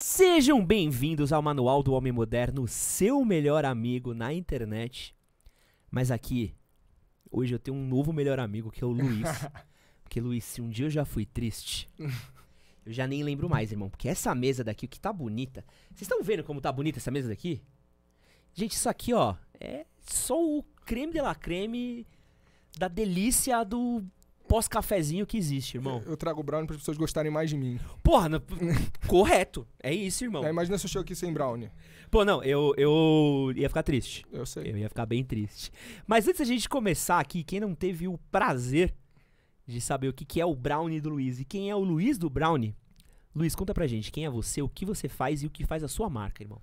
Sejam bem-vindos ao Manual do Homem Moderno, seu melhor amigo na internet. Mas aqui, hoje eu tenho um novo melhor amigo que é o Luiz. porque, Luiz, se um dia eu já fui triste, eu já nem lembro mais, irmão. Porque essa mesa daqui, o que tá bonita. Vocês estão vendo como tá bonita essa mesa daqui? Gente, isso aqui, ó, é só o creme de la creme da delícia do pós-cafezinho que existe, irmão. Eu trago brownie para as pessoas gostarem mais de mim. Porra, correto. É isso, irmão. É, imagina se eu chego aqui sem brownie. Pô, não, eu, eu ia ficar triste. Eu sei. Eu ia ficar bem triste. Mas antes da gente começar aqui, quem não teve o prazer de saber o que, que é o brownie do Luiz e quem é o Luiz do brownie, Luiz, conta pra gente quem é você, o que você faz e o que faz a sua marca, irmão.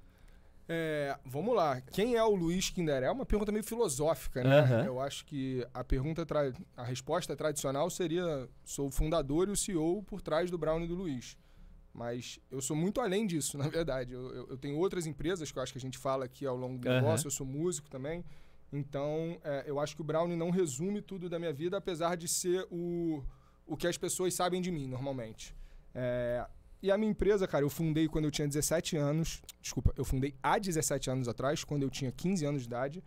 É, vamos lá. Quem é o Luiz Kinderé? É uma pergunta meio filosófica, né? Uhum. Eu acho que a pergunta, tra... a resposta tradicional seria: sou o fundador e o CEO por trás do Brown e do Luiz. Mas eu sou muito além disso, na verdade. Eu, eu, eu tenho outras empresas que eu acho que a gente fala aqui ao longo do uhum. negócio. Eu sou músico também. Então, é, eu acho que o Brownie não resume tudo da minha vida, apesar de ser o, o que as pessoas sabem de mim, normalmente. É, e a minha empresa, cara, eu fundei quando eu tinha 17 anos. Desculpa, eu fundei há 17 anos atrás, quando eu tinha 15 anos de idade.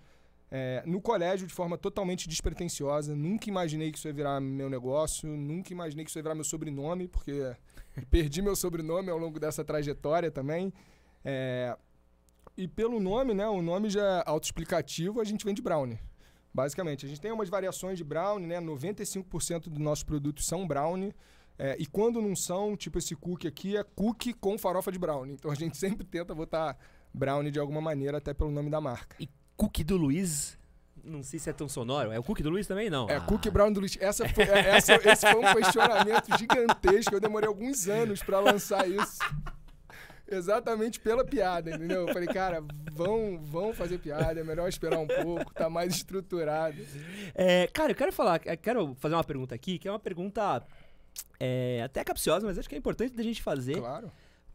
É, no colégio, de forma totalmente despretensiosa. Nunca imaginei que isso ia virar meu negócio. Nunca imaginei que isso ia virar meu sobrenome, porque perdi meu sobrenome ao longo dessa trajetória também. É, e pelo nome, né? O nome já é autoexplicativo, a gente vende brownie. Basicamente, a gente tem umas variações de brownie, né? 95% dos nossos produtos são brownie. É, e quando não são, tipo esse cookie aqui, é cookie com farofa de brownie. Então a gente sempre tenta botar brownie de alguma maneira, até pelo nome da marca. E cookie do Luiz não sei se é tão sonoro. É o Cookie do Luiz também, não? É, ah. Cookie brownie do Luiz. Essa foi, é, essa, esse foi um questionamento gigantesco. Eu demorei alguns anos para lançar isso. Exatamente pela piada, entendeu? Eu falei, cara, vão, vão fazer piada, é melhor esperar um pouco, tá mais estruturado. É, cara, eu quero falar, eu é, quero fazer uma pergunta aqui, que é uma pergunta é, até capciosa, mas acho que é importante da gente fazer. Claro.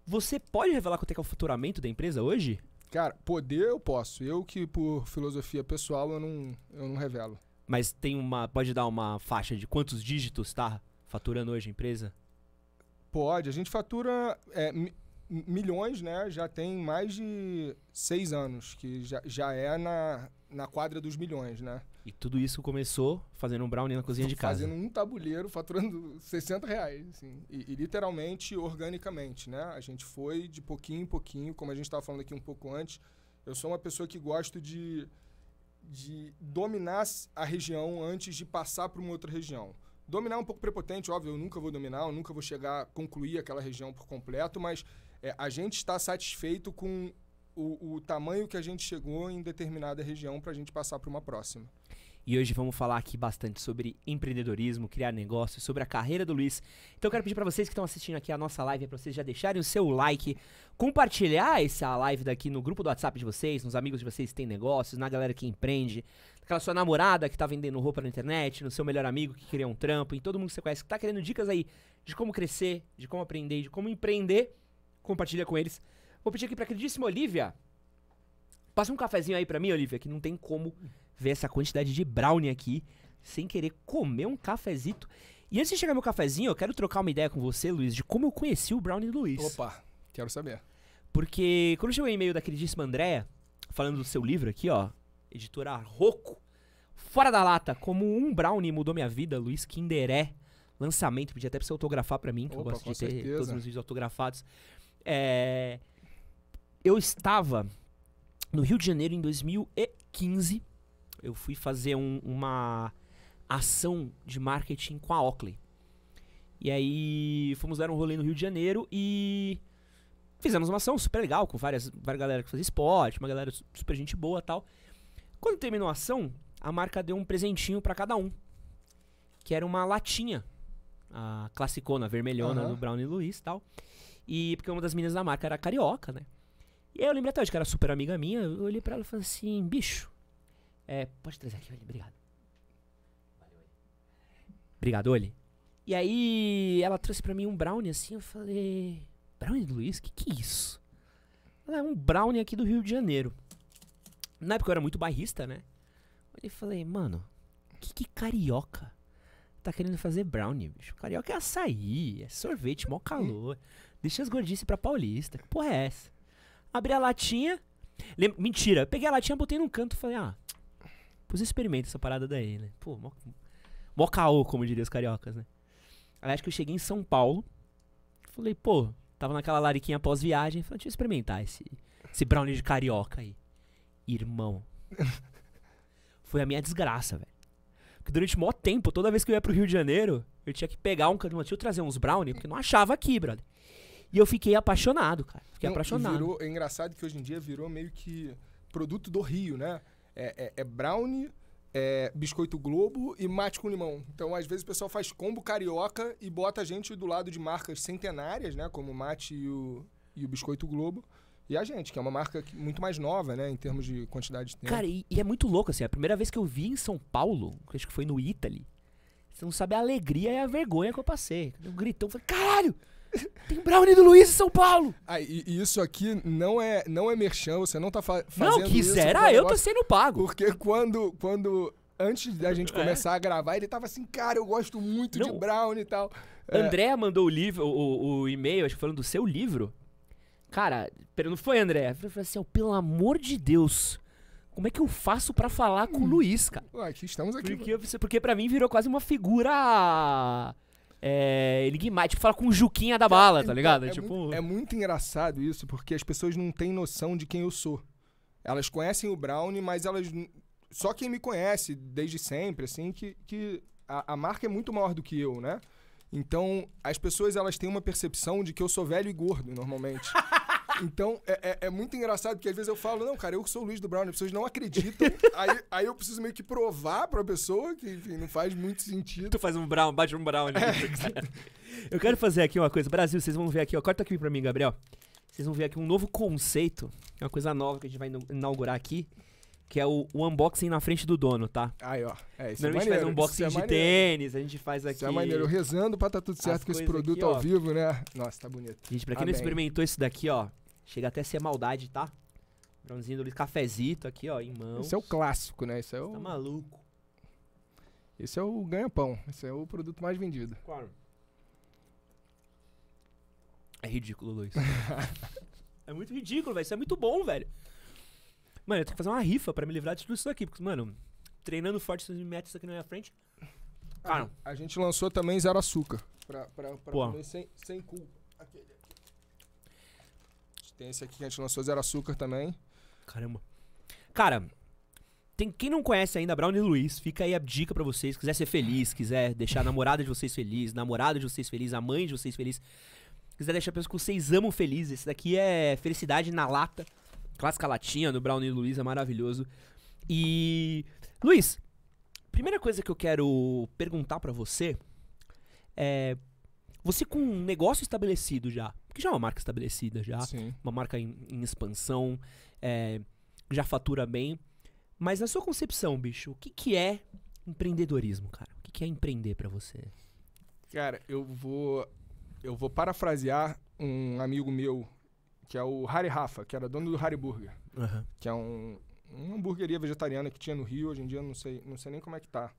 Você pode revelar quanto é que é o faturamento da empresa hoje? Cara, poder eu posso. Eu que, por filosofia pessoal, eu não, eu não revelo. Mas tem uma. Pode dar uma faixa de quantos dígitos está faturando hoje a empresa? Pode. A gente fatura é, milhões, né? Já tem mais de seis anos, que já, já é na, na quadra dos milhões, né? E tudo isso começou fazendo um brownie na cozinha de casa. Fazendo um tabuleiro, faturando 60 reais, assim. E, e literalmente, organicamente, né? A gente foi de pouquinho em pouquinho, como a gente estava falando aqui um pouco antes. Eu sou uma pessoa que gosto de, de dominar a região antes de passar para uma outra região. Dominar é um pouco prepotente, óbvio, eu nunca vou dominar, eu nunca vou chegar a concluir aquela região por completo, mas é, a gente está satisfeito com o, o tamanho que a gente chegou em determinada região para a gente passar para uma próxima. E hoje vamos falar aqui bastante sobre empreendedorismo, criar negócios, sobre a carreira do Luiz. Então eu quero pedir para vocês que estão assistindo aqui a nossa live, é para vocês já deixarem o seu like, compartilhar essa live daqui no grupo do WhatsApp de vocês, nos amigos de vocês que têm negócios, na galera que empreende, naquela sua namorada que está vendendo roupa na internet, no seu melhor amigo que queria um trampo, em todo mundo que você conhece que está querendo dicas aí de como crescer, de como aprender, de como empreender. Compartilha com eles. Vou pedir aqui pra queridíssima Olivia. Passa um cafezinho aí pra mim, Olivia, que não tem como ver essa quantidade de brownie aqui sem querer comer um cafezito. E antes de chegar meu cafezinho, eu quero trocar uma ideia com você, Luiz, de como eu conheci o Brownie Luiz. Opa, quero saber. Porque quando chegou o e-mail da queridíssima Andréa, falando do seu livro aqui, ó, editora Rocco, Fora da Lata, como um Brownie mudou minha vida, Luiz Kinderé, lançamento, pedi até pra você autografar pra mim, que Opa, eu gosto de ter certeza. todos os vídeos autografados. É... Eu estava no Rio de Janeiro em 2015. Eu fui fazer um, uma ação de marketing com a Oakley. E aí fomos dar um rolê no Rio de Janeiro e fizemos uma ação super legal com várias, várias galera que fazia esporte, uma galera super gente boa tal. Quando terminou a ação, a marca deu um presentinho para cada um, que era uma latinha, a classicona, a vermelhona uhum. do Brown e Luiz tal. E porque uma das meninas da marca era carioca, né? E aí eu lembrei até hoje que era super amiga minha, eu olhei pra ela e falei assim, bicho, é, pode trazer aqui, Oli, obrigado. Valeu, Obrigado, olhe. E aí ela trouxe pra mim um brownie assim, eu falei, brownie do Luiz? Que que é isso? Ela é um brownie aqui do Rio de Janeiro. Na época eu era muito bairrista, né? Olhei e falei, mano, que que carioca tá querendo fazer brownie, bicho? Carioca é açaí, é sorvete, mó calor. Deixa as gordices pra paulista. Que porra é essa? Abri a latinha. Lem Mentira, peguei a latinha, botei num canto e falei, ah, pus experimenta essa parada daí, né? Pô, mó, mó caô, como diriam os cariocas, né? Aí acho que eu cheguei em São Paulo. Falei, pô, tava naquela lariquinha pós-viagem. Falei, deixa eu experimentar esse, esse brownie de carioca aí. Irmão. Foi a minha desgraça, velho. Porque durante mó tempo, toda vez que eu ia pro Rio de Janeiro, eu tinha que pegar um. Não tinha que trazer uns brownie, porque não achava aqui, brother. E eu fiquei apaixonado, cara. Fiquei apaixonado. Virou, é engraçado que hoje em dia virou meio que produto do Rio, né? É, é, é brownie, é biscoito globo e mate com limão. Então, às vezes, o pessoal faz combo carioca e bota a gente do lado de marcas centenárias, né? Como o mate e o, e o biscoito globo. E a gente, que é uma marca muito mais nova, né, em termos de quantidade de tempo. Cara, e, e é muito louco, assim, a primeira vez que eu vi em São Paulo, acho que foi no Italy, você não sabe a alegria e a vergonha que eu passei. Eu gritão, falei, caralho! Tem brownie do Luiz em São Paulo. Ah, e, e isso aqui não é, não é merchan, você não tá fa fazendo Não, quisera, eu tô sendo pago. Porque quando, quando antes da gente é. começar a gravar, ele tava assim, cara, eu gosto muito Não. de brownie e tal. É. André mandou o livro, o, o e-mail, acho que falando do seu livro. Cara, pera, não foi André. Eu falei assim, oh, pelo amor de Deus, como é que eu faço pra falar com o hum. Luiz, cara? Ué, aqui estamos aqui. Porque, porque pra mim virou quase uma figura é, enigmático. Tipo, fala com o Juquinha da bala, é, tá então, ligado? É, tipo... Muito, é muito engraçado isso, porque as pessoas não têm noção de quem eu sou. Elas conhecem o Brown, mas elas. Só quem me conhece desde sempre, assim, que, que a, a marca é muito maior do que eu, né? Então, as pessoas elas têm uma percepção de que eu sou velho e gordo, normalmente. Então, é, é, é, muito engraçado, porque às vezes eu falo, não, cara, eu sou o Luiz do Brown, as pessoas não acreditam. aí, aí eu preciso meio que provar pra pessoa que, enfim, não faz muito sentido. Tu faz um Brown, bate um Brown É. eu quero fazer aqui uma coisa. Brasil, vocês vão ver aqui, ó. Corta aqui pra mim, Gabriel. Vocês vão ver aqui um novo conceito, uma coisa nova que a gente vai inaugurar aqui que é o, o, unboxing na frente do dono, tá? Aí, ó. É, isso é Normalmente é maneiro, faz unboxing é de tênis, a gente faz aqui. Isso é maneiro, rezando pra tá tudo certo com esse produto aqui, ao vivo, né? Nossa, tá bonito. Gente, pra quem Amém. não experimentou isso daqui, ó, Chega até a ser maldade, tá? Bronzinho do Luiz, cafezito aqui, ó, em mãos. Esse é o clássico, né? Esse é Você tá o... tá maluco. Esse é o ganha-pão. Esse é o produto mais vendido. Claro. É ridículo, Luiz. é muito ridículo, velho. Isso é muito bom, velho. Mano, eu tenho que fazer uma rifa pra me livrar de tudo isso aqui. Porque, mano, treinando forte, vocês me metem isso aqui na minha frente. Cara. a gente lançou também Zero Açúcar. Pra, pra, pra comer sem, sem culpa. Aquele tem esse aqui que a gente lançou Zero Açúcar também. Caramba. Cara, tem quem não conhece ainda Brown e Luiz, fica aí a dica para vocês, quiser ser feliz, quiser deixar a namorada de vocês feliz, namorada de vocês feliz, a mãe de vocês feliz, quiser deixar pessoas que vocês amam felizes. Esse daqui é felicidade na lata, clássica latinha do Brown e Luiz, é maravilhoso. E Luiz, primeira coisa que eu quero perguntar para você é você com um negócio estabelecido já, que já é uma marca estabelecida, já. Sim. Uma marca em, em expansão, é, já fatura bem. Mas na sua concepção, bicho, o que, que é empreendedorismo, cara? O que, que é empreender para você? Cara, eu vou. Eu vou parafrasear um amigo meu, que é o Harry Rafa, que era dono do Harry Burger. Uhum. Que é um, uma hamburgueria vegetariana que tinha no Rio, hoje em dia não sei, não sei nem como é que tá.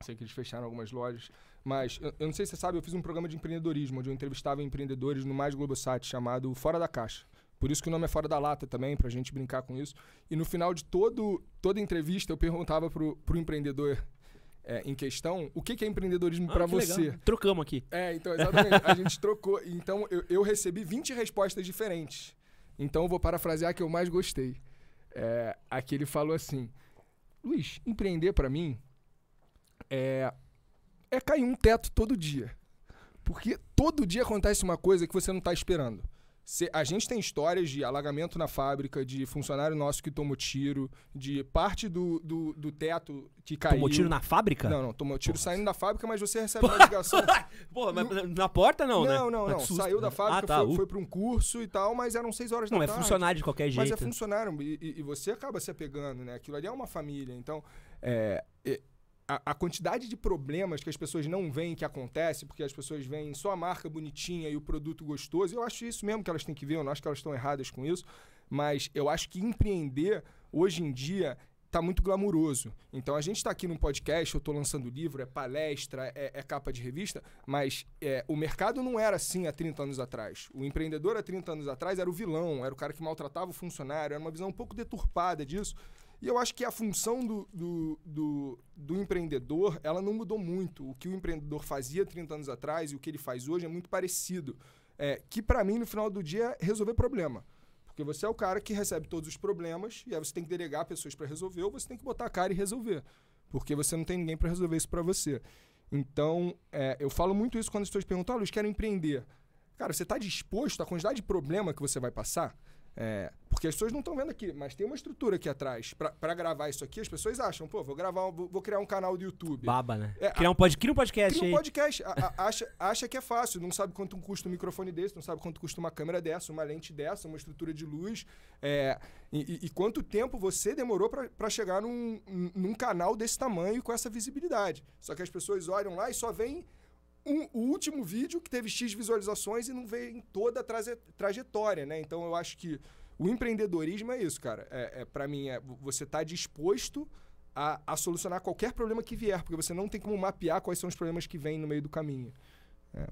Sei que eles fecharam algumas lojas. Mas eu, eu, não sei se você sabe, eu fiz um programa de empreendedorismo, onde eu entrevistava empreendedores no Mais Globosat, chamado Fora da Caixa. Por isso que o nome é Fora da Lata também, para a gente brincar com isso. E no final de todo, toda entrevista, eu perguntava pro, pro empreendedor é, em questão, o que, que é empreendedorismo ah, para você? Legal. Trocamos aqui. É, então, exatamente. a gente trocou. Então, eu, eu, recebi 20 respostas diferentes. Então, eu vou parafrasear a que eu mais gostei. É, aqui ele falou assim: Luiz, empreender para mim é é cair um teto todo dia. Porque todo dia acontece uma coisa que você não está esperando. Cê, a gente tem histórias de alagamento na fábrica, de funcionário nosso que tomou tiro, de parte do, do, do teto que caiu. Tomou tiro na fábrica? Não, não, tomou tiro Porra. saindo da fábrica, mas você recebe uma ligação. Pô, mas na porta não, não né? Não, não, tá não. Saiu da ah, fábrica, ah, tá, foi, uh. foi para um curso e tal, mas eram seis horas de não, Não, é funcionário de qualquer jeito. Mas é funcionário, e, e, você acaba se apegando, né? Aquilo ali é uma família, então... é, é a, quantidade de problemas que as pessoas não veem que acontece, porque as pessoas veem só a marca bonitinha e o produto gostoso, eu acho isso mesmo que elas têm que ver, eu não acho que elas estão erradas com isso, mas eu acho que empreender hoje em dia está muito glamuroso. Então a gente está aqui num podcast, eu estou lançando livro, é palestra, é, é capa de revista, mas é, o mercado não era assim há 30 anos atrás. O empreendedor há 30 anos atrás era o vilão, era o cara que maltratava o funcionário, era uma visão um pouco deturpada disso. E eu acho que a função do, do, do, do, empreendedor, ela não mudou muito. O que o empreendedor fazia 30 anos atrás e o que ele faz hoje é muito parecido. É, que para mim, no final do dia, é resolver problema. Porque você é o cara que recebe todos os problemas e aí você tem que delegar pessoas para resolver ou você tem que botar a cara e resolver. Porque você não tem ninguém para resolver isso para você. Então, é, eu falo muito isso quando as pessoas perguntam, ah, Luiz, quero empreender. Cara, você está disposto à quantidade de problema que você vai passar? É, porque as pessoas não estão vendo aqui, mas tem uma estrutura aqui atrás. para gravar isso aqui, as pessoas acham, pô, vou gravar, um, vou criar um canal do YouTube. Baba, né? É, criar um pod, cria um podcast cria um podcast. a, a, acha, acha que é fácil, não sabe quanto custa um microfone desse, não sabe quanto custa uma câmera dessa, uma lente dessa, uma estrutura de luz. É, e, e, quanto tempo você demorou para chegar num, num canal desse tamanho com essa visibilidade. Só que as pessoas olham lá e só vem o, o, último vídeo que teve X visualizações e não veio em toda a traje, trajetória, né? Então eu acho que o empreendedorismo é isso, cara. É, é para mim, é você tá disposto a, a, solucionar qualquer problema que vier, porque você não tem como mapear quais são os problemas que vêm no meio do caminho. É.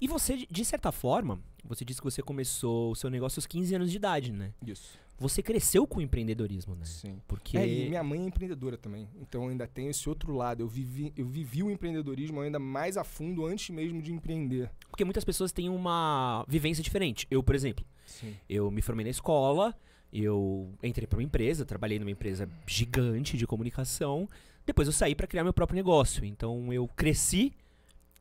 E você, de certa forma, você disse que você começou o seu negócio aos 15 anos de idade, né? Isso você cresceu com o empreendedorismo, né? Sim. Porque... É, e minha mãe é empreendedora também. Então ainda tem esse outro lado. Eu vivi, eu vivi o empreendedorismo ainda mais a fundo antes mesmo de empreender. Porque muitas pessoas têm uma vivência diferente. Eu, por exemplo, Sim. eu me formei na escola, eu entrei para uma empresa, trabalhei numa empresa gigante de comunicação. Depois eu saí para criar meu próprio negócio. Então eu cresci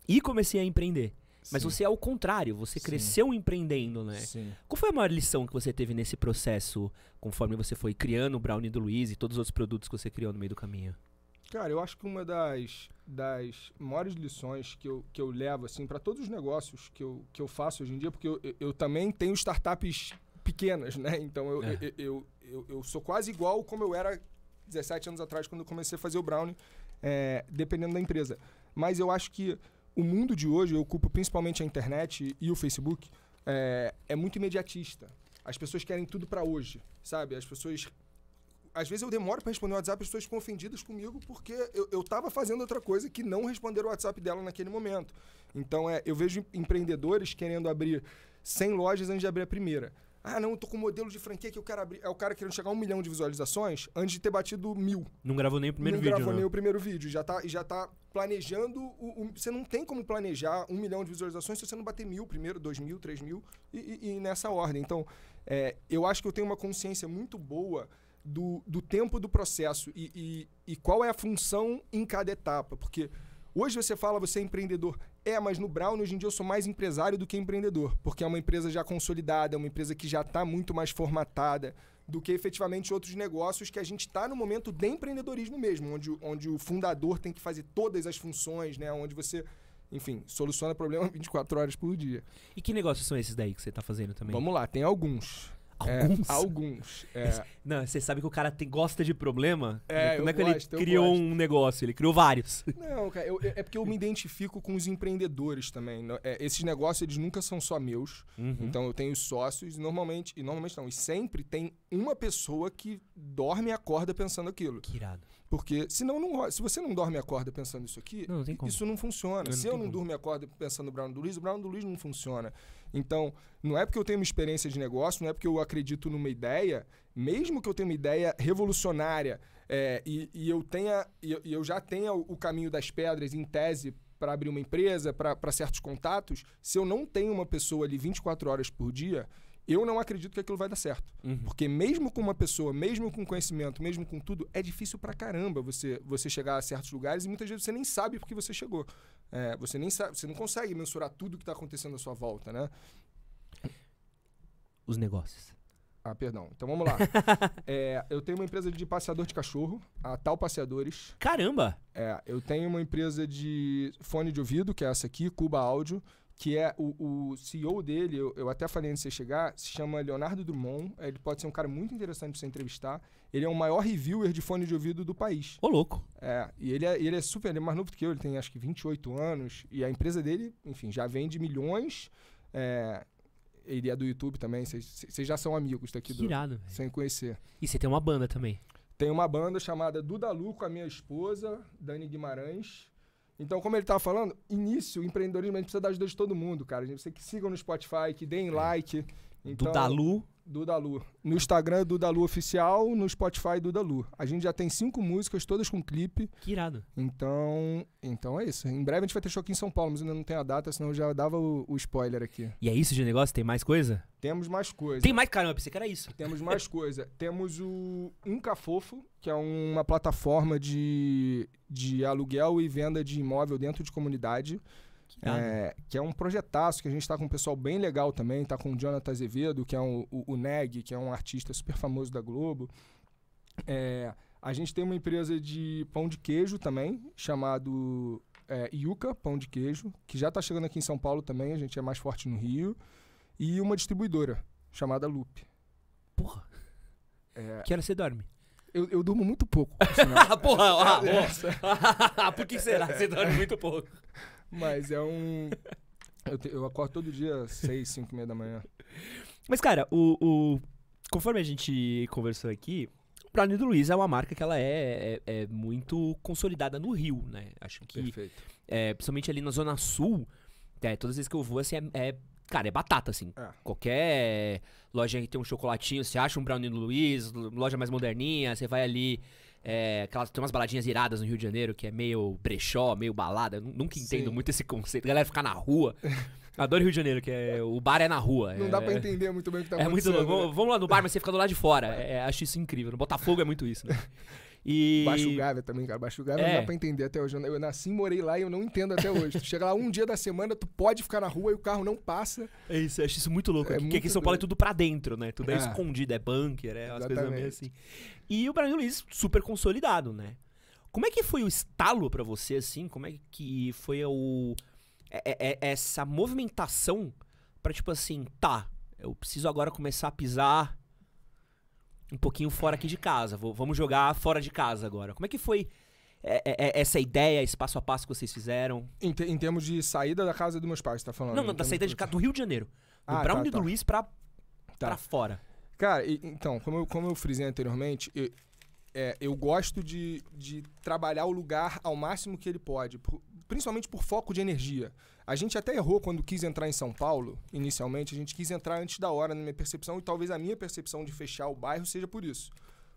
e comecei a empreender. Mas Sim. você é o contrário, você Sim. cresceu empreendendo, né? Sim. Qual foi a maior lição que você teve nesse processo, conforme você foi criando o Brownie do Luiz e todos os outros produtos que você criou no meio do caminho? Cara, eu acho que uma das, das maiores lições que eu, que eu levo, assim, para todos os negócios que eu, que eu faço hoje em dia, porque eu, eu também tenho startups pequenas, né? Então eu, é. eu, eu, eu, eu, sou quase igual como eu era 17 anos atrás, quando eu comecei a fazer o Brownie, é, dependendo da empresa. Mas eu acho que o mundo de hoje, eu ocupo principalmente a internet e o Facebook, é, é muito imediatista. As pessoas querem tudo para hoje, sabe? As pessoas. Às vezes eu demoro para responder o WhatsApp, as pessoas ficam ofendidas comigo porque eu, eu tava fazendo outra coisa que não responder o WhatsApp dela naquele momento. Então, é, eu vejo empreendedores querendo abrir 100 lojas antes de abrir a primeira. Ah, não, tô com um modelo de franquia que eu quero abrir. É o cara querendo chegar a um milhão de visualizações antes de ter batido mil. Não gravou nem o primeiro não vídeo. Gravou não né? gravou nem o primeiro vídeo. Já tá, já tá planejando. O, o, você não tem como planejar um milhão de visualizações se você não bater mil primeiro, dois mil, três mil e, e, e nessa ordem. Então, é, eu acho que eu tenho uma consciência muito boa do, do tempo do processo e, e, e qual é a função em cada etapa. Porque hoje você fala, você é empreendedor. É, mas no Brown hoje em dia eu sou mais empresário do que empreendedor, porque é uma empresa já consolidada, é uma empresa que já está muito mais formatada do que efetivamente outros negócios que a gente está no momento de empreendedorismo mesmo, onde, onde o fundador tem que fazer todas as funções, né? Onde você enfim, soluciona problema 24 horas por dia. E que negócios são esses daí que você está fazendo também? Vamos lá, tem alguns. Alguns. É, alguns. É. Não, você sabe que o cara tem, gosta de problema? É, Como é que gosto, ele criou um negócio? Ele criou vários. Não, cara, eu, é, é porque eu me identifico com os empreendedores também. Né? É, esses negócios, eles nunca são só meus. Uhum. Então eu tenho sócios e normalmente, e normalmente não, e sempre tem uma pessoa que dorme e acorda pensando aquilo. Que irado. Porque senão não, se você não dorme e acorda pensando isso aqui, não, não isso não funciona. Não, se eu não durmo e acordo pensando no Brown do Luiz, o Brown do Luiz não funciona. Então, não é porque eu tenho uma experiência de negócio, não é porque eu acredito numa ideia, mesmo que eu tenha uma ideia revolucionária é, e, e, eu tenha e, e eu já tenha o caminho das pedras em tese para abrir uma empresa, para certos contatos, se eu não tenho uma pessoa ali 24 horas por dia, eu não acredito que aquilo vai dar certo. Uhum. Porque mesmo com uma pessoa, mesmo com conhecimento, mesmo com tudo, é difícil para caramba você, você chegar a certos lugares e muitas vezes você nem sabe porque você chegou. É, você nem sabe, você não consegue mensurar tudo que está acontecendo à sua volta, né? Os negócios. Ah, perdão. Então vamos lá. é, eu tenho uma empresa de passeador de cachorro, a Tal Passeadores. Caramba! É, eu tenho uma empresa de fone de ouvido, que é essa aqui, Cuba Áudio que é o, o CEO dele, eu, eu, até falei antes de você chegar, se chama Leonardo Drummond. É, ele pode ser um cara muito interessante para você entrevistar. Ele é o maior reviewer de fone de ouvido do país. Ô, louco! É, e ele é, ele é super, ele é mais novo do que eu, ele tem acho que 28 anos. E a empresa dele, enfim, já vende milhões. É, ele é do YouTube também, vocês já são amigos daqui do. Irado, véio. sem conhecer. E você tem uma banda também? Tem uma banda chamada Duda Lu com a minha esposa, Dani Guimarães. Então, como ele estava falando, início, empreendedorismo, a gente precisa da ajuda de todo mundo, cara. A gente precisa que sigam no Spotify, que deem é. like. Então, do Dalu Dalu No Instagram, Dalu Oficial, no Spotify, Dalu A gente já tem cinco músicas, todas com clipe. Que irado. Então, então é isso. Em breve a gente vai ter show aqui em São Paulo, mas ainda não tem a data, senão eu já dava o, o spoiler aqui. E é isso de negócio? Tem mais coisa? Temos mais coisa. Tem mais? Caramba, pensei que era isso. Temos mais coisa. Temos o Inca Fofo, que é uma plataforma de, de aluguel e venda de imóvel dentro de comunidade. Tá? É, que é um projetaço que a gente está com um pessoal bem legal também, está com o Jonathan Azevedo, que é um, o, o, Neg, que é um artista super famoso da Globo. É, a gente tem uma empresa de pão de queijo também, chamado é, Yuca Pão de Queijo, que já está chegando aqui em São Paulo também, a gente é mais forte no Rio. E uma distribuidora, chamada Loop. Porra! É... Que hora você dorme? Eu, eu durmo muito pouco. Porra! por que será? Você dorme muito pouco. Mas é um. Eu, te, eu acordo todo dia às 6, 5 e meia da manhã. Mas, cara, o, o, conforme a gente conversou aqui, o Brownie do Luiz é uma marca que ela é, é, é muito consolidada no Rio, né? Acho que. Perfeito. É, principalmente ali na Zona Sul, é, todas as vezes que eu vou, assim, é, é Cara, é batata, assim. É. Qualquer lojinha que tem um chocolatinho, você acha um Brownie Luiz, loja mais moderninha, você vai ali é, aquelas, tem umas baladinhas iradas no Rio de Janeiro que é meio brechó, meio balada. Eu nunca entendo Sim. muito esse conceito. A galera ficar na rua. Adoro Rio de Janeiro, que é o bar é na rua. Não é, dá pra entender muito bem o que tá é acontecendo. É muito louco. Né? Vamos lá no bar, mas você fica do lado de fora. É, é acho isso incrível. No Botafogo é muito isso, né? E... Baixo Gávea também, cara. Baixo Gávea é. não dá pra entender até hoje. Eu nasci, morei lá e eu não entendo até hoje. tu chega lá um dia da semana, tu pode ficar na rua e o carro não passa. É isso, eu acho isso muito louco. É porque muito aqui em São Paulo é tudo pra dentro, né? Tudo é, é escondido, é bunker, é as coisas meio assim. E o Brasil Luiz super consolidado, né? Como é que foi o estalo para você, assim? Como é que foi o... É, é, é essa movimentação para tipo assim, tá, eu preciso agora começar a pisar um pouquinho fora aqui de casa. Vou, vamos jogar fora de casa agora. Como é que foi é, é, é, essa ideia, esse passo a passo que vocês fizeram? Em, te, em termos de saída da casa dos meus pais, você tá falando? Não, não da saída de, do Rio de Janeiro. Ah, do Brown tá, e do tá. Luiz pra, tá. pra fora. Cara, e, então, como eu, como eu frisei anteriormente, eu, é, eu gosto de, de trabalhar o lugar ao máximo que ele pode. Por, principalmente por foco de energia. A gente até errou quando quis entrar em São Paulo, inicialmente. A gente quis entrar antes da hora, na minha percepção, e talvez a minha percepção de fechar o bairro seja por isso.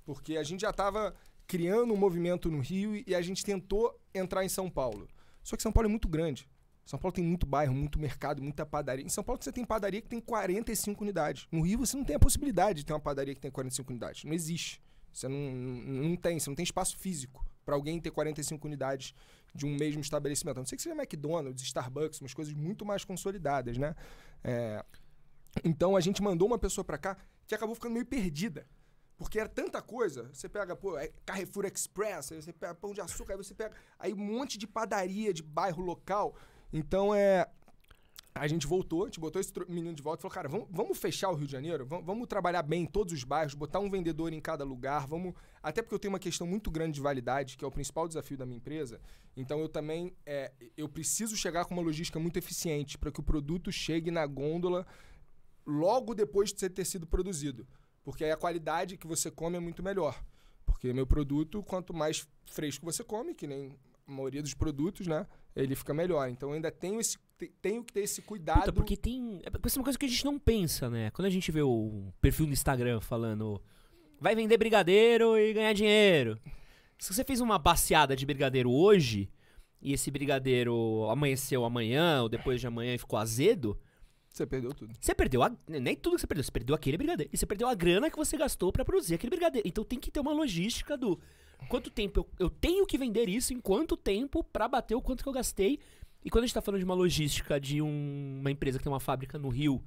Porque a gente já estava criando um movimento no Rio e a gente tentou entrar em São Paulo. Só que São Paulo é muito grande. São Paulo tem muito bairro, muito mercado, muita padaria. Em São Paulo você tem padaria que tem 45 unidades. No Rio você não tem a possibilidade de ter uma padaria que tem 45 unidades. Não existe. Você não, não, não tem, você não tem espaço físico para alguém ter 45 unidades de um mesmo estabelecimento. A não sei que seja McDonald's, Starbucks, umas coisas muito mais consolidadas, né? É... Então a gente mandou uma pessoa para cá que acabou ficando meio perdida. Porque era tanta coisa. Você pega, pô, é Carrefour Express, aí você pega pão de açúcar, aí você pega. Aí um monte de padaria de bairro local. Então é. A gente voltou, a gente botou esse menino de volta e falou: cara, vamos, vamos fechar o Rio de Janeiro, vamos, vamos, trabalhar bem em todos os bairros, botar um vendedor em cada lugar, vamos. Até porque eu tenho uma questão muito grande de validade, que é o principal desafio da minha empresa, então eu também é, eu preciso chegar com uma logística muito eficiente para que o produto chegue na gôndola logo depois de ter sido produzido, porque aí a qualidade que você come é muito melhor. Porque meu produto, quanto mais fresco você come, que nem a maioria dos produtos, né? Ele fica melhor. Então ainda tenho esse tenho que ter esse cuidado. Puta, porque tem. É, Essa é uma coisa que a gente não pensa, né? Quando a gente vê o perfil no Instagram falando. Vai vender brigadeiro e ganhar dinheiro. Se você fez uma baciada de brigadeiro hoje, e esse brigadeiro amanheceu amanhã ou depois de amanhã e ficou azedo. Você perdeu tudo. Você perdeu a, nem tudo que você perdeu, você perdeu aquele brigadeiro. E você perdeu a grana que você gastou para produzir aquele brigadeiro. Então tem que ter uma logística do quanto tempo eu, eu tenho que vender isso, em quanto tempo para bater o quanto que eu gastei. E quando a gente tá falando de uma logística de um, uma empresa que tem uma fábrica no Rio,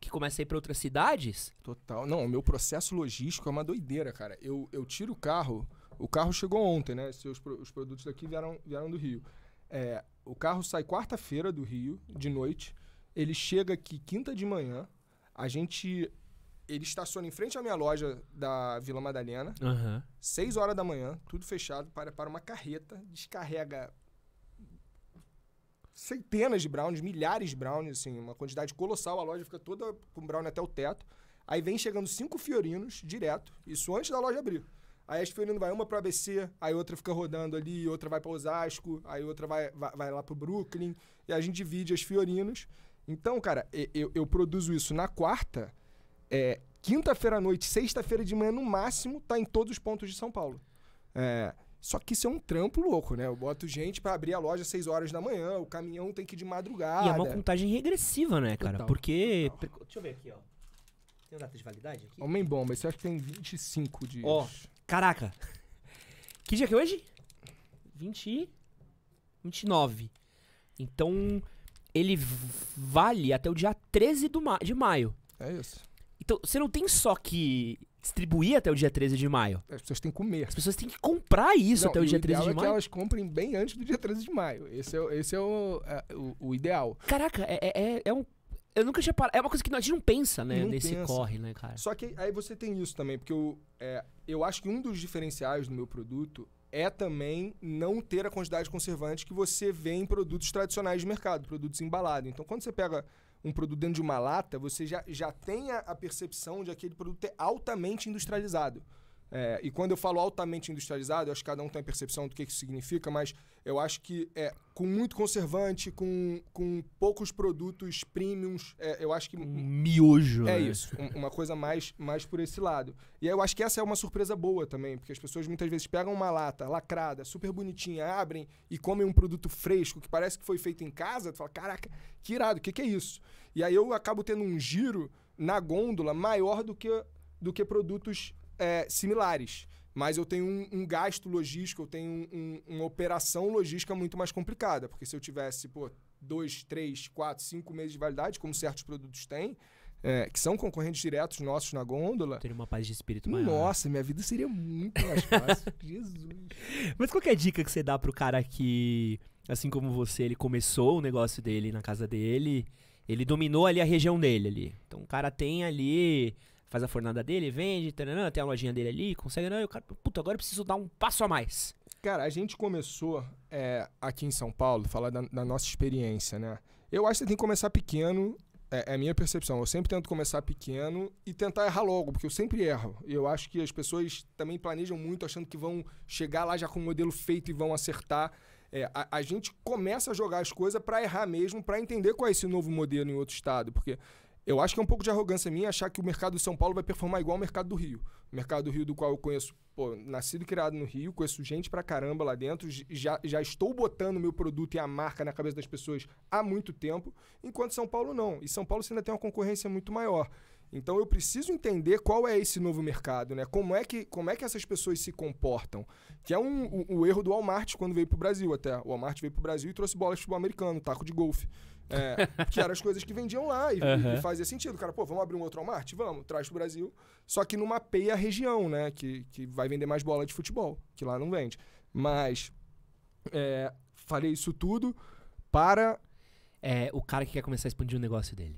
que começa a ir para outras cidades. Total. Não, o meu processo logístico é uma doideira, cara. Eu, eu tiro o carro o carro chegou ontem, né? Seus, os produtos daqui vieram, vieram do Rio. É, o carro sai quarta-feira do Rio, de noite. Ele chega aqui quinta de manhã. A gente. Ele estaciona em frente à minha loja da Vila Madalena. Uhum. Seis horas da manhã, tudo fechado, para, para uma carreta, descarrega centenas de brownies, milhares de brownies, assim, uma quantidade colossal. A loja fica toda com brownie até o teto. Aí vem chegando cinco fiorinos direto, isso antes da loja abrir. Aí as fiorino vai uma para ABC, aí outra fica rodando ali, outra vai para Osasco, aí outra vai, vai, vai lá para Brooklyn, e a gente divide as Fiorinos. Então, cara, eu, eu produzo isso na quarta, é, quinta-feira à noite, sexta-feira de manhã, no máximo, tá em todos os pontos de São Paulo. É, só que isso é um trampo louco, né? Eu boto gente para abrir a loja às 6 horas da manhã, o caminhão tem que ir de madrugada. E é uma contagem regressiva, né, cara? Total, Porque. Total. Deixa eu ver aqui, ó. Tem data de validade aqui? Homem-bomba, esse eu acho que tem 25 dias. Ó. Oh. Caraca. Que dia que é hoje? 20... 29. Então, ele vale até o dia 13 do ma de maio. É isso. Então, você não tem só que distribuir até o dia 13 de maio. As pessoas têm que comer. As pessoas têm que comprar isso não, até o dia 13 de é maio. que elas comprem bem antes do dia 13 de maio. Esse é, esse é, o, é, o, o, ideal. Caraca, é, é, é, é um eu nunca tinha parado. É uma coisa que a gente não pensa, né? Não nesse pensa. corre, né, cara? Só que aí você tem isso também, porque eu, é, eu acho que um dos diferenciais do meu produto é também não ter a quantidade de conservantes que você vê em produtos tradicionais de mercado, produtos embalados. Então, quando você pega um produto dentro de uma lata, você já, já tem a, percepção de aquele produto ser é altamente industrializado. É, e quando eu falo altamente industrializado, eu acho que cada um tem a percepção do que isso significa, mas eu acho que é com muito conservante, com, com poucos produtos premiums, é, eu acho que... Um miojo. É né? isso, um, uma coisa mais, mais por esse lado. E eu acho que essa é uma surpresa boa também, porque as pessoas muitas vezes pegam uma lata lacrada, super bonitinha, abrem e comem um produto fresco, que parece que foi feito em casa, tu fala, caraca, que irado, o que, que é isso? E aí eu acabo tendo um giro na gôndola maior do que, do que produtos é, similares mas eu tenho um, um gasto logístico, eu tenho um, um, uma operação logística muito mais complicada, porque se eu tivesse, pô, dois, três, quatro, cinco meses de validade, como certos produtos têm, é, que são concorrentes diretos nossos na gôndola. Teria uma paz de espírito maior. Nossa, minha vida seria muito mais fácil. Jesus. Mas qual é a dica que você dá pro cara que, assim como você, ele começou o negócio dele na casa dele, ele dominou ali a região dele ali. Então o cara tem ali faz a fornada dele, vende, taranã, tem a lojinha dele ali, consegue. Não, eu, cara, puta, agora eu preciso dar um passo a mais. Cara, a gente começou é, aqui em São Paulo, falar da, da, nossa experiência, né? Eu acho que tem que começar pequeno, é, é, a minha percepção. Eu sempre tento começar pequeno e tentar errar logo, porque eu sempre erro. E eu acho que as pessoas também planejam muito achando que vão chegar lá já com o modelo feito e vão acertar. É, a, a, gente começa a jogar as coisas para errar mesmo, para entender qual é esse novo modelo em outro estado. Porque eu acho que é um pouco de arrogância minha achar que o mercado de São Paulo vai performar igual ao mercado do Rio. O mercado do Rio, do qual eu conheço, pô, nascido e criado no Rio, conheço gente pra caramba lá dentro, já, já estou botando meu produto e a marca na cabeça das pessoas há muito tempo, enquanto São Paulo não. E São Paulo você ainda tem uma concorrência muito maior. Então eu preciso entender qual é esse novo mercado, né? Como é que, como é que essas pessoas se comportam? Que é um, o, o erro do Walmart quando veio pro Brasil até. O Walmart veio pro Brasil e trouxe bola de futebol americano, taco de golfe. É, que eram as coisas que vendiam lá e, uhum. e, fazia sentido. Cara, pô, vamos abrir um outro Walmart? Vamos, traz pro Brasil. Só que não mapeia a região, né? Que, que vai vender mais bola de futebol, que lá não vende. Mas é, falei isso tudo para. É, o cara que quer começar a expandir o negócio dele.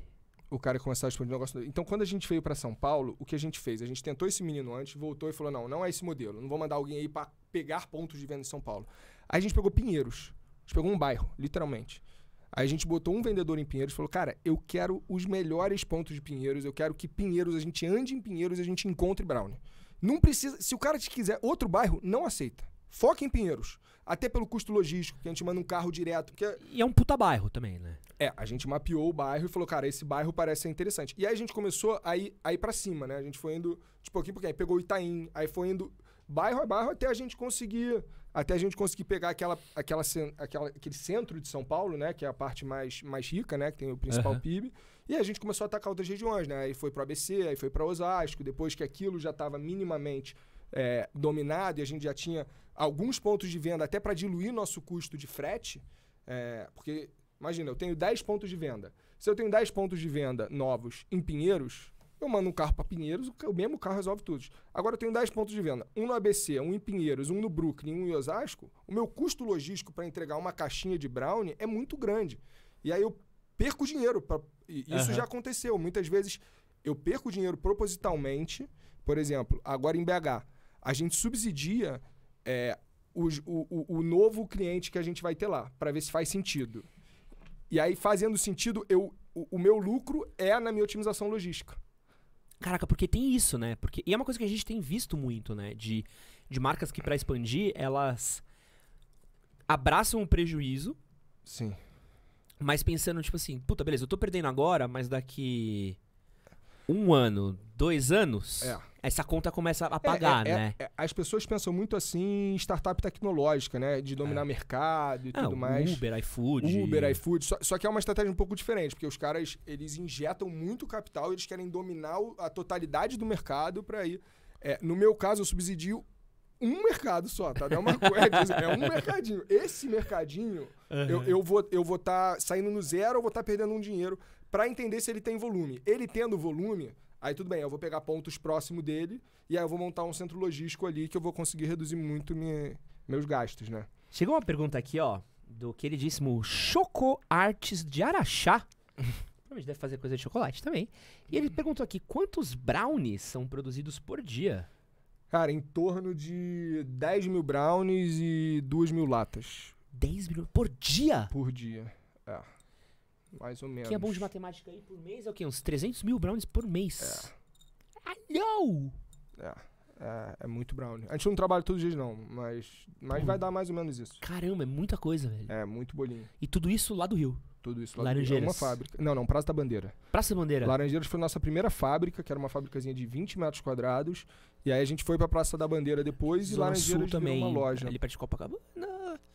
O cara que começar a expandir o negócio dele. Então, quando a gente veio para São Paulo, o que a gente fez? A gente tentou esse menino antes, voltou e falou: não, não é esse modelo. Não vou mandar alguém aí para pegar pontos de venda em São Paulo. Aí a gente pegou Pinheiros. A gente pegou um bairro, literalmente. Aí a gente botou um vendedor em Pinheiros e falou: Cara, eu quero os melhores pontos de Pinheiros, eu quero que Pinheiros, a gente ande em Pinheiros e a gente encontre Brown. Não precisa. Se o cara te quiser outro bairro, não aceita. Foca em Pinheiros. Até pelo custo logístico, que a gente manda um carro direto. Porque... E é um puta bairro também, né? É, a gente mapeou o bairro e falou, cara, esse bairro parece ser interessante. E aí a gente começou a ir, a ir pra cima, né? A gente foi indo tipo aqui porque aí pegou Itaim, aí foi indo bairro a bairro até a gente conseguir até a gente conseguir pegar aquela, aquela, aquela, aquele centro de São Paulo, né? Que é a parte mais, mais rica, né? Que tem o principal uhum. PIB. E a gente começou a atacar outras regiões, né? Aí foi para o ABC, aí foi para Osasco, depois que aquilo já estava minimamente é, dominado e a gente já tinha alguns pontos de venda até para diluir nosso custo de frete, é, porque imagina, eu tenho 10 pontos de venda. Se eu tenho 10 pontos de venda novos em Pinheiros, eu mando um carro para Pinheiros, o mesmo carro resolve tudo. Agora eu tenho 10 pontos de venda, um no ABC, um em Pinheiros, um no Brooklyn, um em Osasco. O meu custo logístico para entregar uma caixinha de brownie é muito grande. E aí eu perco dinheiro. Pra... Isso uhum. já aconteceu. Muitas vezes eu perco dinheiro propositalmente. Por exemplo, agora em BH, a gente subsidia é, o, o, o novo cliente que a gente vai ter lá, para ver se faz sentido. E aí, fazendo sentido, eu, o, o meu lucro é na minha otimização logística. Caraca, porque tem isso, né? Porque, e é uma coisa que a gente tem visto muito, né? De, de marcas que, para expandir, elas abraçam o prejuízo. Sim. Mas pensando, tipo assim, puta, beleza, eu tô perdendo agora, mas daqui um ano, dois anos, é essa conta começa a é, pagar, é, é, né? É, as pessoas pensam muito assim em startup tecnológica, né? De dominar é. mercado e tudo mais. Uber, iFood. Uber, iFood. Só, só, que é uma estratégia um pouco diferente, porque os caras, eles injetam muito capital, eles querem dominar a totalidade do mercado para ir... É, no meu caso, eu subsidio um mercado só, tá? Não é uma coisa, é um mercadinho. Esse mercadinho, uhum. eu, eu vou estar eu vou tá saindo no zero ou vou estar tá perdendo um dinheiro para entender se ele tem volume. Ele tendo volume Aí tudo bem, eu vou pegar pontos próximo dele e aí eu vou montar um centro logístico ali que eu vou conseguir reduzir muito minha, meus gastos, né? Chegou uma pergunta aqui, ó, do queridíssimo Choco Artes de Araxá. Provavelmente deve fazer coisa de chocolate também. E ele perguntou aqui, quantos brownies são produzidos por dia? Cara, em torno de 10 mil brownies e 2 mil latas. 10 mil? Por dia? Por dia, é. Mais ou menos. Quem é bom de matemática aí por mês é o quê? Uns 300 mil brownies por mês. É. Alô! É. É, é muito brownie. A gente não trabalha todos os dias, não, mas, mas vai dar mais ou menos isso. Caramba, é muita coisa, velho. É, muito bolinho. E tudo isso lá do Rio? Tudo isso lá Laranjeiras. do Rio. É uma fábrica. Não, não, Praça da Bandeira. Praça da Bandeira? Laranjeiras foi nossa primeira fábrica, que era uma fábricazinha de 20 metros quadrados. E aí a gente foi pra Praça da Bandeira depois Zona e Laranjeiras Sul também. uma loja. Ali perto de Copacabana?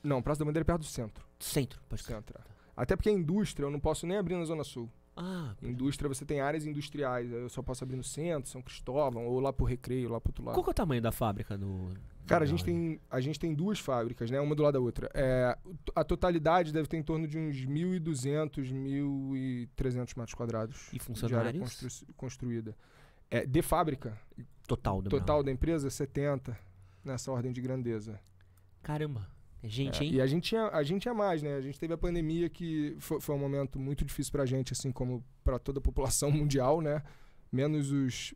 Não, Praça da Bandeira é perto do centro. Centro, pode Centro, até porque a indústria eu não posso nem abrir na Zona Sul. Ah, indústria, você tem áreas industriais. Eu só posso abrir no centro, São Cristóvão, ou lá pro Recreio, lá pro outro lado. Qual é o tamanho da fábrica do. Cara, a gente, tem, a gente tem duas fábricas, né? Uma do lado da outra. É, a totalidade deve ter em torno de uns 1.200, 1.300 metros quadrados. E funcionários? De área constru, construída. É, de fábrica. Total da Total da empresa, 70, nessa ordem de grandeza. Caramba. É gente, é, hein? E a gente, tinha, a gente tinha mais, né? A gente teve a pandemia que foi, foi um momento muito difícil pra gente, assim como para toda a população mundial, né? Menos os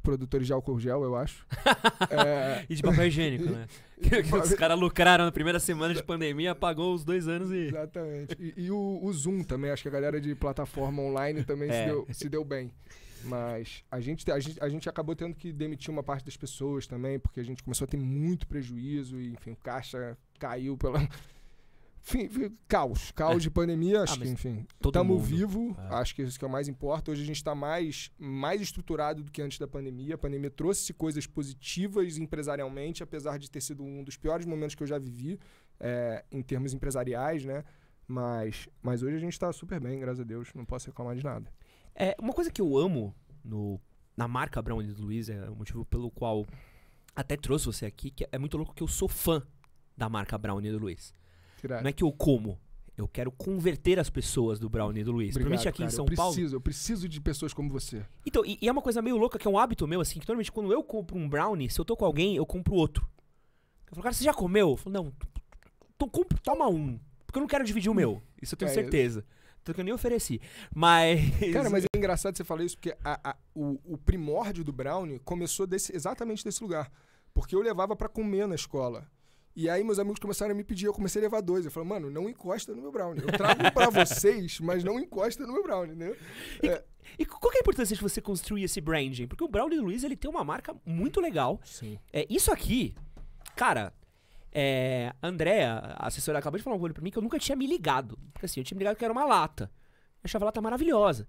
produtores de álcool gel, eu acho. é... E de papel higiênico, né? os caras lucraram na primeira semana de pandemia, pagou os dois anos e. Exatamente. E, e o, o, Zoom também, acho que a galera de plataforma online também é. se, deu, se deu bem. Mas a gente, a, gente, a gente acabou tendo que demitir uma parte das pessoas também, porque a gente começou a ter muito prejuízo e, enfim, o caixa caiu pela. Enfim, caos, caos é. de pandemia, acho ah, que, enfim. Estamos vivos é. acho que isso que é o mais importa. Hoje a gente está mais, mais estruturado do que antes da pandemia. A pandemia trouxe coisas positivas empresarialmente, apesar de ter sido um dos piores momentos que eu já vivi é, em termos empresariais, né? Mas, mas hoje a gente está super bem, graças a Deus, não posso reclamar de nada. É, uma coisa que eu amo no, na marca Brown e Luiz, é o motivo pelo qual até trouxe você aqui, que é muito louco que eu sou fã da marca Brownie do Luiz. Tirado. Não é que eu como, eu quero converter as pessoas do Brownie do Luiz. Obrigado, aqui cara, em São eu preciso, Paulo. Eu preciso de pessoas como você. Então, e, e, é uma coisa meio louca, que é um hábito meu, assim, que normalmente quando eu compro um brownie, se eu tô com alguém, eu compro outro. Eu falo, cara, você já comeu? Eu falo, não, então compro, toma um. Porque eu não quero dividir o hum. meu. Isso eu tenho é certeza. Isso. Tanto que eu nem ofereci. Mas. Cara, mas é engraçado você falar isso, porque a, a, o, o, primórdio do brownie começou desse, exatamente desse lugar. Porque eu levava para comer na escola. E aí meus amigos começaram a me pedir, eu comecei a levar dois. Eu falei, mano, não encosta no meu brownie. Eu trago para vocês, mas não encosta no meu brownie, entendeu? E, é. e, qual que é a importância de você construir esse branding? Porque o Brownie Luiz, ele tem uma marca muito legal. Sim. É, isso aqui, cara, é, Andréa, a assessora, acabou de falar um olho pra mim que eu nunca tinha me ligado. Porque assim, eu tinha me ligado que era uma lata. Eu achava a lata maravilhosa.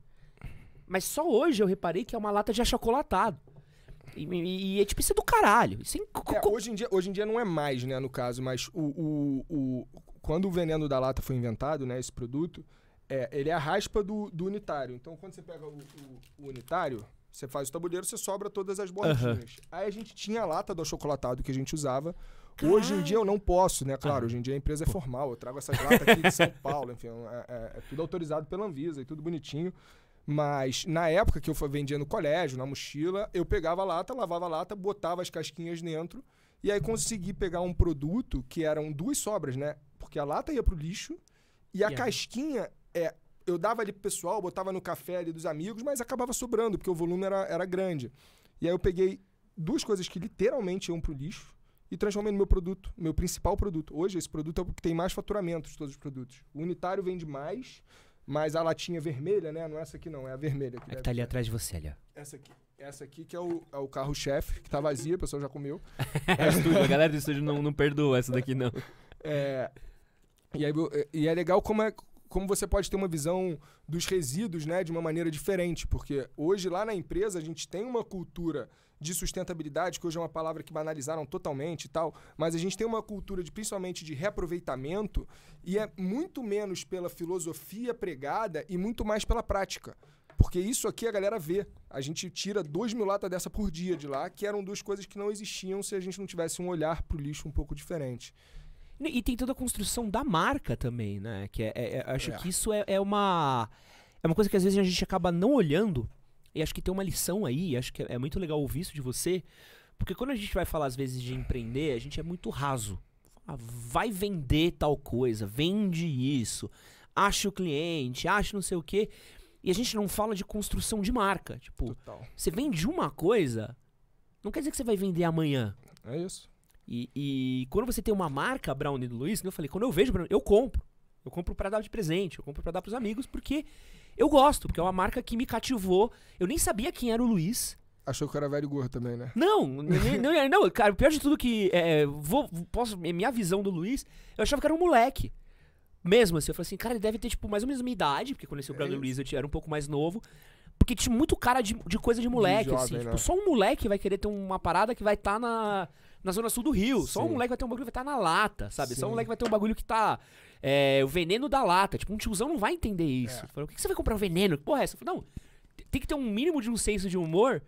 Mas só hoje eu reparei que é uma lata de achocolatado. E, e, e é tipo isso é do caralho. é, é hoje, em dia, hoje em dia não é mais, né, no caso, mas o, o, o quando o veneno da lata foi inventado, né, esse produto, é, ele é a raspa do, do unitário. Então, quando você pega o, o, o unitário, você faz o tabuleiro, você sobra todas as bolinhas. Uhum. Aí a gente tinha a lata do achocolatado que a gente usava Caralho. Hoje em dia eu não posso, né? Claro, ah. hoje em dia a empresa é formal. Eu trago essas latas aqui de São Paulo, enfim, é, é, é tudo autorizado pela Anvisa e tudo bonitinho. Mas na época que eu vendia no colégio, na mochila, eu pegava a lata, lavava a lata, botava as casquinhas dentro. E aí consegui pegar um produto que eram duas sobras, né? Porque a lata ia pro lixo e a yeah. casquinha é. Eu dava ali pro pessoal, botava no café ali dos amigos, mas acabava sobrando, porque o volume era, era grande. E aí eu peguei duas coisas que literalmente iam pro lixo e transformei no meu produto, meu principal produto. Hoje, esse produto é o que tem mais faturamento de todos os produtos. O unitário vende mais, mas a latinha vermelha, né? Não é essa aqui, não, é a vermelha. Que é que tá ali ser. atrás de você, ali, ó. Essa aqui. Essa aqui que é o, é o carro-chefe, que tá vazia, o pessoal já comeu. é estúdio, a galera do estúdio não, não perdoa essa daqui, não. É, e, aí, é, e é legal como é, como você pode ter uma visão dos resíduos né, de uma maneira diferente, porque hoje lá na empresa a gente tem uma cultura de sustentabilidade, que hoje é uma palavra que banalizaram totalmente e tal, mas a gente tem uma cultura de principalmente de reaproveitamento e é muito menos pela filosofia pregada e muito mais pela prática. Porque isso aqui a galera vê. A gente tira 2 mil latas dessa por dia de lá, que eram duas coisas que não existiam se a gente não tivesse um olhar para o lixo um pouco diferente. E tem toda a construção da marca também, né? Que é, é, é acho é. que isso é, é, uma. É uma coisa que às vezes a gente acaba não olhando e acho que tem uma lição aí, acho que é muito legal ouvir isso de você, porque quando a gente vai falar às vezes de empreender, a gente é muito raso. Ah, vai vender tal coisa, vende isso, acha o cliente, acha não sei o quê. E a gente não fala de construção de marca. Tipo, Total. você vende uma coisa, não quer dizer que você vai vender amanhã. É isso. E, e quando você tem uma marca, Brown e Luiz, eu falei, quando eu vejo, eu compro. Eu compro para dar de presente, eu compro para dar para os amigos, porque eu gosto, porque é uma marca que me cativou. Eu nem sabia quem era o Luiz. Achou que era velho gordo também, né? Não, não, não, cara, pior de tudo que. É, é vou, posso, minha visão do Luiz, eu achava que era um moleque. Mesmo assim, eu falei assim, cara, ele deve ter, tipo, mais ou menos minha idade, porque quando eu o é Brother é. Luiz eu era um pouco mais novo. Porque tinha muito cara de, de coisa de moleque, jovem, assim. Né? Tipo, só um moleque vai querer ter uma parada que vai estar tá na, na zona sul do Rio. Sim. Só um moleque vai ter um bagulho que vai estar tá na lata, sabe? Sim. Só um moleque vai ter um bagulho que tá é, o veneno da lata. Tipo, um tiozão não vai entender isso. É. Fala, o que, que, você vai comprar o veneno? Que porra é essa? não, tem que ter um mínimo de um senso de humor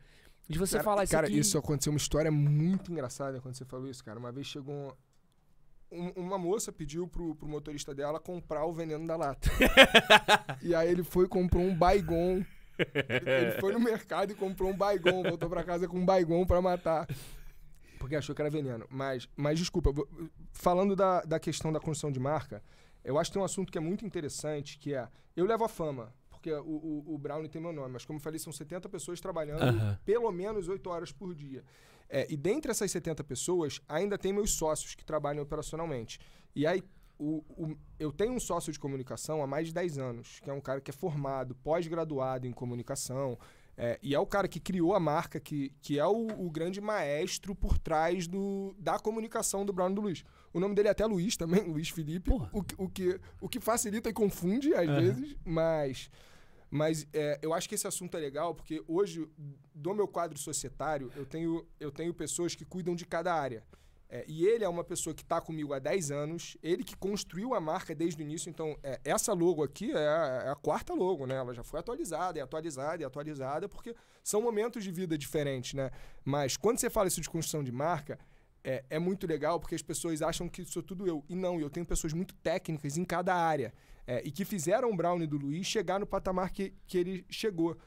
de você cara, falar isso Cara, aqui... isso aconteceu uma história muito engraçada quando você falou isso, cara. Uma vez chegou um, uma moça pediu pro, pro motorista dela comprar o veneno da lata. e aí ele foi comprou um baigon ele foi no mercado e comprou um baigon, voltou para casa com um baigon para matar. Porque achou que era veneno. Mas, mas desculpa, falando da, da questão da construção de marca, eu acho que tem um assunto que é muito interessante, que é... Eu levo a fama, porque o, o, o Brownie tem meu nome, mas como eu falei, são 70 pessoas trabalhando uhum. pelo menos 8 horas por dia. É, e dentre essas 70 pessoas, ainda tem meus sócios que trabalham operacionalmente. E aí, o, o, eu tenho um sócio de comunicação há mais de 10 anos, que é um cara que é formado, pós-graduado em comunicação, é, e é o cara que criou a marca, que, que é o, o, grande maestro por trás do, da comunicação do Brown e do Luiz. O nome dele é até Luiz também, Luiz Felipe. O, o, que, o que facilita e confunde às uhum. vezes, mas. Mas é, eu acho que esse assunto é legal porque hoje, do meu quadro societário, eu tenho, eu tenho pessoas que cuidam de cada área. É, e ele é uma pessoa que está comigo há 10 anos, ele que construiu a marca desde o início. Então, é, essa logo aqui é a, é a, quarta logo, né? Ela já foi atualizada, e é atualizada, e é atualizada, porque são momentos de vida diferentes, né? Mas quando você fala isso de construção de marca, é, é, muito legal porque as pessoas acham que sou tudo eu. E não, eu tenho pessoas muito técnicas em cada área é, e que fizeram o Brownie do Luiz chegar no patamar que, que ele chegou.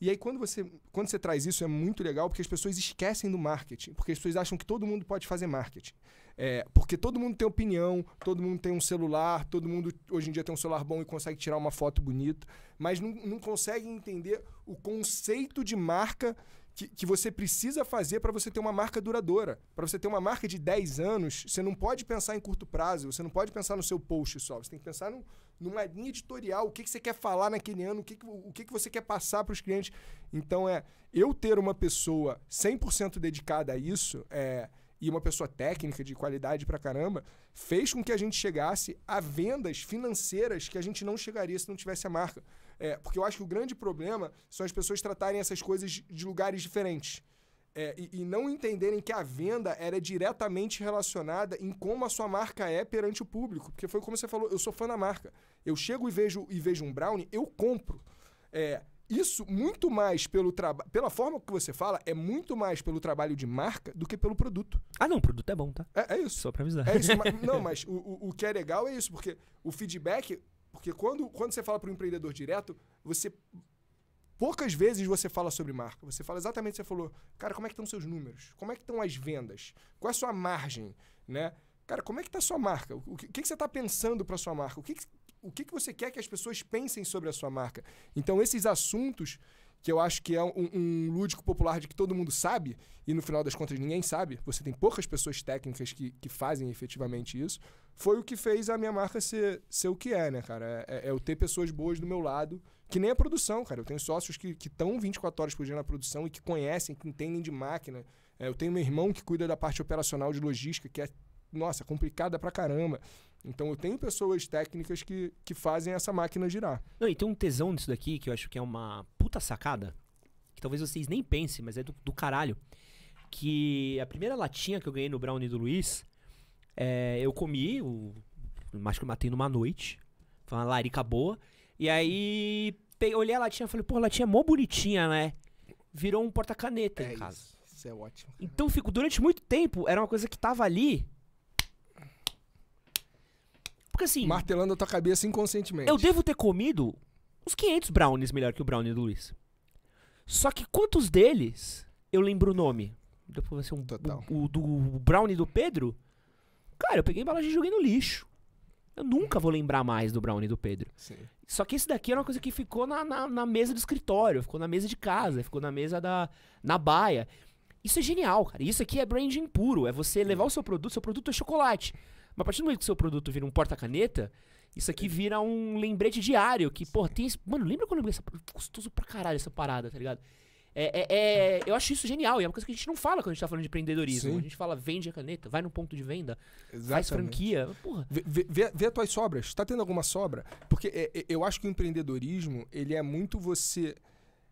E aí, quando você, quando você traz isso, é muito legal, porque as pessoas esquecem do marketing, porque as pessoas acham que todo mundo pode fazer marketing. É, porque todo mundo tem opinião, todo mundo tem um celular, todo mundo hoje em dia tem um celular bom e consegue tirar uma foto bonita, mas não, não consegue entender o conceito de marca que, que você precisa fazer para você ter uma marca duradoura. Para você ter uma marca de 10 anos, você não pode pensar em curto prazo, você não pode pensar no seu post só, você tem que pensar num numa linha editorial, o que, que você quer falar naquele ano, o que, que o que, que você quer passar para os clientes. Então, é eu ter uma pessoa 100% dedicada a isso é, e uma pessoa técnica de qualidade para caramba, fez com que a gente chegasse a vendas financeiras que a gente não chegaria se não tivesse a marca. É, porque eu acho que o grande problema são as pessoas tratarem essas coisas de lugares diferentes é, e, e, não entenderem que a venda era diretamente relacionada em como a sua marca é perante o público. Porque foi como você falou, eu sou fã da marca. Eu chego e vejo, e vejo um brownie, eu compro. É, isso, muito mais pelo trabalho. Pela forma que você fala, é muito mais pelo trabalho de marca do que pelo produto. Ah, não, o produto é bom, tá? É, é isso. Só pra avisar. É isso. mas, não, mas o, o, o que é legal é isso, porque o feedback. Porque quando, quando você fala para o empreendedor direto, você Poucas vezes você fala sobre marca. Você fala exatamente o que você falou. Cara, como é que estão seus números? Como é que estão as vendas? Qual é a sua margem? Né? Cara, como é que está a sua marca? O que, o que você está pensando para a sua marca? O, que, o que você quer que as pessoas pensem sobre a sua marca? Então, esses assuntos que eu acho que é um, um, lúdico popular de que todo mundo sabe, e no final das contas ninguém sabe, você tem poucas pessoas técnicas que, que fazem efetivamente isso, foi o que fez a minha marca ser, ser o que é, né, cara? É, é, é eu ter pessoas boas do meu lado que nem a produção, cara. Eu tenho sócios que estão 24 horas por dia na produção e que conhecem, que entendem de máquina. É, eu tenho meu irmão que cuida da parte operacional de logística, que é, nossa, complicada pra caramba. Então eu tenho pessoas técnicas que, que fazem essa máquina girar. Não, e tem um tesão nisso daqui que eu acho que é uma puta sacada, que talvez vocês nem pensem, mas é do, do caralho. Que a primeira latinha que eu ganhei no Brownie do Luiz, é, eu comi, o, acho que eu matei numa noite. Foi uma larica boa. E aí, peguei, olhei a latinha e falei, pô, a latinha é mó bonitinha, né? Virou um porta-caneta é em casa. Isso, isso é ótimo. Cara. Então, fico, durante muito tempo, era uma coisa que tava ali. Porque assim. Martelando a tua cabeça inconscientemente. Eu devo ter comido uns 500 brownies melhor que o brownie do Luiz. Só que quantos deles eu lembro o nome? Depois vai ser um. Total. O, o do o brownie do Pedro. Cara, eu peguei a embalagem e joguei no lixo. Eu nunca vou lembrar mais do Brownie e do Pedro. Sim. Só que esse daqui era uma coisa que ficou na, na, na, mesa do escritório, ficou na mesa de casa, ficou na mesa da. na baia. Isso é genial, cara. Isso aqui é branding puro. É você levar o seu produto, seu produto é chocolate. Mas a partir do momento que seu produto vira um porta-caneta, isso aqui vira um lembrete diário. Que, porra, tem. Esse... Mano, lembra quando eu essa... Custoso pra caralho essa parada, tá ligado? É, é, é, eu acho isso genial, e é uma coisa que a gente não fala quando a gente tá falando de empreendedorismo. Sim. A gente fala, vende a caneta, vai no ponto de venda, Exatamente. faz franquia. Porra. Vê, vê, vê as tuas sobras. Tá tendo alguma sobra? Porque é, é, eu acho que o empreendedorismo, ele é muito você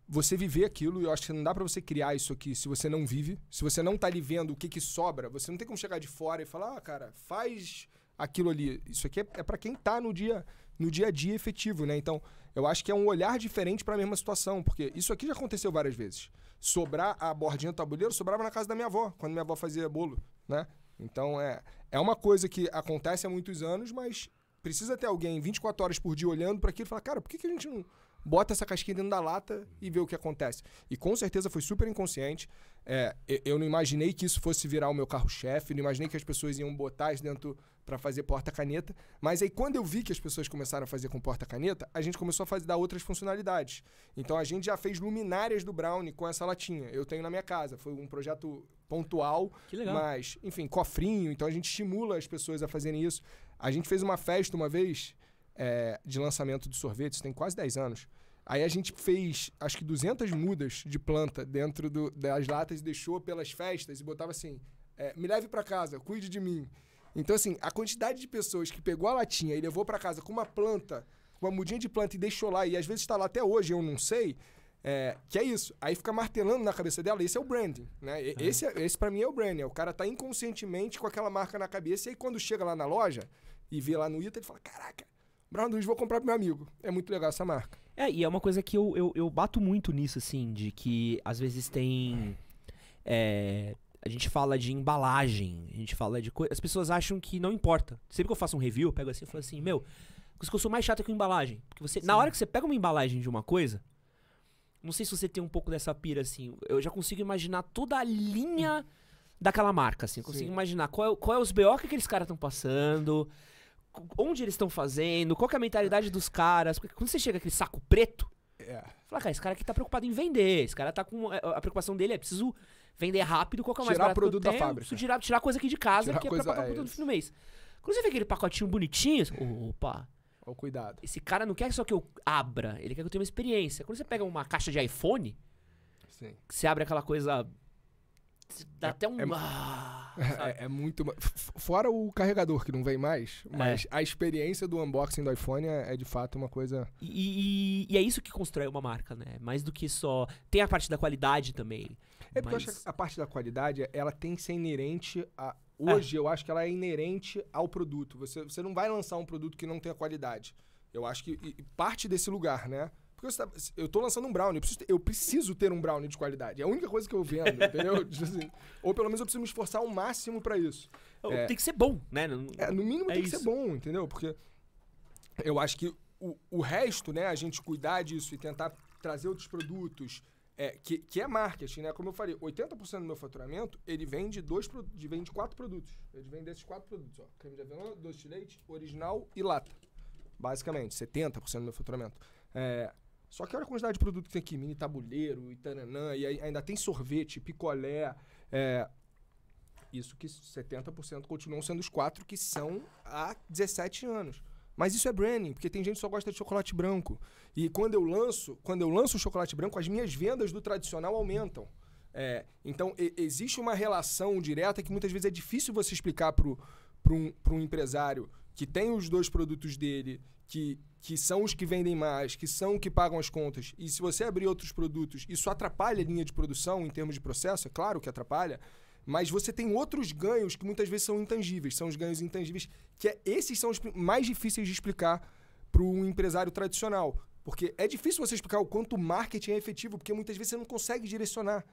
você viver aquilo, eu acho que não dá para você criar isso aqui se você não vive, se você não tá ali vendo o que que sobra, você não tem como chegar de fora e falar, ah, cara, faz aquilo ali. Isso aqui é, é para quem tá no dia no dia a dia efetivo, né? Então, eu acho que é um olhar diferente para a mesma situação, porque isso aqui já aconteceu várias vezes. Sobrar a bordinha do tabuleiro sobrava na casa da minha avó, quando minha avó fazia bolo, né? Então é, é uma coisa que acontece há muitos anos, mas precisa ter alguém 24 horas por dia olhando para aquilo e falar, cara, por que, que a gente não bota essa casquinha dentro da lata e vê o que acontece? E com certeza foi super inconsciente. É, eu não imaginei que isso fosse virar o meu carro-chefe, não imaginei que as pessoas iam botar isso dentro para fazer porta-caneta. Mas aí, quando eu vi que as pessoas começaram a fazer com porta-caneta, a gente começou a fazer, dar outras funcionalidades. Então, a gente já fez luminárias do Brownie com essa latinha. Eu tenho na minha casa. Foi um projeto pontual. Que legal. Mas, enfim, cofrinho. Então, a gente estimula as pessoas a fazerem isso. A gente fez uma festa uma vez é, de lançamento de sorvetes, tem quase 10 anos. Aí a gente fez, acho que 200 mudas de planta dentro do, das latas e deixou pelas festas e botava assim: é, me leve para casa, cuide de mim. Então, assim, a quantidade de pessoas que pegou a latinha e levou para casa com uma planta, uma mudinha de planta e deixou lá, e às vezes está lá até hoje, eu não sei, é, que é isso. Aí fica martelando na cabeça dela, esse é o branding, né? É. Esse, é, esse para mim é o branding. É o cara tá inconscientemente com aquela marca na cabeça, e aí quando chega lá na loja e vê lá no Ita, ele fala: Caraca, Brown Dudes vou comprar pro meu amigo. É muito legal essa marca. É, e é uma coisa que eu, eu, eu bato muito nisso, assim, de que às vezes tem. É, a gente fala de embalagem, a gente fala de coisa. As pessoas acham que não importa. Sempre que eu faço um review, eu pego assim e falo assim, meu, o que eu sou mais chato é com embalagem. Porque você, Sim. na hora que você pega uma embalagem de uma coisa, não sei se você tem um pouco dessa pira, assim, eu já consigo imaginar toda a linha daquela marca, assim. Eu consigo Sim. imaginar qual é, qual é os BO que aqueles caras estão passando, onde eles estão fazendo, qual é a mentalidade dos caras. Quando você chega aquele saco preto, é. fala Falar, cara, esse cara aqui tá preocupado em vender. Esse cara tá com. É, a preocupação dele é preciso vender rápido, qual que é o mais tirar barato produto da tenho, fábrica. tirar, tirar coisa aqui de casa, tirar que coisa, é pra pagar o é produto no fim do mês. Quando você vê aquele pacotinho bonitinho, opa. Ó, oh, cuidado. Esse cara não quer só que eu abra, ele quer que eu tenha uma experiência. Quando você pega uma caixa de iPhone, Sim. você abre aquela coisa Dá é, até um. É, ah, é, é, muito. Fora o carregador que não vem mais, é. mas a experiência do unboxing do iPhone é, é de fato uma coisa. E, e, e, é isso que constrói uma marca, né? Mais do que só. Tem a parte da qualidade também. É porque mas... eu acho que a parte da qualidade ela tem que ser inerente a. É. Hoje eu acho que ela é inerente ao produto. Você, você não vai lançar um produto que não tenha qualidade. Eu acho que parte desse lugar, né? Porque eu estou lançando um brownie, eu preciso, ter, eu preciso, ter, um brownie de qualidade. É a única coisa que eu vendo, entendeu? Tipo assim, ou pelo menos eu preciso me esforçar ao máximo para isso. É, tem que ser bom, né? é, no mínimo é tem isso. que ser bom, entendeu? Porque eu acho que o, o resto, né, a gente cuidar disso e tentar trazer outros produtos, é, que, que é marketing, né? Como eu falei, 80% do meu faturamento, ele vem de dois de, vem de quatro produtos. Ele vem desses quatro produtos, ó. Creme de avelã, doce de leite, original e lata. Basicamente, 70% do meu faturamento. É, só que olha a quantidade de produto que tem aqui, mini tabuleiro e tananã, e ainda tem sorvete, picolé. É, isso que 70% continuam sendo os quatro que são há 17 anos. Mas isso é branding, porque tem gente que só gosta de chocolate branco. E quando eu lanço, quando eu lanço o chocolate branco, as minhas vendas do tradicional aumentam. É, então e, existe uma relação direta que muitas vezes é difícil você explicar para um, um empresário que tem os dois produtos dele, que que são os que vendem mais, que são os que pagam as contas, e se você abrir outros produtos, isso atrapalha a linha de produção em termos de processo, é claro que atrapalha, mas você tem outros ganhos que muitas vezes são intangíveis, são os ganhos intangíveis, que é, esses são os mais difíceis de explicar para um empresário tradicional. Porque é difícil você explicar o quanto o marketing é efetivo, porque muitas vezes você não consegue direcionar.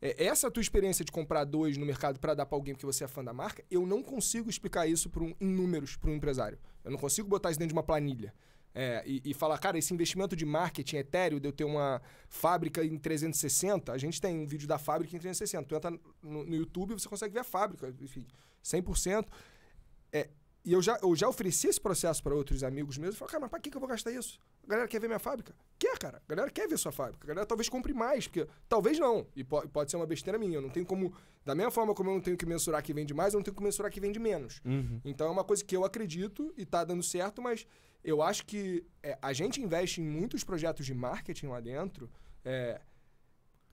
É, essa tua experiência de comprar dois no mercado para dar para alguém que você é fã da marca, eu não consigo explicar isso um, em números para um empresário. Eu não consigo botar isso dentro de uma planilha. É, e, e falar, cara, esse investimento de marketing etéreo de eu ter uma fábrica em 360, a gente tem um vídeo da fábrica em 360. Tu entra no, no YouTube você consegue ver a fábrica, enfim, 100%. É, e eu já, eu já ofereci esse processo para outros amigos meus e falei, cara, mas para que, que eu vou gastar isso? A galera quer ver minha fábrica? Quer, cara. A galera quer ver sua fábrica. A galera talvez compre mais, porque talvez não. E po pode ser uma besteira minha. Eu não tenho como. Da mesma forma como eu não tenho que mensurar que vende mais, eu não tenho que mensurar que vende menos. Uhum. Então é uma coisa que eu acredito e está dando certo, mas eu acho que é, a gente investe em muitos projetos de marketing lá dentro é,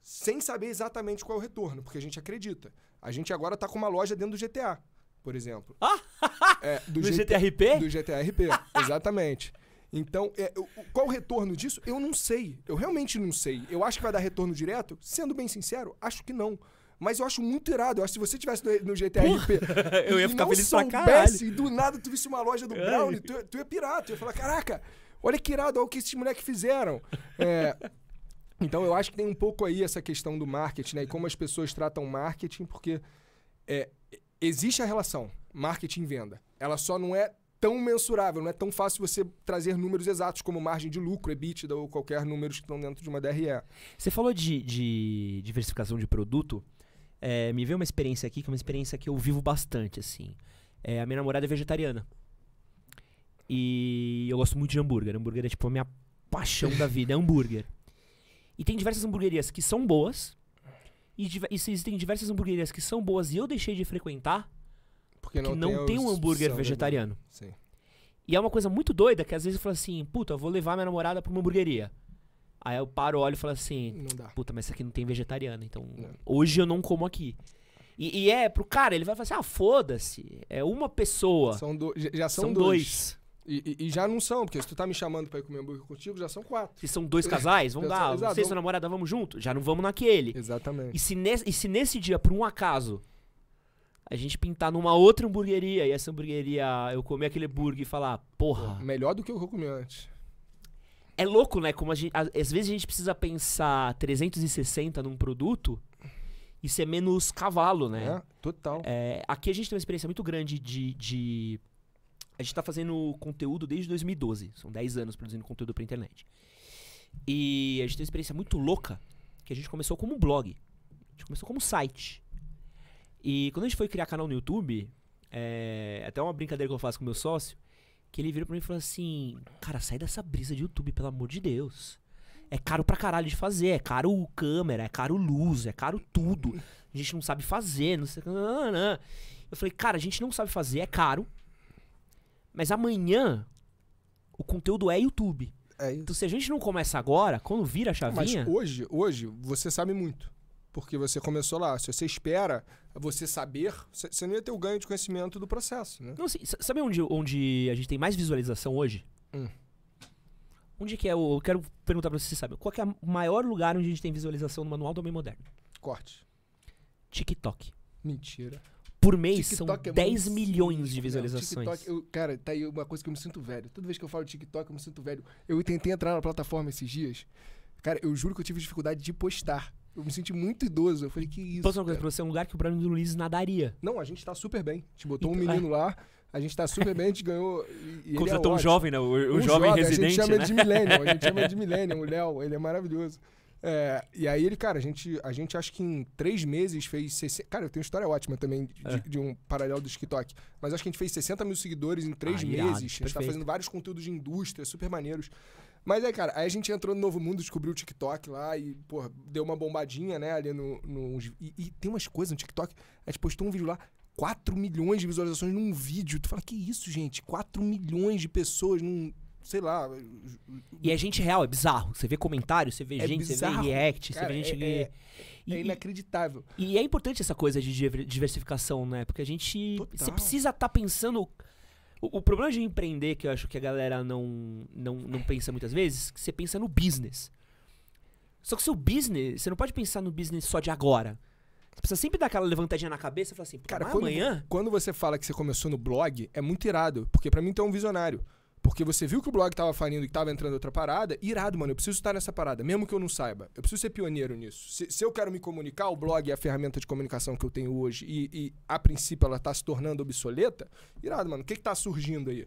sem saber exatamente qual é o retorno, porque a gente acredita. A gente agora está com uma loja dentro do GTA, por exemplo. Ah! É, do, do GTRP? Do GTRP, exatamente. Então, é, qual o retorno disso? Eu não sei. Eu realmente não sei. Eu acho que vai dar retorno direto? Sendo bem sincero, acho que não. Mas eu acho muito irado. Eu acho que se você tivesse no, no GTRP. eu ia ficar feliz soubesse, E do nada tu visse uma loja do Brown tu, tu ia pirar. Tu ia falar: caraca, olha que irado, olha o que esses moleques fizeram. É. Então eu acho que tem um pouco aí essa questão do marketing, né? E como as pessoas tratam marketing, porque é, existe a relação marketing venda. Ela só não é tão mensurável, não é tão fácil você trazer números exatos como margem de lucro, EBITDA ou qualquer números que estão dentro de uma DRE. Você falou de, de diversificação de produto. É, me veio uma experiência aqui, que é uma experiência que eu vivo bastante, assim. É, a minha namorada é vegetariana. E eu gosto muito de hambúrguer. Hambúrguer é tipo a minha paixão da vida, é hambúrguer. E tem diversas hambúrguerias que são boas. E, e existem diversas hambúrguerias que são boas e eu deixei de frequentar. Porque, porque não, não tem, um hambúrguer né, vegetariano. Sim. E é uma coisa muito doida que às vezes eu falo assim, puta, vou levar minha namorada pra uma hambúrgueria. Aí eu paro, olho e falo assim: Puta, mas isso aqui não tem vegetariano, então não. hoje eu não como aqui. E, e, é pro cara, ele vai falar assim: ah, foda-se, é uma pessoa. São do, já são, são dois. dois. E, e, e, já não são, porque se tu tá me chamando pra ir comer hambúrguer contigo, já são quatro. Se são dois casais, vamos dar. Exato, você e sua namorada, vamos junto? Já não vamos naquele. Exatamente. E se, nesse, e se nesse dia, por um acaso, a gente pintar numa outra hamburgueria e essa hamburgueria eu comer aquele hambúrguer e falar, porra. Melhor do que o que eu comi antes. É louco, né? Como gente, às vezes a gente precisa pensar 360 num produto e ser menos cavalo, né? É, total. É, aqui a gente tem uma experiência muito grande de, de. A gente tá fazendo conteúdo desde 2012. São 10 anos produzindo conteúdo pra internet. E a gente tem uma experiência muito louca que a gente começou como blog. A gente começou como site. E quando a gente foi criar canal no YouTube, é, até uma brincadeira que eu faço com meu sócio, que ele virou pra mim e falou assim: Cara, sai dessa brisa de YouTube, pelo amor de Deus. É caro pra caralho de fazer, é caro câmera, é caro luz, é caro tudo. A gente não sabe fazer, não sei. Não, não. Eu falei, cara, a gente não sabe fazer, é caro. Mas amanhã o conteúdo é YouTube. É então, isso. Então se a gente não começa agora, quando vira a chavinha. Mas hoje, hoje, você sabe muito porque você começou lá. Se você espera você saber, você não ia ter o ganho de conhecimento do processo, né? Não, sabe onde, onde a gente tem mais visualização hoje? Hum. Onde que é o... Eu quero perguntar pra você, você sabe. Qual é o maior lugar onde a gente tem visualização no Manual do Homem Moderno? Corte. TikTok. Mentira. Por mês TikTok são é 10 milhões de visualizações. Não, TikTok, eu, cara, tá aí uma coisa que eu me sinto velho. Toda vez que eu falo TikTok, eu me sinto velho. Eu tentei entrar na plataforma esses dias. Cara, eu juro que eu tive dificuldade de postar. Eu me senti muito idoso. Eu falei, que isso. Posso uma coisa pra você? É um lugar que o Bruno Luiz nadaria. Não, a gente tá super bem. A gente botou então, um menino é. lá. A gente tá super bem, a gente ganhou. Contratou é um tá jovem, né? O, o um jovem, jovem, residente. A gente chama né? de Millennium. A gente chama de Millennium. O Léo, ele é maravilhoso. É, e aí ele, cara, a gente, a gente acho que em três meses fez. 60, cara, eu tenho uma história ótima também de, é. de um paralelo do TikTok. Mas acho que a gente fez 60 mil seguidores em três ah, meses. Irado, a gente tá perfeito. tá fazendo vários conteúdos de indústria, super maneiros. Mas é cara, aí a gente entrou no novo mundo, descobriu o TikTok lá e, porra, deu uma bombadinha, né, ali no. no e, e tem umas coisas no TikTok. A gente postou um vídeo lá, 4 milhões de visualizações num vídeo. Tu fala, que isso, gente? 4 milhões de pessoas num. Sei lá. E é gente real, é bizarro. Você vê comentário, você vê é gente, bizarro. você vê react, Cara, você vê gente. É, é, e, é inacreditável. E, e, é importante essa coisa de diversificação, né? Porque a gente. Total. Você precisa estar tá pensando o, o, problema de empreender, que eu acho que a galera não, não, não pensa muitas vezes, que você pensa no business. Só que o seu business, você não pode pensar no business só de agora. Você precisa sempre dar aquela levantadinha na cabeça e falar assim, cara, quando, amanhã. Quando você fala que você começou no blog, é muito irado, porque para mim tu é um visionário. Porque você viu que o blog tava falindo e tava entrando outra parada. Irado, mano, eu preciso estar nessa parada, mesmo que eu não saiba. Eu preciso ser pioneiro nisso. Se, se eu quero me comunicar, o blog é a ferramenta de comunicação que eu tenho hoje e, e a princípio ela tá se tornando obsoleta. Irado, mano, o que que tá surgindo aí?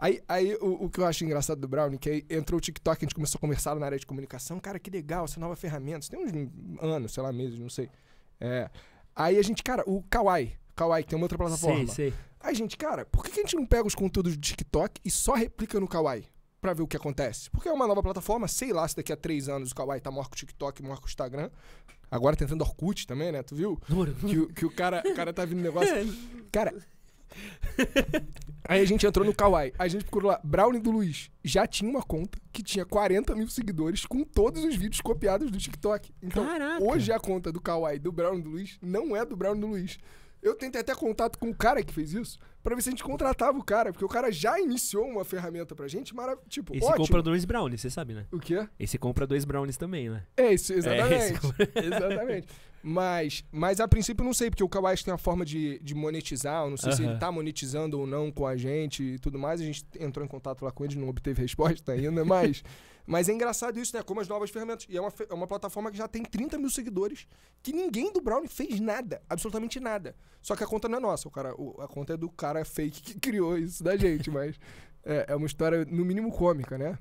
Aí, aí o, o, que eu acho engraçado do Brownie, é que aí entrou o TikTok, a gente começou a conversar na área de comunicação. Cara, que legal, essa nova ferramenta. Isso tem uns anos, sei lá, meses, não sei. É. Aí a gente, cara, o Kawaii. Kawaii, que tem uma outra plataforma. Sim, sim. Aí, gente, cara, por que a gente não pega os conteúdos do TikTok e só replica no Kawaii? Pra ver o que acontece. Porque é uma nova plataforma, sei lá se daqui a três anos o Kawaii tá maior que o TikTok, maior que o Instagram. Agora tentando Orkut também, né? Tu viu? Que, que o, cara, o cara tá vindo negócio. Cara. Aí a gente entrou no Kawaii. A gente procurou lá, Brownie do Luiz. Já tinha uma conta que tinha 40 mil seguidores com todos os vídeos copiados do TikTok. Então, Caraca. hoje a conta do Kawaii do Brownie do Luiz não é do Brownie do Luiz. Eu tentei até contato com o cara que fez isso, pra ver se a gente contratava o cara, porque o cara já iniciou uma ferramenta pra gente, mara... tipo, esse ótimo. compra dois brownies, você sabe, né? O quê? Esse compra dois brownies também, né? É, isso, é, exatamente. É, exatamente. Mas, mas a princípio não sei, porque o Kawaii tem uma forma de, de monetizar, eu não sei uh -huh. se ele tá monetizando ou não com a gente e tudo mais. A gente entrou em contato lá com ele, não obteve resposta ainda, mas... Mas é engraçado isso, né? Como as novas ferramentas. E é uma, é uma plataforma que já tem 30 mil seguidores, que ninguém do Brownie fez nada, absolutamente nada. Só que a conta não é nossa, o cara, o, a conta é do cara fake que criou isso da gente, mas é, é uma história, no mínimo, cômica, né?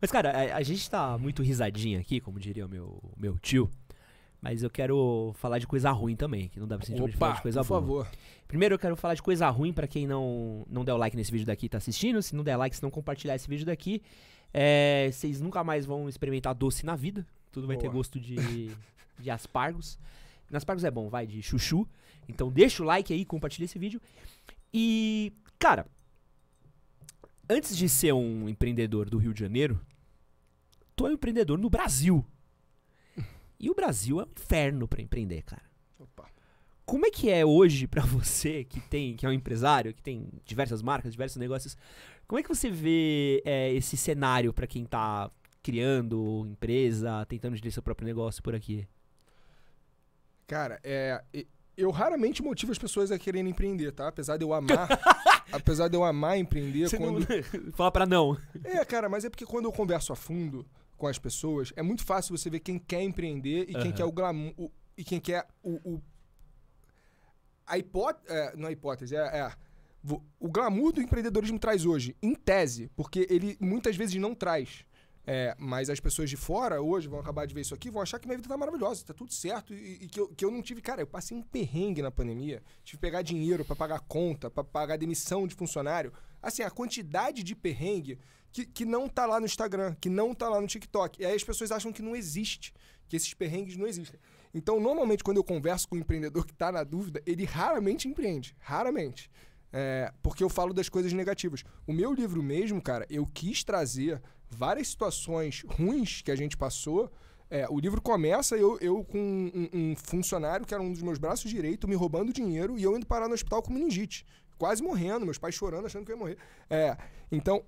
Mas, cara, a, a, gente tá muito risadinha aqui, como diria o meu, meu tio. Mas eu quero falar de coisa ruim também, que não dá pra sentir Opa, falar de coisa por boa. favor. Primeiro eu quero falar de coisa ruim para quem não, não der o like nesse vídeo daqui e tá assistindo. Se não der like, se não compartilhar esse vídeo daqui. É, vocês nunca mais vão experimentar doce na vida. Tudo Boa. vai ter gosto de, de aspargos. Aspargos é bom, vai, de chuchu. Então deixa o like aí, compartilha esse vídeo. E, cara, antes de ser um empreendedor do Rio de Janeiro, tu é um empreendedor no Brasil. E o Brasil é um inferno para empreender, cara. Opa. Como é que é hoje para você que tem, que é um empresário, que tem diversas marcas, diversos negócios, como é que você vê é, esse cenário para quem está criando empresa, tentando gerir seu próprio negócio por aqui? Cara, é, eu raramente motivo as pessoas a quererem empreender, tá? Apesar de eu amar. apesar de eu amar empreender. Você quando... não... Fala pra não. É, cara, mas é porque quando eu converso a fundo com as pessoas, é muito fácil você ver quem quer empreender e uhum. quem quer o glamour. O, e quem quer o. o... A hipótese. É, não é hipótese, é, é o glamour do empreendedorismo traz hoje, em tese, porque ele muitas vezes não traz. É, mas as pessoas de fora hoje vão acabar de ver isso aqui vão achar que minha vida tá maravilhosa, tá tudo certo e, e que, eu, que eu não tive. Cara, eu passei um perrengue na pandemia, tive que pegar dinheiro para pagar conta, para pagar demissão de funcionário. Assim, a quantidade de perrengue que, que não tá lá no Instagram, que não tá lá no TikTok. E aí as pessoas acham que não existe, que esses perrengues não existem. Então, normalmente, quando eu converso com um empreendedor que tá na dúvida, ele raramente empreende, raramente. É, porque eu falo das coisas negativas. O meu livro mesmo, cara, eu quis trazer várias situações ruins que a gente passou. É, o livro começa eu, eu com um, um, funcionário que era um dos meus braços direitos me roubando dinheiro e eu indo parar no hospital com meningite. Quase morrendo, meus pais chorando, achando que eu ia morrer. É, então,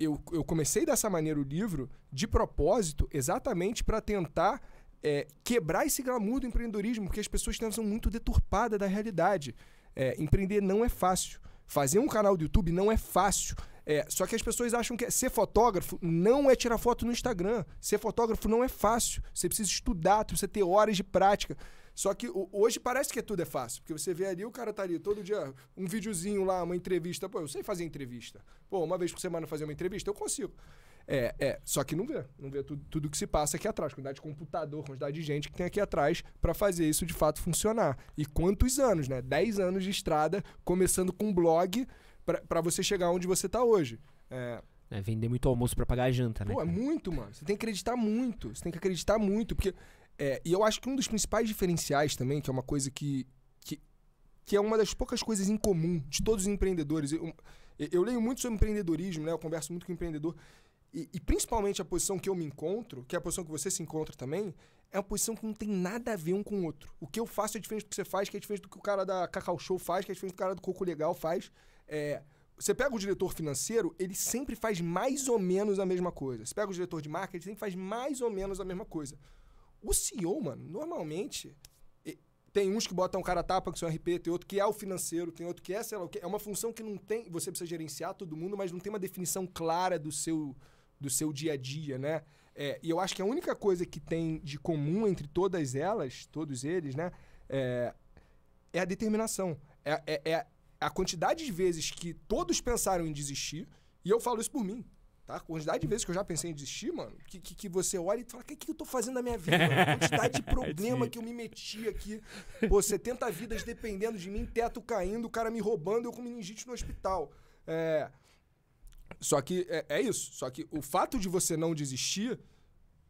eu, eu comecei dessa maneira o livro de propósito, exatamente para tentar é, quebrar esse glamour do empreendedorismo, porque as pessoas são muito deturpadas da realidade. É, empreender não é fácil. Fazer um canal do YouTube não é fácil. É, só que as pessoas acham que é, ser fotógrafo não é tirar foto no Instagram. Ser fotógrafo não é fácil. Você precisa estudar, precisa ter horas de prática. Só que hoje parece que tudo é fácil, porque você vê ali, o cara tá ali todo dia, um videozinho lá, uma entrevista. Pô, eu sei fazer entrevista. Pô, uma vez por semana fazer uma entrevista, eu consigo. É, é, só que não vê. Não vê tudo, tudo que se passa aqui atrás. Quantidade de computador, quantidade de gente que tem aqui atrás para fazer isso de fato funcionar. E quantos anos, né? 10 anos de estrada, começando com um blog para você chegar onde você tá hoje. É, é vender muito almoço para pagar a janta, né? Pô, é muito, mano. Você tem que acreditar muito. Você tem que acreditar muito. Porque. É, e eu acho que um dos principais diferenciais também, que é uma coisa que. que, que é uma das poucas coisas em comum de todos os empreendedores. Eu, eu leio muito sobre empreendedorismo, né? Eu converso muito com empreendedor. E, e, principalmente a posição que eu me encontro, que é a posição que você se encontra também, é uma posição que não tem nada a ver um com o outro. O que eu faço é diferente do que você faz, que é diferente do que o cara da Cacau Show faz, que é diferente do cara do Coco Legal faz. É, você pega o diretor financeiro, ele sempre faz mais ou menos a mesma coisa. Você pega o diretor de marketing, ele sempre faz mais ou menos a mesma coisa. O CEO, mano, normalmente, tem uns que botam um cara tapa que são RP, tem outro que é o financeiro, tem outro que é, sei lá o quê. É uma função que não tem. Você precisa gerenciar todo mundo, mas não tem uma definição clara do seu do seu dia a dia, né? É, e eu acho que a única coisa que tem de comum entre todas elas, todos eles, né? É, é a determinação. É, é, é, a quantidade de vezes que todos pensaram em desistir, e eu falo isso por mim. Tá? A quantidade de vezes que eu já pensei em desistir, mano, que, que, que você olha e fala, o que, que eu tô fazendo na minha vida? Mano? A quantidade de problema que eu me meti aqui. Pô, 70 vidas dependendo de mim, teto caindo, o cara me roubando, eu com meningite no hospital. É, só que é, é, isso. Só que o fato de você não desistir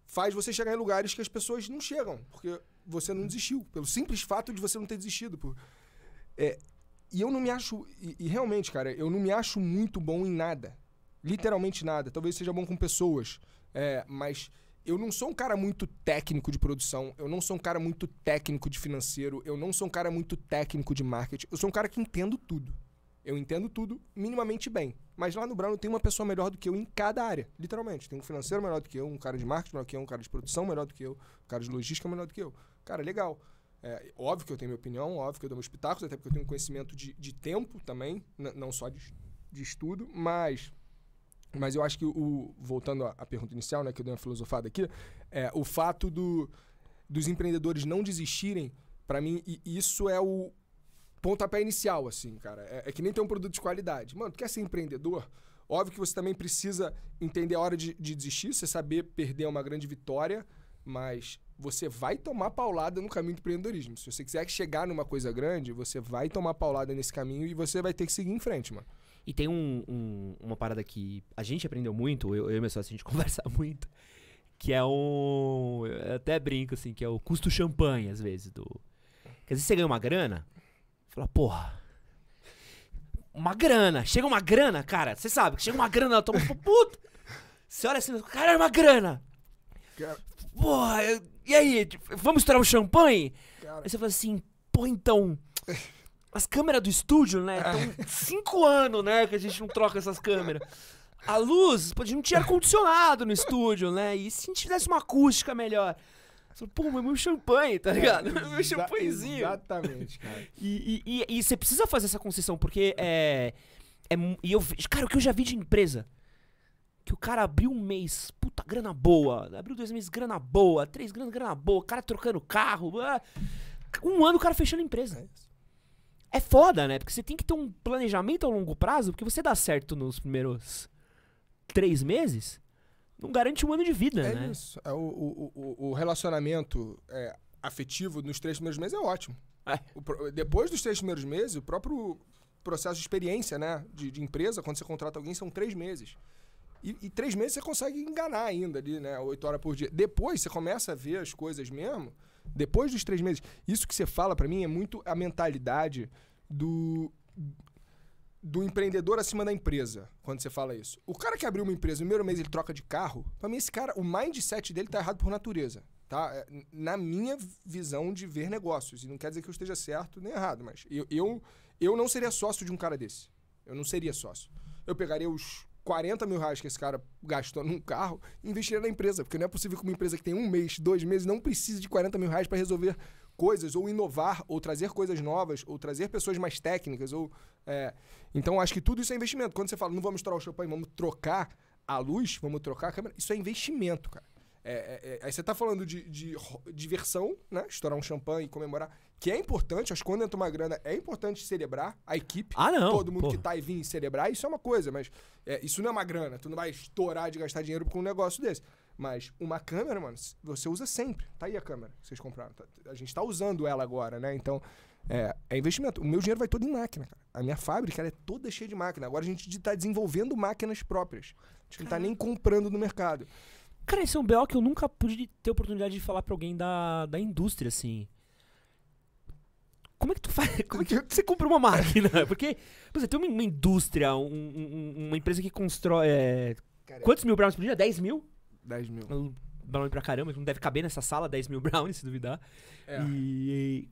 faz você chegar em lugares que as pessoas não chegam, porque você não desistiu, pelo simples fato de você não ter desistido. Por... É, e eu não me acho. E, e realmente, cara, eu não me acho muito bom em nada. Literalmente nada. Talvez seja bom com pessoas, é, mas eu não sou um cara muito técnico de produção, eu não sou um cara muito técnico de financeiro, eu não sou um cara muito técnico de marketing. Eu sou um cara que entendo tudo. Eu entendo tudo minimamente bem. Mas lá no Brown tem uma pessoa melhor do que eu em cada área, literalmente. Tem um financeiro melhor do que eu, um cara de marketing melhor do que eu, um cara de produção melhor do que eu, um cara de logística melhor do que eu. Cara, legal. É, óbvio que eu tenho minha opinião, óbvio que eu dou meus pitacos, até porque eu tenho conhecimento de, de tempo também, não só de, de estudo, mas mas eu acho que o. Voltando à, pergunta inicial, né, que eu dei uma filosofada aqui, é, o fato do, dos empreendedores não desistirem, para mim, isso é o, pontapé inicial, assim, cara. É, é, que nem ter um produto de qualidade. Mano, tu quer ser empreendedor? Óbvio que você também precisa entender a hora de, de desistir, você saber perder é uma grande vitória, mas você vai tomar paulada no caminho do empreendedorismo. Se você quiser chegar numa coisa grande, você vai tomar paulada nesse caminho e você vai ter que seguir em frente, mano. E tem um, um, uma parada que a gente aprendeu muito, eu, eu e meu sócio, a gente conversa muito, que é um. Eu até brinco, assim, que é o custo champanhe, às vezes, do. Porque às vezes você ganha uma grana, Falar, porra. Uma grana. Chega uma grana, cara. Você sabe que chega uma grana, ela toma tipo, puto. Você olha assim, cara, é uma grana. Porra, eu, e aí? Vamos estourar um champanhe? Cara. Aí você fala assim, pô, então. As câmeras do estúdio, né? Então, cinco anos, né? Que a gente não troca essas câmeras. A luz, a gente não tinha ar-condicionado no estúdio, né? E se a gente fizesse uma acústica melhor? Você pô, mas meu champanhe, tá é, ligado? É, meu champanhezinho. Exatamente, cara. E, e, e, e, você precisa fazer essa concessão, porque é. é e eu, cara, o que eu já vi de empresa. Que o cara abriu um mês, puta grana boa. Abriu dois meses, grana boa. Três grana, grana boa. O cara trocando carro. Blá. Ah, um ano o cara fechando a empresa. É isso é foda, né? Porque você tem que ter um planejamento a longo prazo, porque você dá certo nos primeiros três meses, não garante um ano de vida, é né? Isso. É o, o, o, o relacionamento é, afetivo nos três primeiros meses é ótimo. É. O, depois dos três primeiros meses, o próprio processo de experiência, né? De, de empresa, quando você contrata alguém, são três meses. E, e, três meses você consegue enganar ainda ali, né? Oito horas por dia. Depois você começa a ver as coisas mesmo. Depois dos três meses. Isso que você fala para mim é muito a mentalidade do do empreendedor acima da empresa, quando você fala isso. O cara que abriu uma empresa, no primeiro mês ele troca de carro, para mim esse cara, o mindset dele tá errado por natureza, tá? É, na minha visão de ver negócios, e não quer dizer que eu esteja certo nem errado, mas eu, eu, eu não seria sócio de um cara desse. Eu não seria sócio. Eu pegaria os 40 mil reais que esse cara gastou num carro e investiria na empresa, porque não é possível que uma empresa que tem um mês, dois meses, não precise de 40 mil reais para resolver coisas ou inovar ou trazer coisas novas ou trazer pessoas mais técnicas ou é... então acho que tudo isso é investimento quando você fala não vamos estourar o champanhe vamos trocar a luz vamos trocar a câmera isso é investimento cara é, é, é aí você está falando de, de, diversão, né? Estourar um champanhe e comemorar, que é importante, acho que quando entra uma grana, é importante celebrar a equipe. Ah, não. Todo mundo que está e vir celebrar, isso é uma coisa, mas é, isso não é uma grana. Tu não vai estourar de gastar dinheiro com um negócio desse. Mas uma câmera, mano, você usa sempre. Tá aí a câmera que vocês compraram. Tá, a gente tá usando ela agora, né? Então, é, é, investimento. O meu dinheiro vai todo em máquina, cara. A minha fábrica ela é toda cheia de máquina. Agora a gente tá desenvolvendo máquinas próprias. A gente não tá nem comprando no mercado. Cara, esse é um BO que eu nunca pude ter oportunidade de falar pra alguém da, da indústria, assim. Como é que tu faz? Como é que você compra uma máquina? Porque, por exemplo, tem uma, indústria, um, um, uma empresa que constrói. É, quantos mil braços por dia? 10 mil? 10 mil. Um brownie pra caramba, não deve caber nessa sala 10 mil brownies, se duvidar. É. E.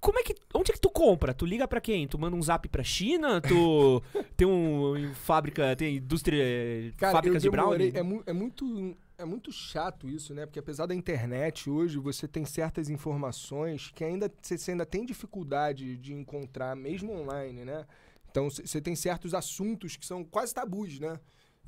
Como é que. Onde é que tu compra? Tu liga pra quem? Tu manda um zap pra China? Tu tem um. fábrica. Tem indústria. Eh, Cara, fábricas de brownie? É, mu é muito é muito chato isso, né? Porque apesar da internet hoje, você tem certas informações que ainda você ainda tem dificuldade de encontrar, mesmo online, né? Então você tem certos assuntos que são quase tabus, né?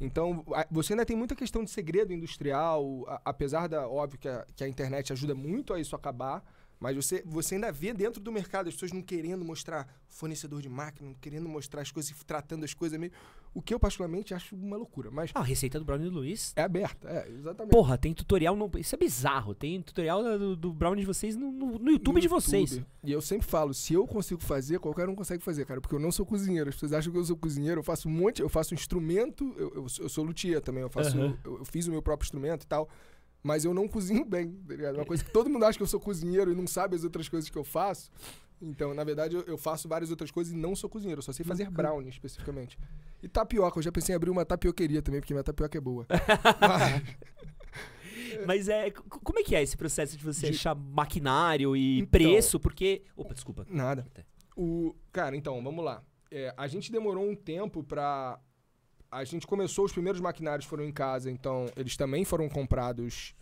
Então, você ainda tem muita questão de segredo industrial, apesar da, óbvio, que a, que a internet ajuda muito a isso acabar. Mas você, você ainda vê dentro do mercado as pessoas não querendo mostrar fornecedor de máquina, não querendo mostrar as coisas e tratando as coisas meio. O que eu, particularmente, acho uma loucura. Mas ah, a receita do Brownie do Luiz. É aberta, é, exatamente. Porra, tem tutorial. No, isso é bizarro. Tem tutorial do, do Brownie de vocês no, no, no YouTube no de vocês. YouTube. E eu sempre falo: se eu consigo fazer, qualquer um consegue fazer, cara. Porque eu não sou cozinheiro. As pessoas acham que eu sou cozinheiro. Eu faço um monte, eu faço um instrumento. Eu, eu, eu sou luthier também. Eu, faço, uhum. eu, eu, fiz o meu próprio instrumento e tal mas eu não cozinho bem, tá ligado? É uma coisa que todo mundo acha que eu sou cozinheiro e não sabe as outras coisas que eu faço. Então, na verdade, eu, eu faço várias outras coisas e não sou cozinheiro, eu só sei fazer uhum. brownie especificamente. E tapioca, eu já pensei em abrir uma tapioqueria também, porque minha tapioca é boa. mas... mas é, como é que é esse processo de você de... achar maquinário e então, preço? Porque. Opa, desculpa. Nada. O, cara, então, vamos lá. É, a gente demorou um tempo para a gente começou, os primeiros maquinários foram em casa, então eles também foram comprados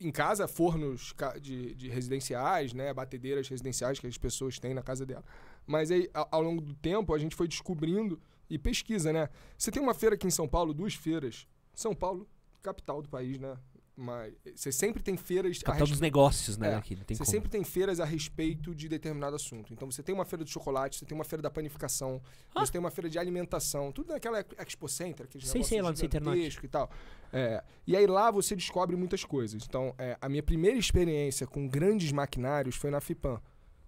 em casa, fornos de, de residenciais, né, batedeiras residenciais que as pessoas têm na casa dela. Mas aí, ao, ao longo do tempo, a gente foi descobrindo e pesquisa, né? Você tem uma feira aqui em São Paulo, duas feiras. São Paulo, capital do país, né? uma. Você sempre tem feiras. Capital respe... dos negócios, né? É, aqui, você como. sempre tem feiras a respeito de determinado assunto. Então você tem uma feira de chocolate, você tem uma feira da panificação, ah. você tem uma feira de alimentação, tudo naquela Expo Center, aqueles sei, sei, lá no internet. e tal. É, e aí lá você descobre muitas coisas. Então, é, a minha primeira experiência com grandes maquinários foi na FIPAM.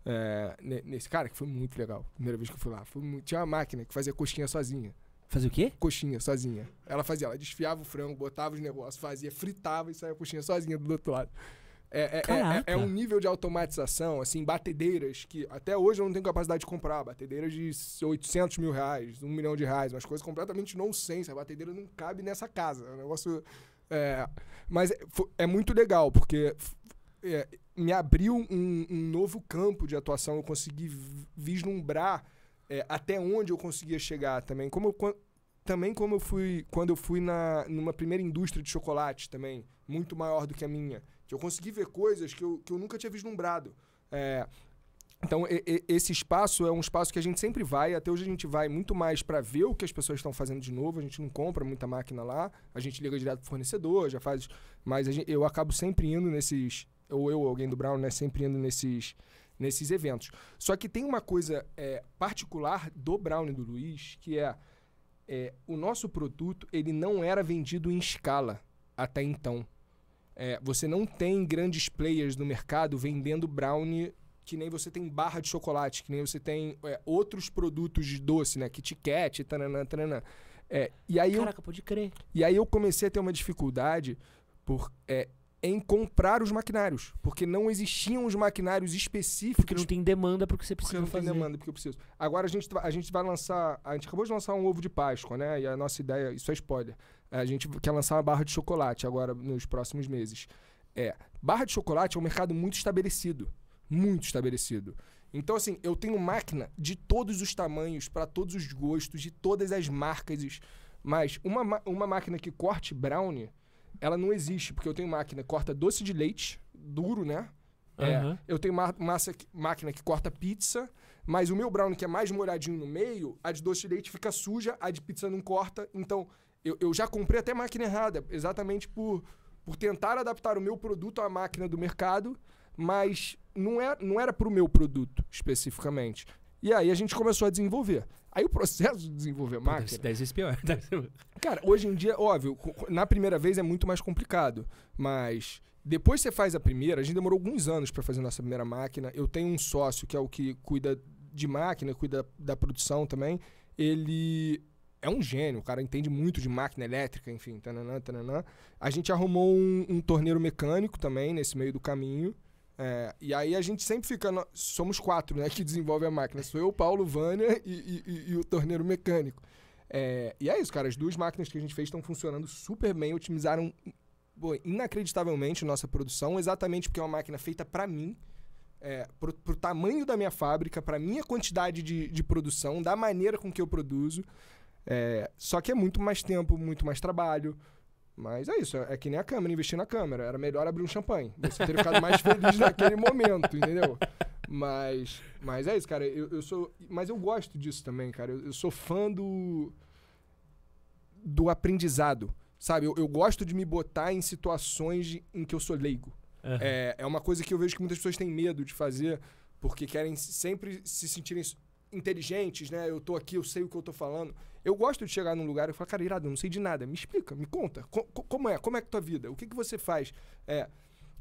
É, nesse cara, que foi muito legal. Primeira vez que eu fui lá. Foi muito... tinha uma máquina que fazia coxinha sozinha. Fazia o quê? Coxinha, sozinha. Ela fazia, ela desfiava o frango, botava os negócios, fazia, fritava e saía a coxinha sozinha do outro lado. É, é, é, é, é um nível de automatização, assim, batedeiras que até hoje eu não tenho capacidade de comprar. Batedeiras de 800 mil reais, 1 milhão de reais, umas coisas completamente nonsense. A batedeira não cabe nessa casa. É um negócio. É, mas é, muito legal, porque é, me abriu um, um novo campo de atuação. Eu consegui vislumbrar é, até onde eu conseguia chegar também. Como eu, também como eu fui quando eu fui na numa primeira indústria de chocolate também muito maior do que a minha que eu consegui ver coisas que eu, que eu nunca tinha vislumbrado é, então e, e, esse espaço é um espaço que a gente sempre vai até hoje a gente vai muito mais para ver o que as pessoas estão fazendo de novo a gente não compra muita máquina lá a gente liga direto pro fornecedor já faz mas gente, eu acabo sempre indo nesses ou eu alguém do Brown né sempre indo nesses nesses eventos. Só que tem uma coisa é, particular do Brown e do Luiz, que é, é, o nosso produto ele não era vendido em escala até então. É, você não tem grandes players no mercado vendendo brownie que nem você tem barra de chocolate, que nem você tem é, outros produtos de doce, né? Kit Kat, tananã, tananã. É, e aí Caraca, eu, pode crer. E aí eu comecei a ter uma dificuldade por, é, em comprar os maquinários, porque não existiam os maquinários específicos. Porque não tem demanda para o que você precisa porque não fazer. tem demanda porque eu preciso. Agora a gente, a gente vai lançar, a gente acabou de lançar um ovo de Páscoa, né? E a nossa ideia, isso é spoiler, a gente quer lançar uma barra de chocolate agora nos próximos meses. É, barra de chocolate é um mercado muito estabelecido, muito estabelecido. Então assim, eu tenho máquina de todos os tamanhos, para todos os gostos, de todas as marcas, mas uma, uma máquina que corte brownie ela não existe, porque eu tenho máquina que corta doce de leite, duro, né? É, eu tenho ma massa que, máquina que corta pizza, mas o meu brownie, que é mais molhadinho no meio, a de doce de leite fica suja, a de pizza não corta. Então, eu, eu já comprei até máquina errada, exatamente por, por tentar adaptar o meu produto à máquina do mercado, mas não, é, não era para o meu produto especificamente. E aí a gente começou a desenvolver. Aí o processo de desenvolver Pô, máquina. Deve ser pior. Cara, hoje em dia, óbvio, na primeira vez é muito mais complicado. Mas depois você faz a primeira, a gente demorou alguns anos para fazer a nossa primeira máquina. Eu tenho um sócio que é o que cuida de máquina, cuida da produção também. Ele é um gênio, o cara entende muito de máquina elétrica, enfim, tananã, tananã. A gente arrumou um, um torneiro mecânico também nesse meio do caminho. É, e aí a gente sempre fica. No... Somos quatro, né? Que desenvolve a máquina. Sou eu, Paulo, Vânia e, e, e o torneiro mecânico. É, e é isso, cara. As duas máquinas que a gente fez estão funcionando super bem, otimizaram pô, inacreditavelmente nossa produção, exatamente porque é uma máquina feita para mim. É, pro, pro, tamanho da minha fábrica, pra minha quantidade de, de produção, da maneira com que eu produzo. É, só que é muito mais tempo, muito mais trabalho. Mas é isso, é que nem a câmera, investir na câmera. Era melhor abrir um champanhe. Você teria ficado mais feliz naquele momento, entendeu? Mas, mas é isso, cara. Eu, eu sou. Mas eu gosto disso também, cara. Eu, eu sou fã do. do aprendizado. Sabe? Eu, eu gosto de me botar em situações de, em que eu sou leigo. Uhum. É, é uma coisa que eu vejo que muitas pessoas têm medo de fazer, porque querem sempre se sentirem inteligentes, né? Eu tô aqui, eu sei o que eu tô falando. Eu gosto de chegar num lugar e falar, cara, irado, eu não sei de nada. Me explica, me conta. Co como é? Como é que tua vida? O que, que você faz? É.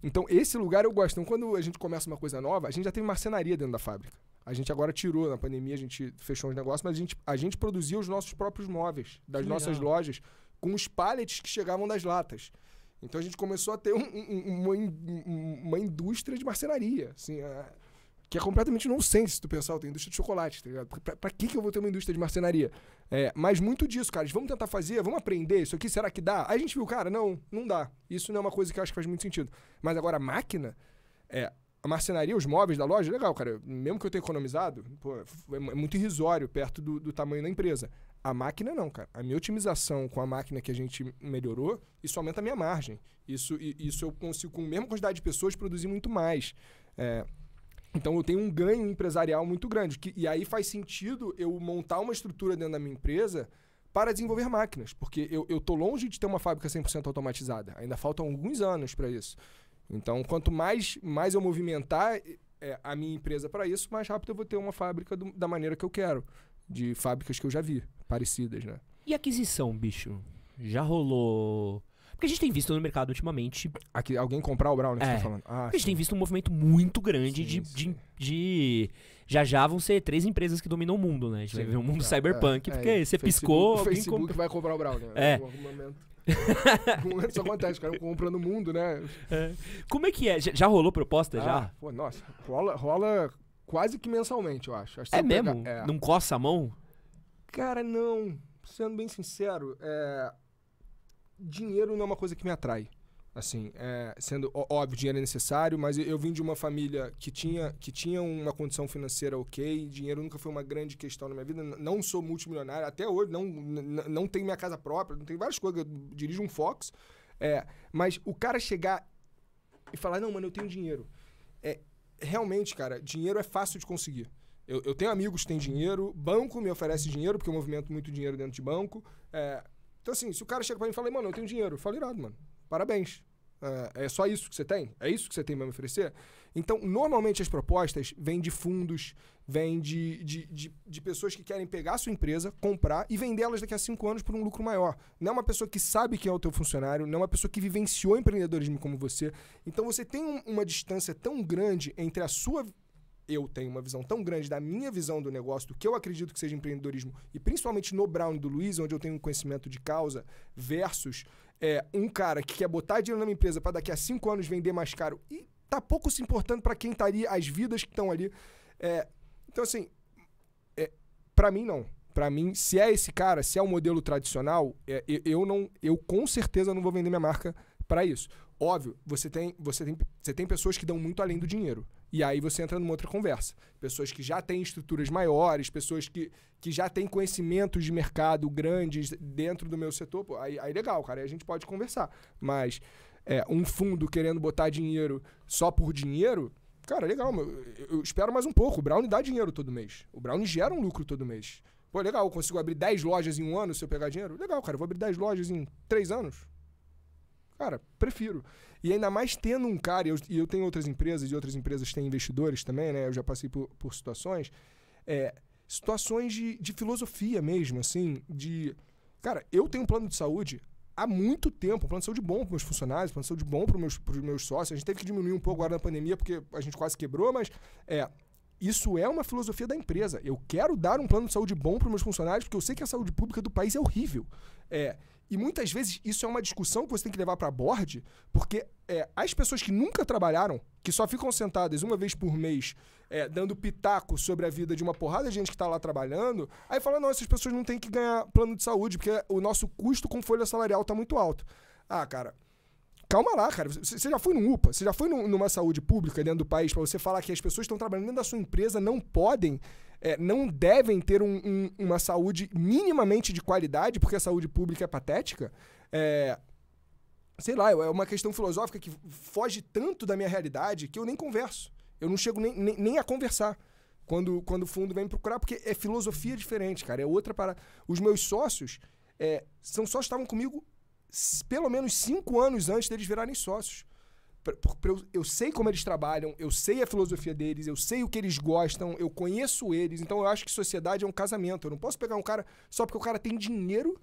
Então, esse lugar eu gosto. Então, quando a gente começa uma coisa nova, a gente já teve marcenaria dentro da fábrica. A gente agora tirou, na pandemia a gente fechou uns negócios, mas a gente, a gente produzia os nossos próprios móveis, das que nossas legal. lojas, com os pallets que chegavam das latas. Então, a gente começou a ter um, um, uma, uma indústria de marcenaria. Assim, a, que é completamente nonsense se tu pensar, eu indústria de chocolate, tá ligado? Pra, pra que, que eu vou ter uma indústria de marcenaria? É, mas muito disso, cara, vamos tentar fazer, vamos aprender isso aqui, será que dá? Aí a gente viu, cara, não, não dá. Isso não é uma coisa que eu acho que faz muito sentido. Mas agora a máquina, é, a marcenaria, os móveis da loja, legal, cara, mesmo que eu tenha economizado, pô, é, é muito irrisório perto do, do tamanho da empresa. A máquina não, cara. A minha otimização com a máquina que a gente melhorou, isso aumenta a minha margem. Isso, isso eu consigo, com a mesma quantidade de pessoas, produzir muito mais. É, então eu tenho um ganho empresarial muito grande. Que, e aí faz sentido eu montar uma estrutura dentro da minha empresa para desenvolver máquinas, porque eu, eu tô longe de ter uma fábrica 100% automatizada. Ainda faltam alguns anos para isso. Então, quanto mais, mais eu movimentar é, a minha empresa para isso, mais rápido eu vou ter uma fábrica do, da maneira que eu quero, de fábricas que eu já vi, parecidas, né? E aquisição, bicho? Já rolou porque a gente tem visto no mercado ultimamente. Aqui, alguém comprar o Brown, é, você tá é. falando. Ah, a gente sim. tem visto um movimento muito grande sim, de, sim. de, De, Já já vão ser três empresas que dominam o mundo, né? A gente vai ver um mundo é, cyberpunk, é, porque você Facebook, piscou. O Facebook compra... vai comprar o Brownie. Né? É. Né? Isso acontece, o cara comprando o mundo, né? É. Como é que é? Já, já rolou proposta? Ah, já? Pô, nossa, rola, rola quase que mensalmente, eu acho. acho é mesmo? é. Não coça a mão? Cara, não. Sendo bem sincero, é, dinheiro não é uma coisa que me atrai. Assim, é, sendo óbvio, dinheiro é necessário, mas eu, vim de uma família que tinha, que tinha uma condição financeira ok, dinheiro nunca foi uma grande questão na minha vida, não sou multimilionário, até hoje não, não tenho minha casa própria, não tenho várias coisas, eu dirijo um Fox, é, mas o cara chegar e falar, não, mano, eu tenho dinheiro. É, realmente, cara, dinheiro é fácil de conseguir. Eu, eu tenho amigos que têm dinheiro, banco me oferece dinheiro, porque eu movimento muito dinheiro dentro de banco. É, então, assim, se o cara chega pra mim e fala, mano, eu tenho dinheiro, eu falo, irado, mano, parabéns. É, é, só isso que você tem? É isso que você tem para me oferecer? Então, normalmente as propostas vêm de fundos, vêm de, de, de, de, pessoas que querem pegar a sua empresa, comprar e vendê-las daqui a cinco anos por um lucro maior. Não é uma pessoa que sabe quem é o teu funcionário, não é uma pessoa que vivenciou empreendedorismo como você. Então, você tem um, uma distância tão grande entre a sua eu tenho uma visão tão grande da minha visão do negócio, do que eu acredito que seja empreendedorismo, e principalmente no Brown e do Luiz, onde eu tenho um conhecimento de causa, versus é, um cara que quer botar dinheiro na minha empresa para daqui a cinco anos vender mais caro e tá pouco se importando para quem estaria, tá as vidas que estão ali. É, então, assim, é, para mim, não. Para mim, se é esse cara, se é o modelo tradicional, é, eu não, eu com certeza não vou vender minha marca para isso. Óbvio, você tem, você tem, você tem pessoas que dão muito além do dinheiro. E aí você entra numa outra conversa. Pessoas que já têm estruturas maiores, pessoas que, que já têm conhecimentos de mercado grandes dentro do meu setor, pô, aí, aí legal, cara, aí a gente pode conversar. Mas é, um fundo querendo botar dinheiro só por dinheiro, cara, legal, eu espero mais um pouco. O Brown dá dinheiro todo mês. O Brown gera um lucro todo mês. Pô, legal, eu consigo abrir 10 lojas em um ano se eu pegar dinheiro? Legal, cara, eu vou abrir 10 lojas em 3 anos. Cara, prefiro. E ainda mais tendo um cara, e eu, e eu tenho outras empresas, e outras empresas têm investidores também, né? Eu já passei por, por situações. É, situações de, de filosofia mesmo, assim, de. Cara, eu tenho um plano de saúde há muito tempo, um plano de saúde bom para meus funcionários, um plano de saúde bom para meus, os meus sócios. A gente teve que diminuir um pouco agora na pandemia, porque a gente quase quebrou, mas é, isso é uma filosofia da empresa. Eu quero dar um plano de saúde bom para meus funcionários, porque eu sei que a saúde pública do país é horrível. É, e muitas vezes isso é uma discussão que você tem que levar para board, porque é, as pessoas que nunca trabalharam, que só ficam sentadas uma vez por mês, é, dando pitaco sobre a vida de uma porrada de gente que está lá trabalhando, aí fala: não, essas pessoas não têm que ganhar plano de saúde, porque o nosso custo com folha salarial está muito alto. Ah, cara. Calma lá, cara. Você já foi num UPA? Você já foi num, numa saúde pública dentro do país para você falar que as pessoas que estão trabalhando dentro da sua empresa não podem é, não devem ter um, um, uma saúde minimamente de qualidade, porque a saúde pública é patética, é, sei lá, é uma questão filosófica que foge tanto da minha realidade que eu nem converso. Eu não chego nem, nem, nem a conversar quando, quando o fundo vem me procurar, porque é filosofia diferente, cara. É outra para Os meus sócios é, são sócios estavam comigo pelo menos cinco anos antes deles virarem sócios eu, eu sei como eles trabalham, eu sei a filosofia deles, eu sei o que eles gostam, eu conheço eles. Então eu acho que sociedade é um casamento. Eu não posso pegar um cara só porque o cara tem dinheiro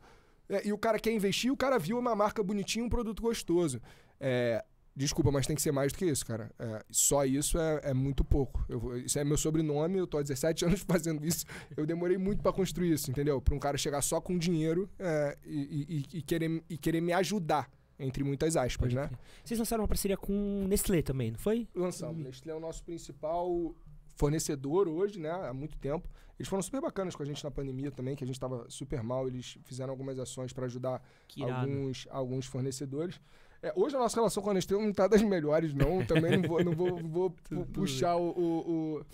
é, e o cara quer investir, o cara viu uma marca bonitinha, um produto gostoso. É, desculpa, mas tem que ser mais do que isso, cara. É, só isso é, é muito pouco. Eu, isso é meu sobrenome, eu tô há 17 anos fazendo isso. Eu demorei muito para construir isso, entendeu? Para um cara chegar só com dinheiro é, e, e, e, querer, e querer me ajudar. Entre muitas aspas, Pode né? Vocês lançaram uma parceria com Nestlé também, não foi? Lançamos. Uhum. Nestlé é o nosso principal fornecedor hoje, né? Há muito tempo. Eles foram super bacanas com a gente na pandemia também, que a gente estava super mal. Eles fizeram algumas ações para ajudar alguns, alguns fornecedores. É, hoje a nossa relação com a Nestlé não está das melhores, não. Também não vou, não vou, vou puxar o, o, o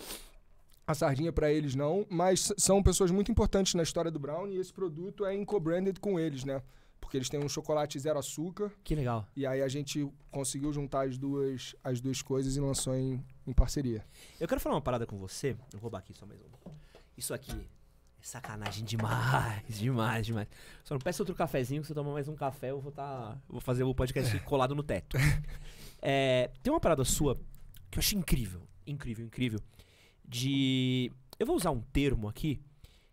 a sardinha para eles, não, mas são pessoas muito importantes na história do Brown e esse produto é co-branded com eles, né? Porque eles têm um chocolate zero açúcar. Que legal. E aí a gente conseguiu juntar as duas, as duas coisas e lançou em, em parceria. Eu quero falar uma parada com você. Eu vou roubar aqui só mais um. Isso aqui é sacanagem demais, demais, demais. Só não peça outro cafezinho, que se eu tomar mais um café, eu vou tá, vou fazer o podcast colado no teto. é, tem uma parada sua que eu achei incrível, incrível, incrível. De. Eu vou usar um termo aqui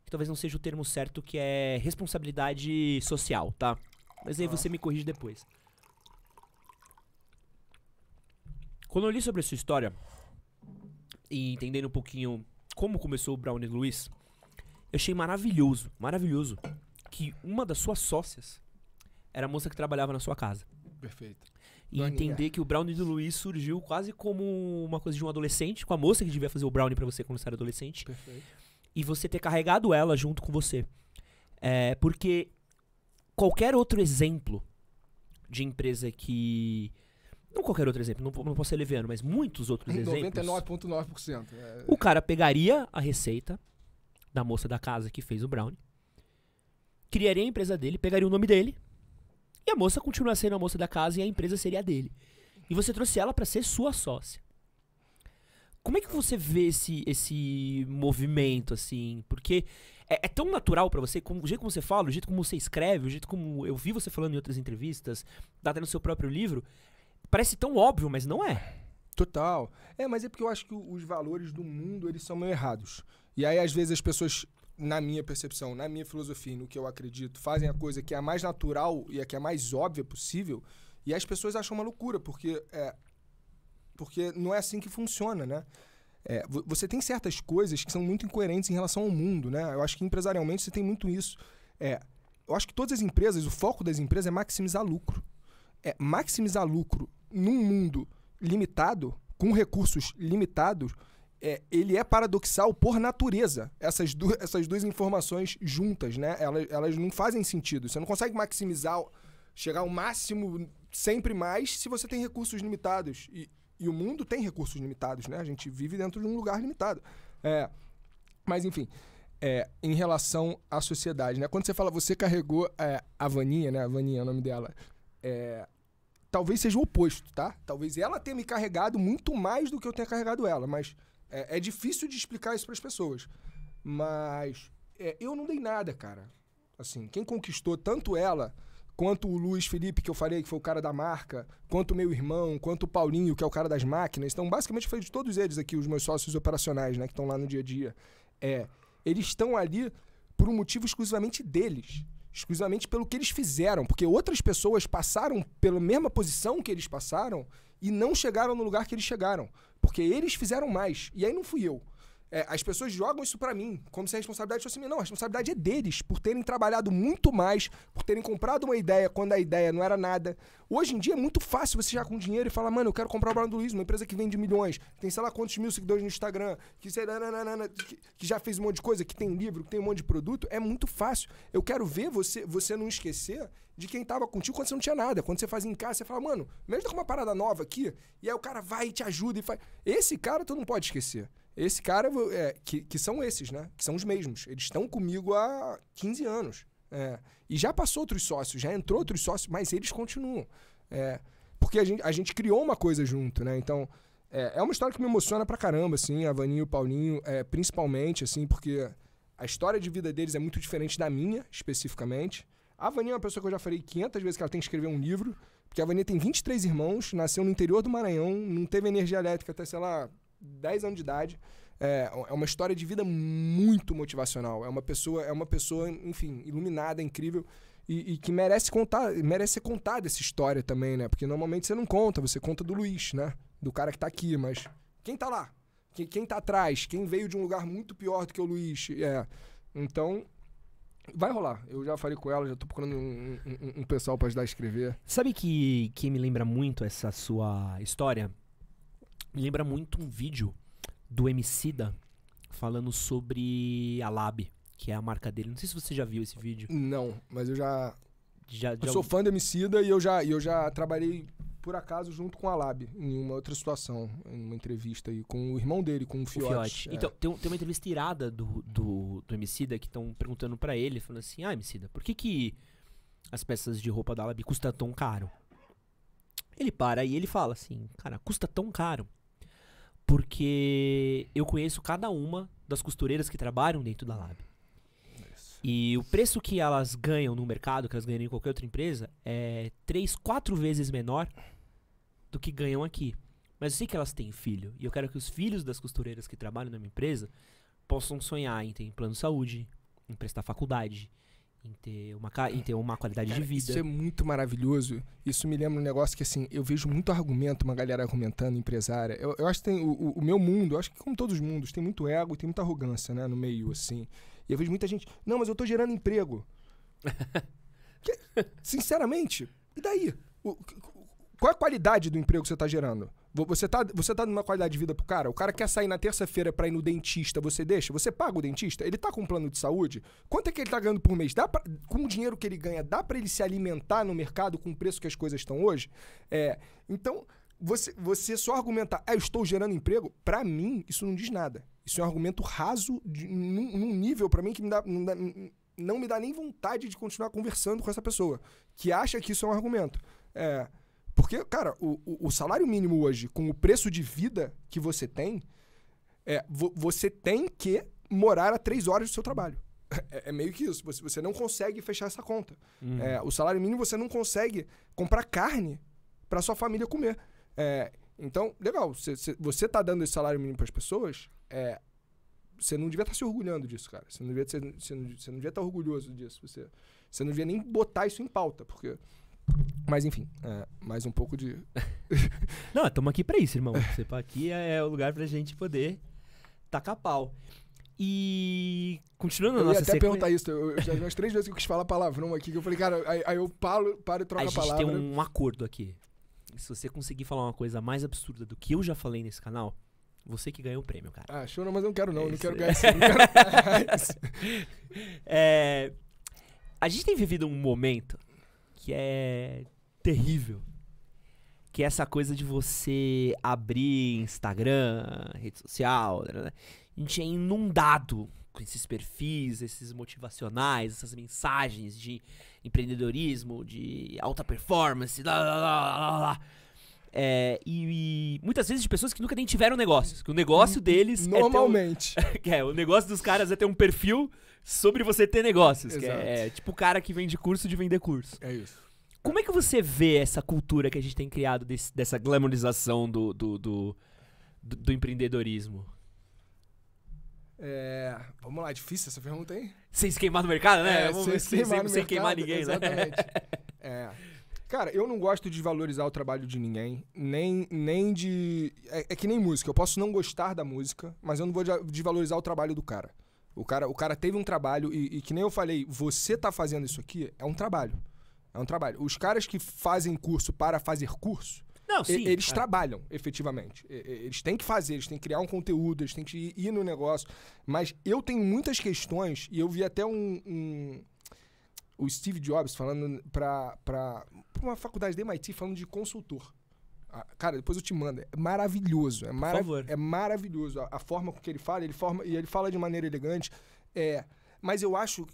que talvez não seja o termo certo, que é responsabilidade social, tá? Mas aí ah. você me corrige depois. Quando eu li sobre sua história e entendendo um pouquinho como começou o Brownie e Luiz, eu achei maravilhoso, maravilhoso que uma das suas sócias era a moça que trabalhava na sua casa. Perfeito. E entender que o Brownie do Luiz surgiu quase como uma coisa de um adolescente, com a moça que devia fazer o Brownie para você quando você era adolescente. Perfeito e você ter carregado ela junto com você. É, porque qualquer outro exemplo de empresa que. Não qualquer outro exemplo, não, não posso ser leviano, mas muitos outros 99 exemplos. 99,9%. É. O cara pegaria a receita da moça da casa que fez o brownie, criaria a empresa dele, pegaria o nome dele, e a moça continua sendo a moça da casa e a empresa seria a dele. E você trouxe ela para ser sua sócia. Como é que você vê esse, esse movimento, assim? Porque é, é tão natural para você, como, o jeito como você fala, o jeito como você escreve, o jeito como eu vi você falando em outras entrevistas, até no seu próprio livro, parece tão óbvio, mas não é. Total. É, mas é porque eu acho que os valores do mundo, eles são meio errados. E aí, às vezes, as pessoas na minha percepção, na minha filosofia, no que eu acredito, fazem a coisa que é a mais natural e a que é a mais óbvia possível, e as pessoas acham uma loucura, porque é, porque não é assim que funciona, né? É, você tem certas coisas que são muito incoerentes em relação ao mundo, né? Eu acho que empresarialmente você tem muito isso. É, eu acho que todas as empresas, o foco das empresas é maximizar lucro. É, maximizar lucro num mundo limitado, com recursos limitados, é, ele é paradoxal por natureza. Essas, du essas duas informações juntas, né? Elas, elas não fazem sentido. Você não consegue maximizar, chegar ao máximo sempre mais se você tem recursos limitados. E, e o mundo tem recursos limitados, né? A gente vive dentro de um lugar limitado. É, mas, enfim, é, em relação à sociedade, né? Quando você fala, você carregou é, a Vaninha, né? A Vaninha é o nome dela. É, talvez seja o oposto, tá? Talvez ela tenha me carregado muito mais do que eu tenha carregado ela, mas é, é difícil de explicar isso para as pessoas. Mas é, eu não dei nada, cara. Assim, quem conquistou tanto ela quanto o Luiz Felipe, que eu falei que foi o cara da marca, quanto o meu irmão, quanto o Paulinho, que é o cara das máquinas. Então, basicamente, falei de todos eles aqui, os meus sócios operacionais, né, que estão lá no dia a dia. É, eles estão ali por um motivo exclusivamente deles exclusivamente pelo que eles fizeram, porque outras pessoas passaram pela mesma posição que eles passaram e não chegaram no lugar que eles chegaram, porque eles fizeram mais. E aí não fui eu. É, as pessoas jogam isso para mim, como se a responsabilidade fosse minha. Não, a responsabilidade é deles, por terem trabalhado muito mais, por terem comprado uma ideia quando a ideia não era nada. Hoje em dia é muito fácil você chegar com dinheiro e falar, mano, eu quero comprar o Bruno Luiz, uma empresa que vende milhões, que tem sei lá quantos mil seguidores no Instagram, que, sei, nananana, que, que já fez um monte de coisa, que tem livro, que tem um monte de produto. É muito fácil. Eu quero ver você, você não esquecer de quem tava contigo quando você não tinha nada. Quando você fazia em casa, você fala, mano, me ajuda com uma parada nova aqui. E aí o cara vai e te ajuda e faz. Esse cara tu não pode esquecer. Esse cara, é, que, que são esses, né? Que são os mesmos. Eles estão comigo há 15 anos. É. E já passou outros sócios, já entrou outros sócios, mas eles continuam. É. Porque a gente, a gente criou uma coisa junto, né? Então, é, é uma história que me emociona pra caramba, assim, a Vaninho e o Paulinho, é, principalmente, assim, porque a história de vida deles é muito diferente da minha, especificamente. A Vaninha é uma pessoa que eu já falei 500 vezes que ela tem que escrever um livro, porque a Vaninha tem 23 irmãos, nasceu no interior do Maranhão, não teve energia elétrica até, sei lá, 10 anos de idade. É, é uma história de vida muito motivacional. É uma pessoa, é uma pessoa, enfim, iluminada, incrível. E, e, que merece contar, merece ser contada essa história também, né? Porque normalmente você não conta, você conta do Luiz, né? Do cara que tá aqui, mas quem tá lá? Quem, quem tá atrás? Quem veio de um lugar muito pior do que o Luiz? É. Então, Vai rolar. Eu já falei com ela, já tô procurando um, um, um pessoal para ajudar a escrever. Sabe que, que me lembra muito essa sua história? me lembra muito um vídeo do Emicida falando sobre a Lab, que é a marca dele. Não sei se você já viu esse vídeo. Não, mas eu já. já, já... Eu sou fã do Emicida e eu já, eu já trabalhei por acaso junto com a Lab, em uma outra situação, em uma entrevista aí com o irmão dele, com o Fiote. O Fiote. É. Então, tem, tem, uma entrevista irada do, do, do Emicida que estão perguntando para ele, falando assim, ah, Emicida, por que que as peças de roupa da Lab custam tão caro? Ele para e ele fala assim, cara, custa tão caro porque eu conheço cada uma das costureiras que trabalham dentro da Lab. Isso. E o preço que elas ganham no mercado, que elas ganham em qualquer outra empresa, é três, quatro vezes menor do que ganham aqui. Mas eu sei que elas têm filho. E eu quero que os filhos das costureiras que trabalham na minha empresa possam sonhar em ter plano de saúde, em prestar faculdade, em ter uma, em ter uma qualidade Cara, de vida. Isso é muito maravilhoso. Isso me lembra um negócio que, assim, eu vejo muito argumento, uma galera argumentando, empresária. Eu, eu acho que tem, o, o meu mundo, acho que como todos os mundos, tem muito ego e tem muita arrogância, né, no meio, assim. E eu vejo muita gente, não, mas eu tô gerando emprego. que, sinceramente, e daí? O, qual é a qualidade do emprego que você está gerando? Você está você tá dando tá uma qualidade de vida pro cara? O cara quer sair na terça-feira para ir no dentista, você deixa? Você paga o dentista? Ele está com um plano de saúde? Quanto é que ele está ganhando por mês? Dá pra, com o dinheiro que ele ganha, dá para ele se alimentar no mercado com o preço que as coisas estão hoje? É, então, você, você só argumentar, ah, eu estou gerando emprego, para mim, isso não diz nada. Isso é um argumento raso, de, num, num nível para mim que me dá, não, dá, não me dá nem vontade de continuar conversando com essa pessoa, que acha que isso é um argumento. É... Porque, cara, o, o, o, salário mínimo hoje, com o preço de vida que você tem, é, vo, você tem que morar a três horas do seu trabalho. É, é meio que isso. Você, você, não consegue fechar essa conta. Uhum. É, o salário mínimo você não consegue comprar carne para sua família comer. É, então, legal, cê, cê, você tá dando esse salário mínimo para as pessoas, é, você não devia estar tá se orgulhando disso, cara. Você não devia estar tá orgulhoso disso. Você, você não devia nem botar isso em pauta, porque mas enfim, é, mais um pouco de. Não, estamos aqui para isso, irmão. Você tá aqui é, é o lugar pra gente poder tacar pau. E continuando a nossa Eu ia até perguntar isso. Eu, eu já vi umas três vezes que eu quis falar palavrão aqui, que eu falei, cara, aí, aí eu paro, paro e troco a, a palavra. A gente tem um acordo aqui. Se você conseguir falar uma coisa mais absurda do que eu já falei nesse canal, você que ganhou o prêmio, cara. Ah, show, não, mas eu não quero não, eu não quero ganhar isso. Não quero... É, é, a gente tem vivido um momento que é terrível. Que é essa coisa de você abrir Instagram, rede social. Né, né, né? A gente é inundado com esses perfis, esses motivacionais, essas mensagens de empreendedorismo, de alta performance, lá, lá, lá, lá, lá. É, e, e, muitas vezes de pessoas que nunca nem tiveram negócios. Que o negócio deles. É normalmente. É, um, é, o negócio dos caras é ter um perfil sobre você ter negócios. Que é, tipo o cara que vende curso de vender curso. É isso. Como é que você vê essa cultura que a gente tem criado desse, dessa glamorização do, do, do, do, do empreendedorismo? É, vamos lá, é difícil essa pergunta aí. Sem se queimar no mercado, né? É, vamos sem, se queimar, sem, sem queimar ninguém, né? exatamente. né? é. Cara, eu não gosto de valorizar o trabalho de ninguém, nem, nem de. É, é, que nem música. Eu posso não gostar da música, mas eu não vou desvalorizar o trabalho do cara. O cara, o cara teve um trabalho e, e que nem eu falei, você tá fazendo isso aqui é um trabalho. É um trabalho. Os caras que fazem curso para fazer curso, não, sim, eles é. trabalham, efetivamente. eles têm que fazer, eles têm que criar um conteúdo, eles têm que ir, ir no negócio. Mas eu tenho muitas questões, e eu vi até um. um o Steve Jobs falando para uma faculdade da MIT falando de consultor. Ah, cara, depois eu te mando. É maravilhoso. É, favor. é maravilhoso. A, a, forma com que ele fala, ele forma, e ele fala de maneira elegante. É, mas eu acho,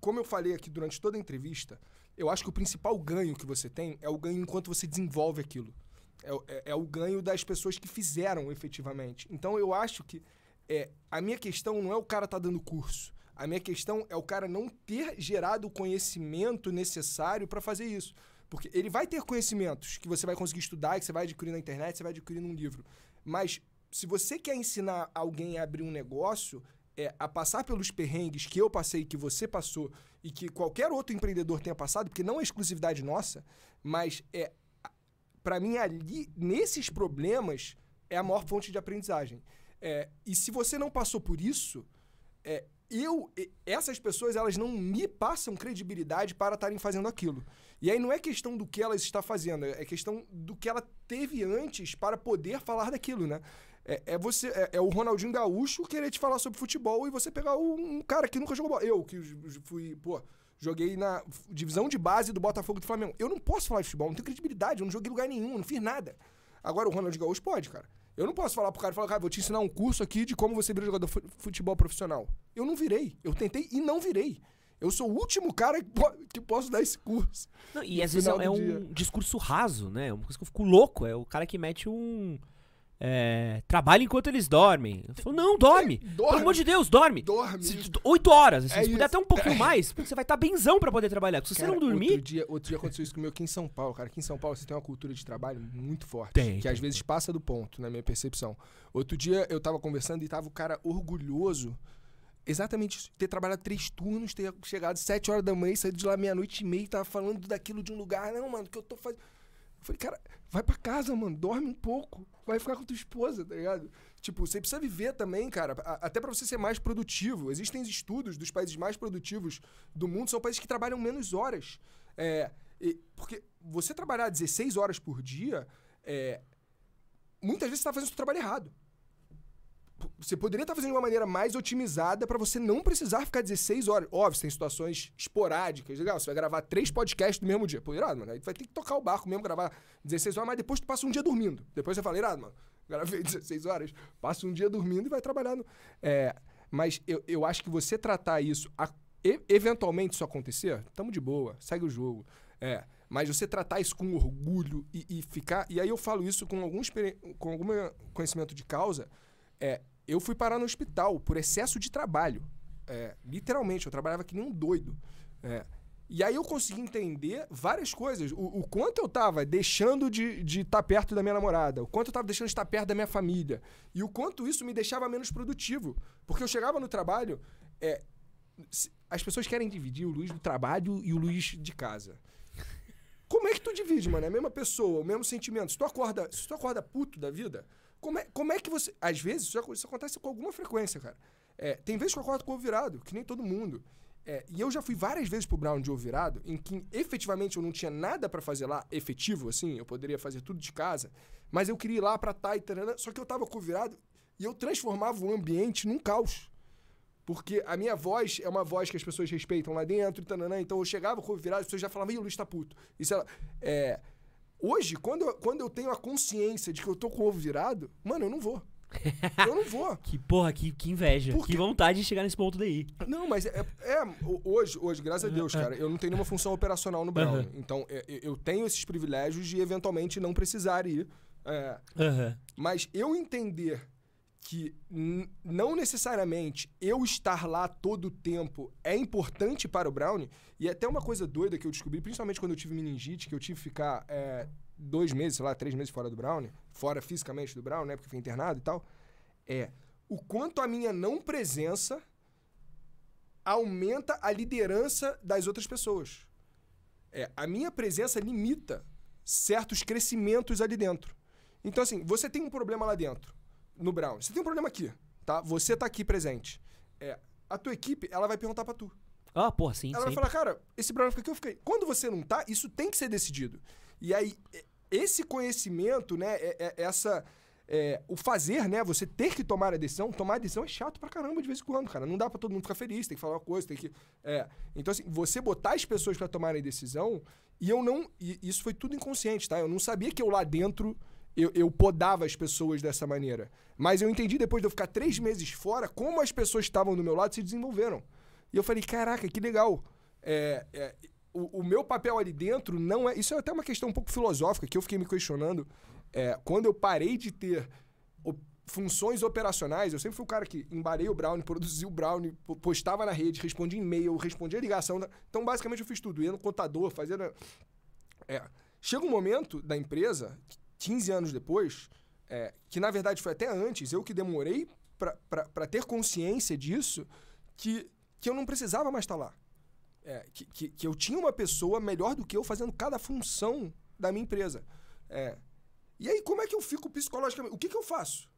como eu falei aqui durante toda a entrevista, eu acho que o principal ganho que você tem é o ganho enquanto você desenvolve aquilo. É, é, é o ganho das pessoas que fizeram efetivamente. Então eu acho que é, a minha questão não é o cara estar tá dando curso. A minha questão é o cara não ter gerado o conhecimento necessário para fazer isso. Porque ele vai ter conhecimentos que você vai conseguir estudar, que você vai adquirir na internet, você vai adquirir num livro. Mas se você quer ensinar alguém a abrir um negócio, é, a passar pelos perrengues que eu passei, que você passou e que qualquer outro empreendedor tenha passado, porque não é exclusividade nossa, mas é para mim ali nesses problemas é a maior fonte de aprendizagem. É, e se você não passou por isso, é, eu essas pessoas elas não me passam credibilidade para estarem fazendo aquilo. E aí não é questão do que ela está fazendo, é questão do que ela teve antes para poder falar daquilo, né? É, é você, é, é, o Ronaldinho Gaúcho querer te falar sobre futebol e você pegar um cara que nunca jogou bola. Eu, que fui, pô, joguei na divisão de base do Botafogo do Flamengo. Eu não posso falar de futebol, não tenho credibilidade, eu não joguei lugar nenhum, não fiz nada. Agora o Ronaldinho Gaúcho pode, cara. Eu não posso falar pro cara e falar, cara, vou te ensinar um curso aqui de como você vira jogador de futebol profissional. Eu não virei. Eu tentei e não virei. Eu sou o último cara que, po que posso dar esse curso. Não, e às vezes é, é um discurso raso, né? É uma coisa que eu fico louco. É o cara que mete um. É, trabalha enquanto eles dormem. Eu falo, não, dorme. É, dorme. Pelo amor de Deus, dorme. Dorme. Se, oito horas. Assim, é se puder até um pouquinho é. mais, porque você vai estar tá benzão pra poder trabalhar. Se cara, você não dormir. Outro dia, outro dia aconteceu isso comigo aqui em São Paulo, cara. Aqui em São Paulo você tem uma cultura de trabalho muito forte. Tem, que tem, às vezes passa do ponto, na minha percepção. Outro dia eu tava conversando e tava o cara orgulhoso exatamente isso. Ter trabalhado três turnos, ter chegado sete horas da manhã, saído de lá meia-noite e meia, tava falando daquilo de um lugar. Não, mano, que eu tô fazendo. Eu falei, cara, vai pra casa, mano, dorme um pouco, vai ficar com tua esposa, tá ligado? Tipo, você precisa viver também, cara, até para você ser mais produtivo. Existem estudos dos países mais produtivos do mundo, são países que trabalham menos horas. É, e, porque você trabalhar 16 horas por dia, é, muitas vezes você tá fazendo o seu trabalho errado você poderia estar fazendo de uma maneira mais otimizada para você não precisar ficar 16 horas. Óbvio, tem situações esporádicas, legal. Você vai gravar três podcasts no mesmo dia. Pô, irado, mano. Aí vai ter que tocar o barco mesmo, gravar 16 horas, mas depois tu passa um dia dormindo. Depois você fala, irado, mano, gravei 16 horas, passa um dia dormindo e vai trabalhando. É, mas eu, eu acho que você tratar isso, a, e, eventualmente isso acontecer, tamo de boa, segue o jogo. É, mas você tratar isso com orgulho e, e ficar. E aí eu falo isso com algum, com algum conhecimento de causa é, eu fui parar no hospital por excesso de trabalho. É, literalmente, eu trabalhava que nem um doido. É, e aí eu consegui entender várias coisas. O, o quanto eu tava deixando de estar tá perto da minha namorada, o quanto eu tava deixando de estar perto da minha família. E o quanto isso me deixava menos produtivo. Porque eu chegava no trabalho. É, as pessoas querem dividir o Luiz do trabalho e o Luiz de casa. Como é que tu divide, mano? É a mesma pessoa, o mesmo sentimento. Se tu acorda, se tu acorda puto da vida, como é, como é que você. Às vezes, isso, isso acontece com alguma frequência, cara. É, tem vezes que eu acordo com o ovo virado, que nem todo mundo. É, e eu já fui várias vezes pro Brown de ovo virado, em que efetivamente eu não tinha nada para fazer lá, efetivo, assim, eu poderia fazer tudo de casa, mas eu queria ir lá pra Titan tá e só que eu tava com o virado e eu transformava o ambiente num caos. Porque a minha voz é uma voz que as pessoas respeitam lá dentro, e tananã, então eu chegava com o virado, as pessoas já falavam, ih, o Luiz tá puto. isso lá, é... Hoje, quando eu, quando eu tenho a consciência de que eu tô com o ovo virado, mano, eu não vou. eu não vou. que porra, que, que inveja. Porque... Que vontade de chegar nesse ponto daí. Não, mas é, é hoje, hoje, graças a Deus, ah, ah. cara, eu não tenho nenhuma função operacional no Brown. Uhum. Então, é, é, eu tenho esses privilégios de eventualmente não precisar ir. É, uhum. Mas eu entender que não necessariamente eu estar lá todo o tempo é importante para o Brownie. E é até uma coisa doida que eu descobri, principalmente quando eu tive meningite, que eu tive que ficar é, dois meses, sei lá, três meses fora do Brownie, fora fisicamente do Brownie, né? Porque fui internado e tal. É o quanto a minha não presença aumenta a liderança das outras pessoas. É, a minha presença limita certos crescimentos ali dentro. Então, assim, você tem um problema lá dentro no Brown, você tem um problema aqui, tá? Você tá aqui presente. É, a tua equipe, ela vai perguntar para tu. Ah, porra, sim. Ela sempre. vai falar, cara, esse Brown fica aqui, eu fiquei. Quando você não tá, isso tem que ser decidido. E aí, esse conhecimento, né, é, é, é, essa. É, o fazer, né? Você ter que tomar a decisão. Tomar a decisão é chato pra caramba de vez em quando, cara. Não dá pra todo mundo ficar feliz, tem que falar uma coisa, tem que. É. Então, assim, você botar as pessoas para tomarem a decisão, e eu não. E isso foi tudo inconsciente, tá? Eu não sabia que eu lá dentro eu, eu podava as pessoas dessa maneira. Mas eu entendi depois de eu ficar três meses fora como as pessoas que estavam do meu lado se desenvolveram. E eu falei, caraca, que legal. É, é, o, o, meu papel ali dentro não é. Isso é até uma questão um pouco filosófica que eu fiquei me questionando. É, quando eu parei de ter funções operacionais, eu sempre fui o cara que embarei o Brownie, produzi o Brownie, postava na rede, respondia e-mail, respondia ligação. Então, basicamente, eu fiz tudo. Ia no contador, fazia. É. Chega um momento da empresa 15 anos depois, é, que na verdade foi até antes, eu que demorei para ter consciência disso, que, que eu não precisava mais estar tá lá. É, que, que, que, eu tinha uma pessoa melhor do que eu fazendo cada função da minha empresa. É, e aí, como é que eu fico psicologicamente? O que, que eu faço?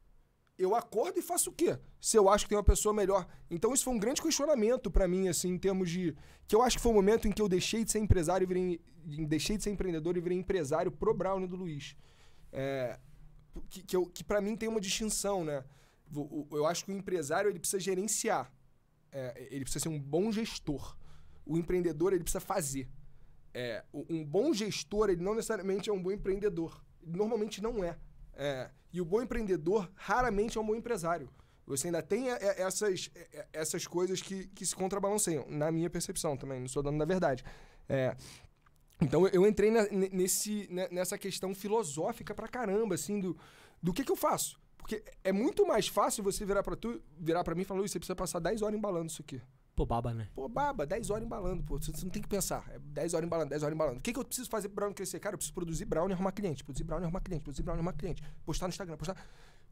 Eu acordo e faço o quê? Se eu acho que tem uma pessoa melhor. Então, isso foi um grande questionamento para mim, assim, em termos de. Que eu acho que foi o momento em que eu deixei de ser empresário e virei. Deixei de ser empreendedor e virei empresário pro Brown do Luiz é, que, que, que para mim tem uma distinção, né? Eu acho que o empresário ele precisa gerenciar, é, ele precisa ser um bom gestor. O empreendedor ele precisa fazer. É, um bom gestor ele não necessariamente é um bom empreendedor. Ele normalmente não é. é. E o bom empreendedor raramente é um bom empresário. Você ainda tem essas, essas coisas que, que se contrabalanceiam, na minha percepção também, não sou dando da verdade. É, então eu entrei na, nesse, nessa questão filosófica pra caramba, assim, do, do que, que eu faço. Porque é muito mais fácil você virar pra, tu, virar para mim e falar, Luiz, você precisa passar 10 horas embalando isso aqui. Pô, baba, né? Pô, baba, 10 horas embalando, pô. Você não tem que pensar. É 10 horas embalando, 10 horas embalando. O que, que eu preciso fazer pro Brown crescer? Cara, eu preciso produzir Brown e arrumar cliente, produzir Brown e arrumar cliente, produzir Brown e arrumar cliente, postar no Instagram, postar.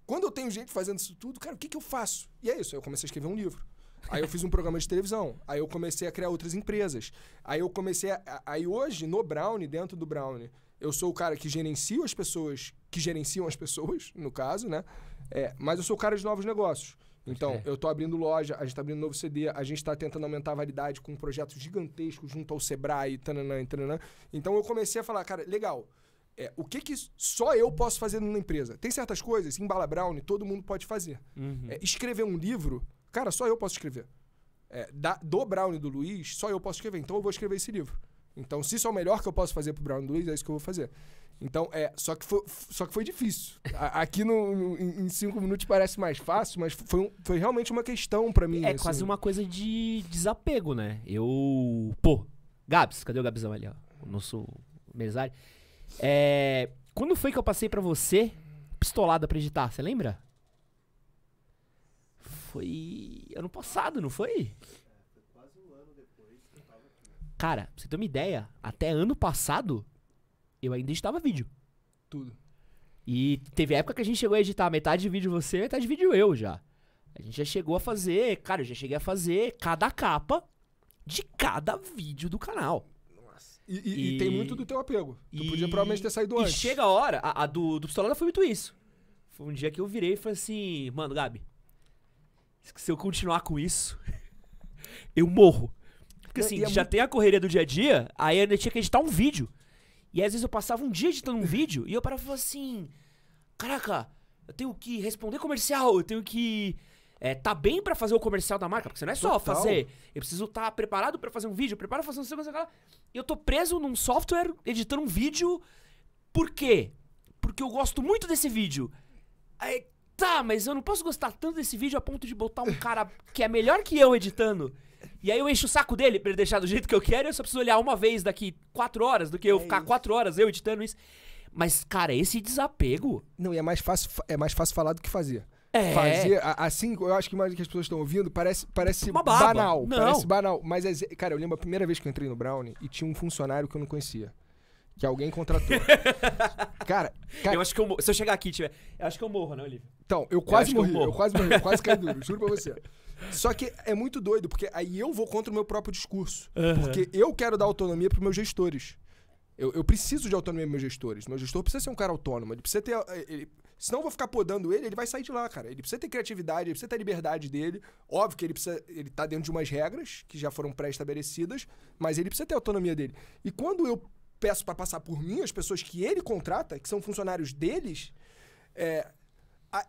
Quando eu tenho gente fazendo isso tudo, cara, o que, que eu faço? E é isso, eu comecei a escrever um livro. Aí eu fiz um programa de televisão. Aí eu comecei a criar outras empresas. Aí eu comecei a, Aí hoje, no Brownie, dentro do Brownie, eu sou o cara que gerencia as pessoas, que gerenciam as pessoas, no caso, né? É, mas eu sou o cara de novos negócios. Então, é. eu tô abrindo loja, a gente tá abrindo novo CD, a gente está tentando aumentar a validade com um projeto gigantesco junto ao Sebrae, tananã, tananã. Então, eu comecei a falar, cara, legal, é, o que, que só eu posso fazer numa empresa? Tem certas coisas, em Bala Brown, todo mundo pode fazer. Uhum. É, escrever um livro Cara, só eu posso escrever. É, da, do Brown e do Luiz, só eu posso escrever. Então eu vou escrever esse livro. Então, se isso é o melhor que eu posso fazer pro Brown e Luiz, é isso que eu vou fazer. Então, é, só que foi, só que foi difícil. A, aqui no, no, em cinco minutos parece mais fácil, mas foi, foi realmente uma questão para mim. É assim. quase uma coisa de desapego, né? Eu. Pô, Gabs, cadê o Gabsão ali, ó? O nosso mesário. É, quando foi que eu passei para você pistolada pra editar? Você lembra? foi ano passado, não foi? Cara, pra você ter uma ideia, até ano passado eu ainda editava vídeo. Tudo. E teve época que a gente chegou a editar metade de vídeo você, metade de vídeo eu já. A gente já chegou a fazer, cara, eu já cheguei a fazer cada capa de cada vídeo do canal. E, e, e, tem muito do teu apego. Tu e, podia provavelmente ter saído antes. E chega a hora, a, a do, do Pistolada foi muito isso. Foi um dia que eu virei e falei assim, mano, Gabi, se eu continuar com isso, eu morro. Porque assim, é já muito... tem a correria do dia a dia, aí eu tinha que editar um vídeo. E às vezes eu passava um dia editando um vídeo e eu parava e falava assim: Caraca, eu tenho que responder comercial, eu tenho que. É, tá bem para fazer o comercial da marca, porque você não é só Total. fazer. Eu preciso estar tá preparado para fazer um vídeo, preparado pra fazer um segundo. Eu tô preso num software editando um vídeo. Por quê? Porque eu gosto muito desse vídeo. Aí, Tá, mas eu não posso gostar tanto desse vídeo a ponto de botar um cara que é melhor que eu editando. E aí eu encho o saco dele pra ele deixar do jeito que eu quero e eu só preciso olhar uma vez daqui quatro horas do que eu é ficar isso. quatro horas eu editando isso. Mas, cara, esse desapego. Não, e é mais fácil, é mais fácil falar do que fazer. É. Fazer, assim, eu acho que mais que as pessoas estão ouvindo, parece, parece banal. Não. Parece banal. Mas, é, cara, eu lembro a primeira vez que eu entrei no Brownie e tinha um funcionário que eu não conhecia que alguém contratou. cara, cara, Eu acho que eu morro. Se eu chegar aqui, tiver. Eu acho que eu morro, né, Olivia? Então, eu quase eu morri. Eu, eu, quase morri, eu quase caí duro, juro pra você. Só que é muito doido, porque aí eu vou contra o meu próprio discurso. Porque eu quero dar autonomia pros meus gestores. Eu, eu preciso de autonomia pros meus gestores. Meu gestor precisa ser um cara autônomo. Ele precisa ter. Eh, ele, senão eu vou ficar podando ele, ele vai sair de lá, cara. Ele precisa ter criatividade, ele precisa ter liberdade dele. Óbvio que ele precisa. Ele tá dentro de umas regras que já foram pré-estabelecidas, mas ele precisa ter autonomia dele. E quando eu peço para passar por mim, as pessoas que ele contrata, que são funcionários deles, é, a,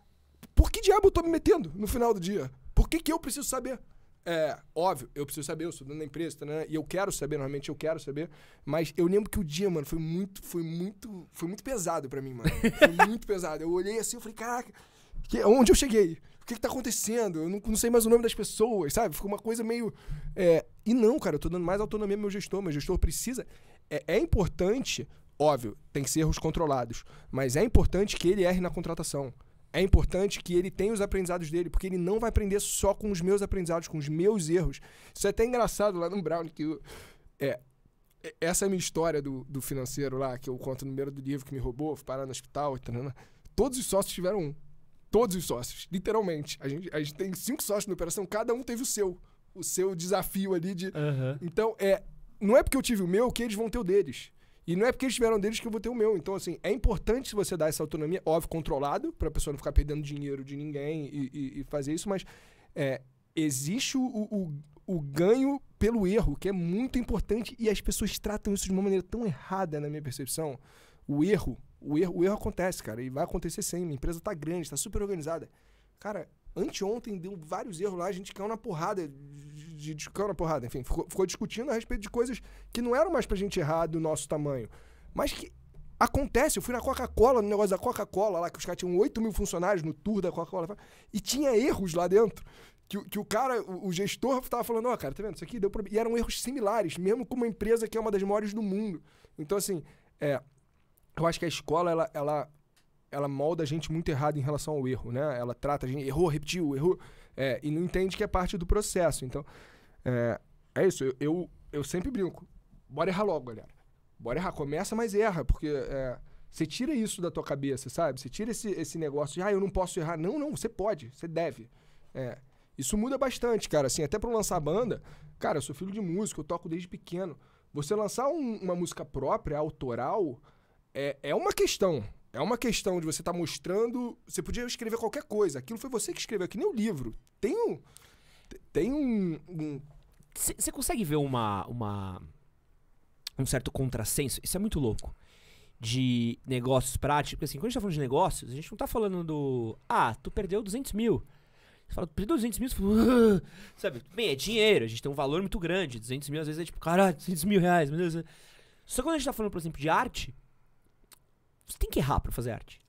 por que diabo eu tô me metendo no final do dia? Por que, que eu preciso saber? É, óbvio, eu preciso saber, eu sou dono da empresa, tá, né? e eu quero saber, normalmente eu quero saber, mas eu lembro que o dia, mano, foi muito, foi muito, foi muito pesado para mim, mano. Foi muito pesado. Eu olhei assim, eu falei, caraca, que, onde eu cheguei? O que, que tá acontecendo? Eu não, não sei mais o nome das pessoas, sabe? Ficou uma coisa meio. É, e não, cara, eu tô dando mais autonomia ao meu gestor. Meu gestor precisa é, é importante, óbvio, tem que ser os controlados, mas é importante que ele erre na contratação. É importante que ele tenha os aprendizados dele, porque ele não vai aprender só com os meus aprendizados, com os meus erros. Isso é até engraçado lá no Brown, que é, é, essa é minha história do, do financeiro lá, que eu conto o número do livro que me roubou, fui parar no hospital, etc. Né, né. todos os sócios tiveram um. Todos os sócios, literalmente. A gente, a gente tem cinco sócios na operação, cada um teve o seu. O seu desafio ali de. Uhum. Então, é, não é porque eu tive o meu que eles vão ter o deles. E não é porque eles tiveram deles que eu vou ter o meu. Então, assim, é importante você dar essa autonomia, óbvio, controlado, para a pessoa não ficar perdendo dinheiro de ninguém e, e, e fazer isso, mas é, existe o, o, o, ganho pelo erro, que é muito importante, e as pessoas tratam isso de uma maneira tão errada, na minha percepção. O erro, o erro, o erro acontece, cara, e vai acontecer sempre. A empresa está grande, está super organizada. Cara, Anteontem deu vários erros lá, a gente caiu na porrada, de, de, caiu na porrada, enfim, ficou, ficou, discutindo a respeito de coisas que não eram mais pra gente errar do nosso tamanho, mas que acontece. Eu fui na Coca-Cola, no negócio da Coca-Cola lá, que os caras tinham 8 mil funcionários no tour da Coca-Cola, e tinha erros lá dentro. Que, que, o cara, o, o gestor, tava falando, ó, oh, cara, tá vendo? Isso aqui deu problema. E eram erros similares, mesmo com uma empresa que é uma das maiores do mundo. Então, assim, é, eu acho que a escola, ela, ela ela molda a gente muito errado em relação ao erro, né? Ela trata a gente, errou, repetiu, errou, é, e não entende que é parte do processo. Então, é, é isso, eu, eu, eu, sempre brinco. Bora errar logo, galera. Bora errar, começa, mas erra, porque é, você é, tira isso da tua cabeça, sabe? Você tira esse, esse negócio de, ah, eu não posso errar. Não, não, você pode, você deve. É. isso muda bastante, cara, assim, até pra eu lançar banda, cara, eu sou filho de músico, eu toco desde pequeno. Você lançar um, uma música própria, autoral, é, é uma questão, é uma questão de você estar tá mostrando. Você podia escrever qualquer coisa. Aquilo foi você que escreveu, é que nem o livro. Tem um. Tem um. Você um... consegue ver uma, uma. Um certo contrassenso? Isso é muito louco. De negócios práticos. Porque assim, quando a gente tá falando de negócios, a gente não tá falando do. Ah, tu perdeu 200 mil. Você fala, perdeu 200 mil, você fala, ah", sabe? Bem, é dinheiro, a gente tem um valor muito grande. 200 mil às vezes é tipo, caralho, 200 mil reais, meu Deus. Só quando a gente tá falando, por exemplo, de arte, você tem que errar para fazer arte.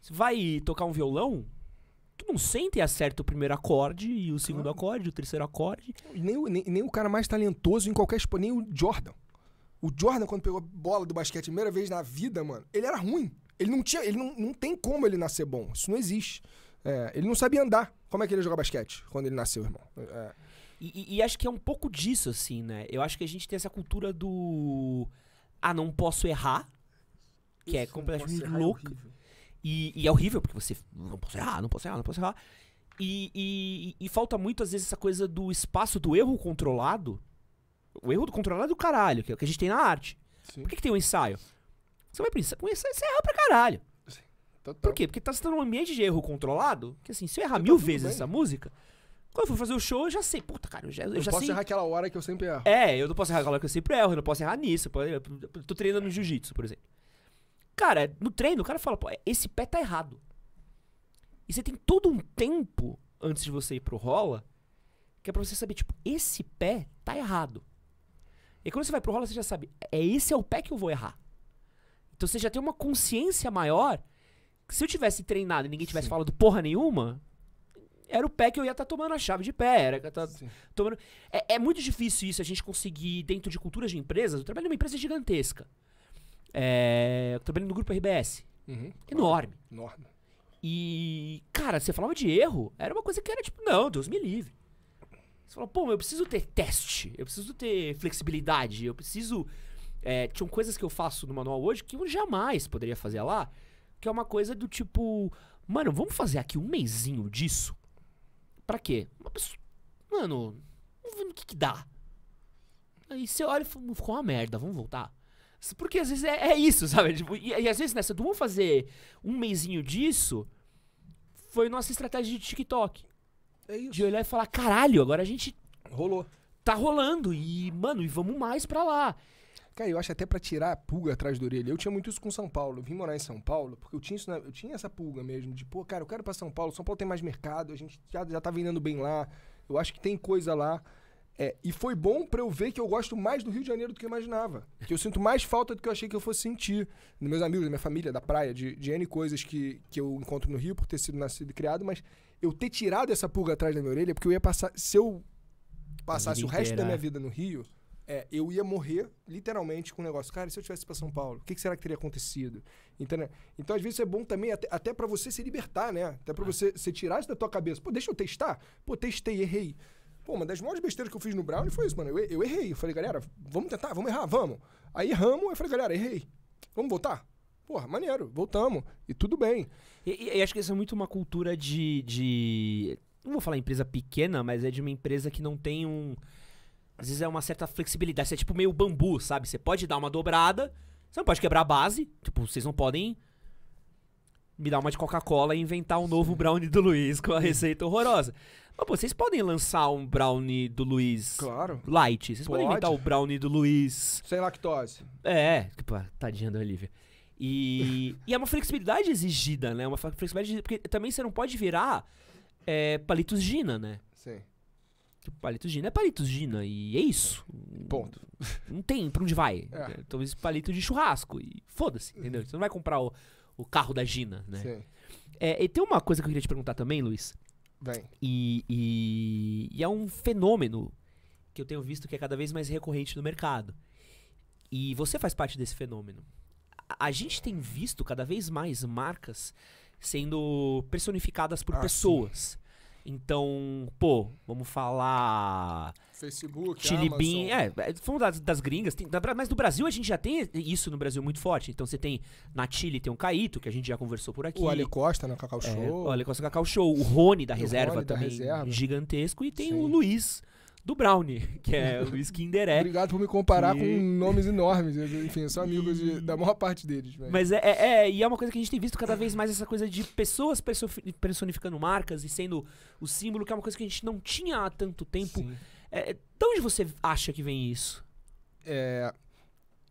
Você vai tocar um violão, tu não sente e acerta o primeiro acorde, e o segundo claro. acorde, o terceiro acorde. Nem, nem, nem o cara mais talentoso em qualquer esporte, nem o Jordan. O Jordan, quando pegou a bola do basquete a primeira vez na vida, mano, ele era ruim. Ele não tinha. Ele não, não tem como ele nascer bom. Isso não existe. É, ele não sabia andar. Como é que ele joga basquete quando ele nasceu, irmão? É. E, e, acho que é um pouco disso, assim, né? Eu acho que a gente tem essa cultura do. Ah, não posso errar que é, é completamente louco E, e, é horrível, porque você não posso errar, não posso errar, não posso errar. E, e, e, falta muito, às vezes, essa coisa do espaço do erro controlado. O erro do controlado é do caralho, que é o que a gente tem na arte. Sim. Por que, que tem um ensaio? Você vai pensar, com ensaio você erra pra caralho. Sim, total. Por quê? Porque tá sendo um ambiente de erro controlado, que assim, se eu errar eu então tá mil vezes bem. essa música, quando eu for fazer o show, eu já sei. Puta, cara, eu já, eu eu já posso errar aquela hora que eu sempre erro. É, eu não posso errar aquela hora que eu sempre erro, eu não posso errar nisso. Eu, tô treinando jiu-jitsu, por exemplo. Cara, no treino, o cara fala, pô, esse pé tá errado. E você tem todo um tempo antes de você ir pro rola, que é pra você saber, tipo, esse pé tá errado. E quando você vai pro rola, você já sabe, é esse é o pé que eu vou errar. Então você já tem uma consciência maior que se eu tivesse treinado e ninguém tivesse Sim. falado porra nenhuma, era o pé que eu ia estar tá tomando a chave de pé. Era que tá tomando... É, é, muito difícil isso, a gente conseguir, dentro de culturas de empresas, eu trabalho numa empresa gigantesca. É, trabalhei no grupo RBS. Uhum, enorme. Enorme. E, cara, você falava de erro, era uma coisa que era tipo, não, Deus me livre. Você falava, pô, eu preciso ter teste, eu preciso ter flexibilidade, eu preciso. É, tinham coisas que eu faço no manual hoje que eu jamais poderia fazer lá, que é uma coisa do tipo, mano, vamos fazer aqui um mêsinho disso? Pra quê? Mano, vamos ver no que, que dá. Aí você olha e ficou uma merda, vamos voltar. Porque às vezes é, é isso, sabe? Tipo, e, e, às vezes nessa, né, vamos fazer um mesinho disso, foi nossa estratégia de TikTok. É isso. De olhar e falar, caralho, agora a gente. Rolou. Tá rolando. E, mano, e vamos mais pra lá. Cara, eu acho até para tirar a pulga atrás da orelha. Eu tinha muito isso com São Paulo. Eu vim morar em São Paulo, porque eu tinha, isso na, eu tinha essa pulga mesmo, de, pô, cara, eu quero para São Paulo. São Paulo tem mais mercado, a gente já, já tá vendendo bem lá. Eu acho que tem coisa lá. É, e foi bom para eu ver que eu gosto mais do Rio de Janeiro do que eu imaginava. Que eu sinto mais falta do que eu achei que eu fosse sentir. Dos meus amigos, da minha família, da praia, de, de N coisas que, que eu encontro no Rio por ter sido nascido e criado, mas eu ter tirado essa pulga atrás da minha orelha, porque eu ia passar. Se eu passasse o resto da minha vida no Rio, é, eu ia morrer literalmente com o negócio. Cara, e se eu tivesse para São Paulo, o que, que, será que teria acontecido? Entendeu? Então, às vezes é bom também, até, até para você se libertar, né? Até para ah. É. você se tirar isso da tua cabeça. Pô, deixa eu testar. Pô, testei, errei. Pô, uma das maiores besteiras que eu fiz no Brown foi isso, mano. Eu, eu errei. Eu falei, galera, vamos tentar, vamos errar, vamos. Aí erramos, eu falei, galera, errei. Vamos voltar? Porra, maneiro, voltamos. E tudo bem. E, e acho que isso é muito uma cultura de, de. Não vou falar empresa pequena, mas é de uma empresa que não tem um. Às vezes é uma certa flexibilidade. Você é tipo meio bambu, sabe? Você pode dar uma dobrada, você não pode quebrar a base. Tipo, vocês não podem me dar uma de Coca-Cola e inventar um novo brownie do Luiz com a receita horrorosa. Mas, pô, vocês podem lançar um brownie do Luiz Claro. light. Vocês podem inventar o brownie do Luiz. Sem lactose. É, tipo, ah, tadinha da Olivia. E, e é uma flexibilidade exigida, né? É uma flexibilidade. exigida, Porque também você não pode virar é, palitos Gina, né? Sim. Tipo, palitos Gina é palitos Gina, e é isso. Ponto. Não tem pra onde vai. É. Talvez então, palito de churrasco. E foda-se, entendeu? Uhum. Você não vai comprar o, o carro da Gina, né? Sim. É, e tem uma coisa que eu queria te perguntar também, Luiz. Vem. E, e, e é um fenômeno que eu tenho visto que é cada vez mais recorrente no mercado. E você faz parte desse fenômeno. A, gente tem visto cada vez mais marcas sendo personificadas por ah, pessoas. Sim. Então, pô, vamos falar. Facebook, Chili Amazon. É, é, falando das, das gringas, tem, mas no Brasil a gente já tem isso no Brasil muito forte. Então você tem, na Chile tem o Caíto, que a gente já conversou por aqui. O Ali Costa no Cacau é, Show. É, o Ali Costa Cacau Show, o Rony da o Reserva Rony também, da reserva. gigantesco, e tem Sim. o Luiz, do Brownie, que é o Kinderé. Obrigado por me comparar com nomes enormes. Enfim, eu sou amigo de, da maior parte deles. Mas, mas é, é, é, e é uma coisa que a gente tem visto cada vez mais essa coisa de pessoas personificando marcas e sendo o símbolo, que é uma coisa que a gente não tinha há tanto tempo. Então É, de onde você acha que vem isso? É,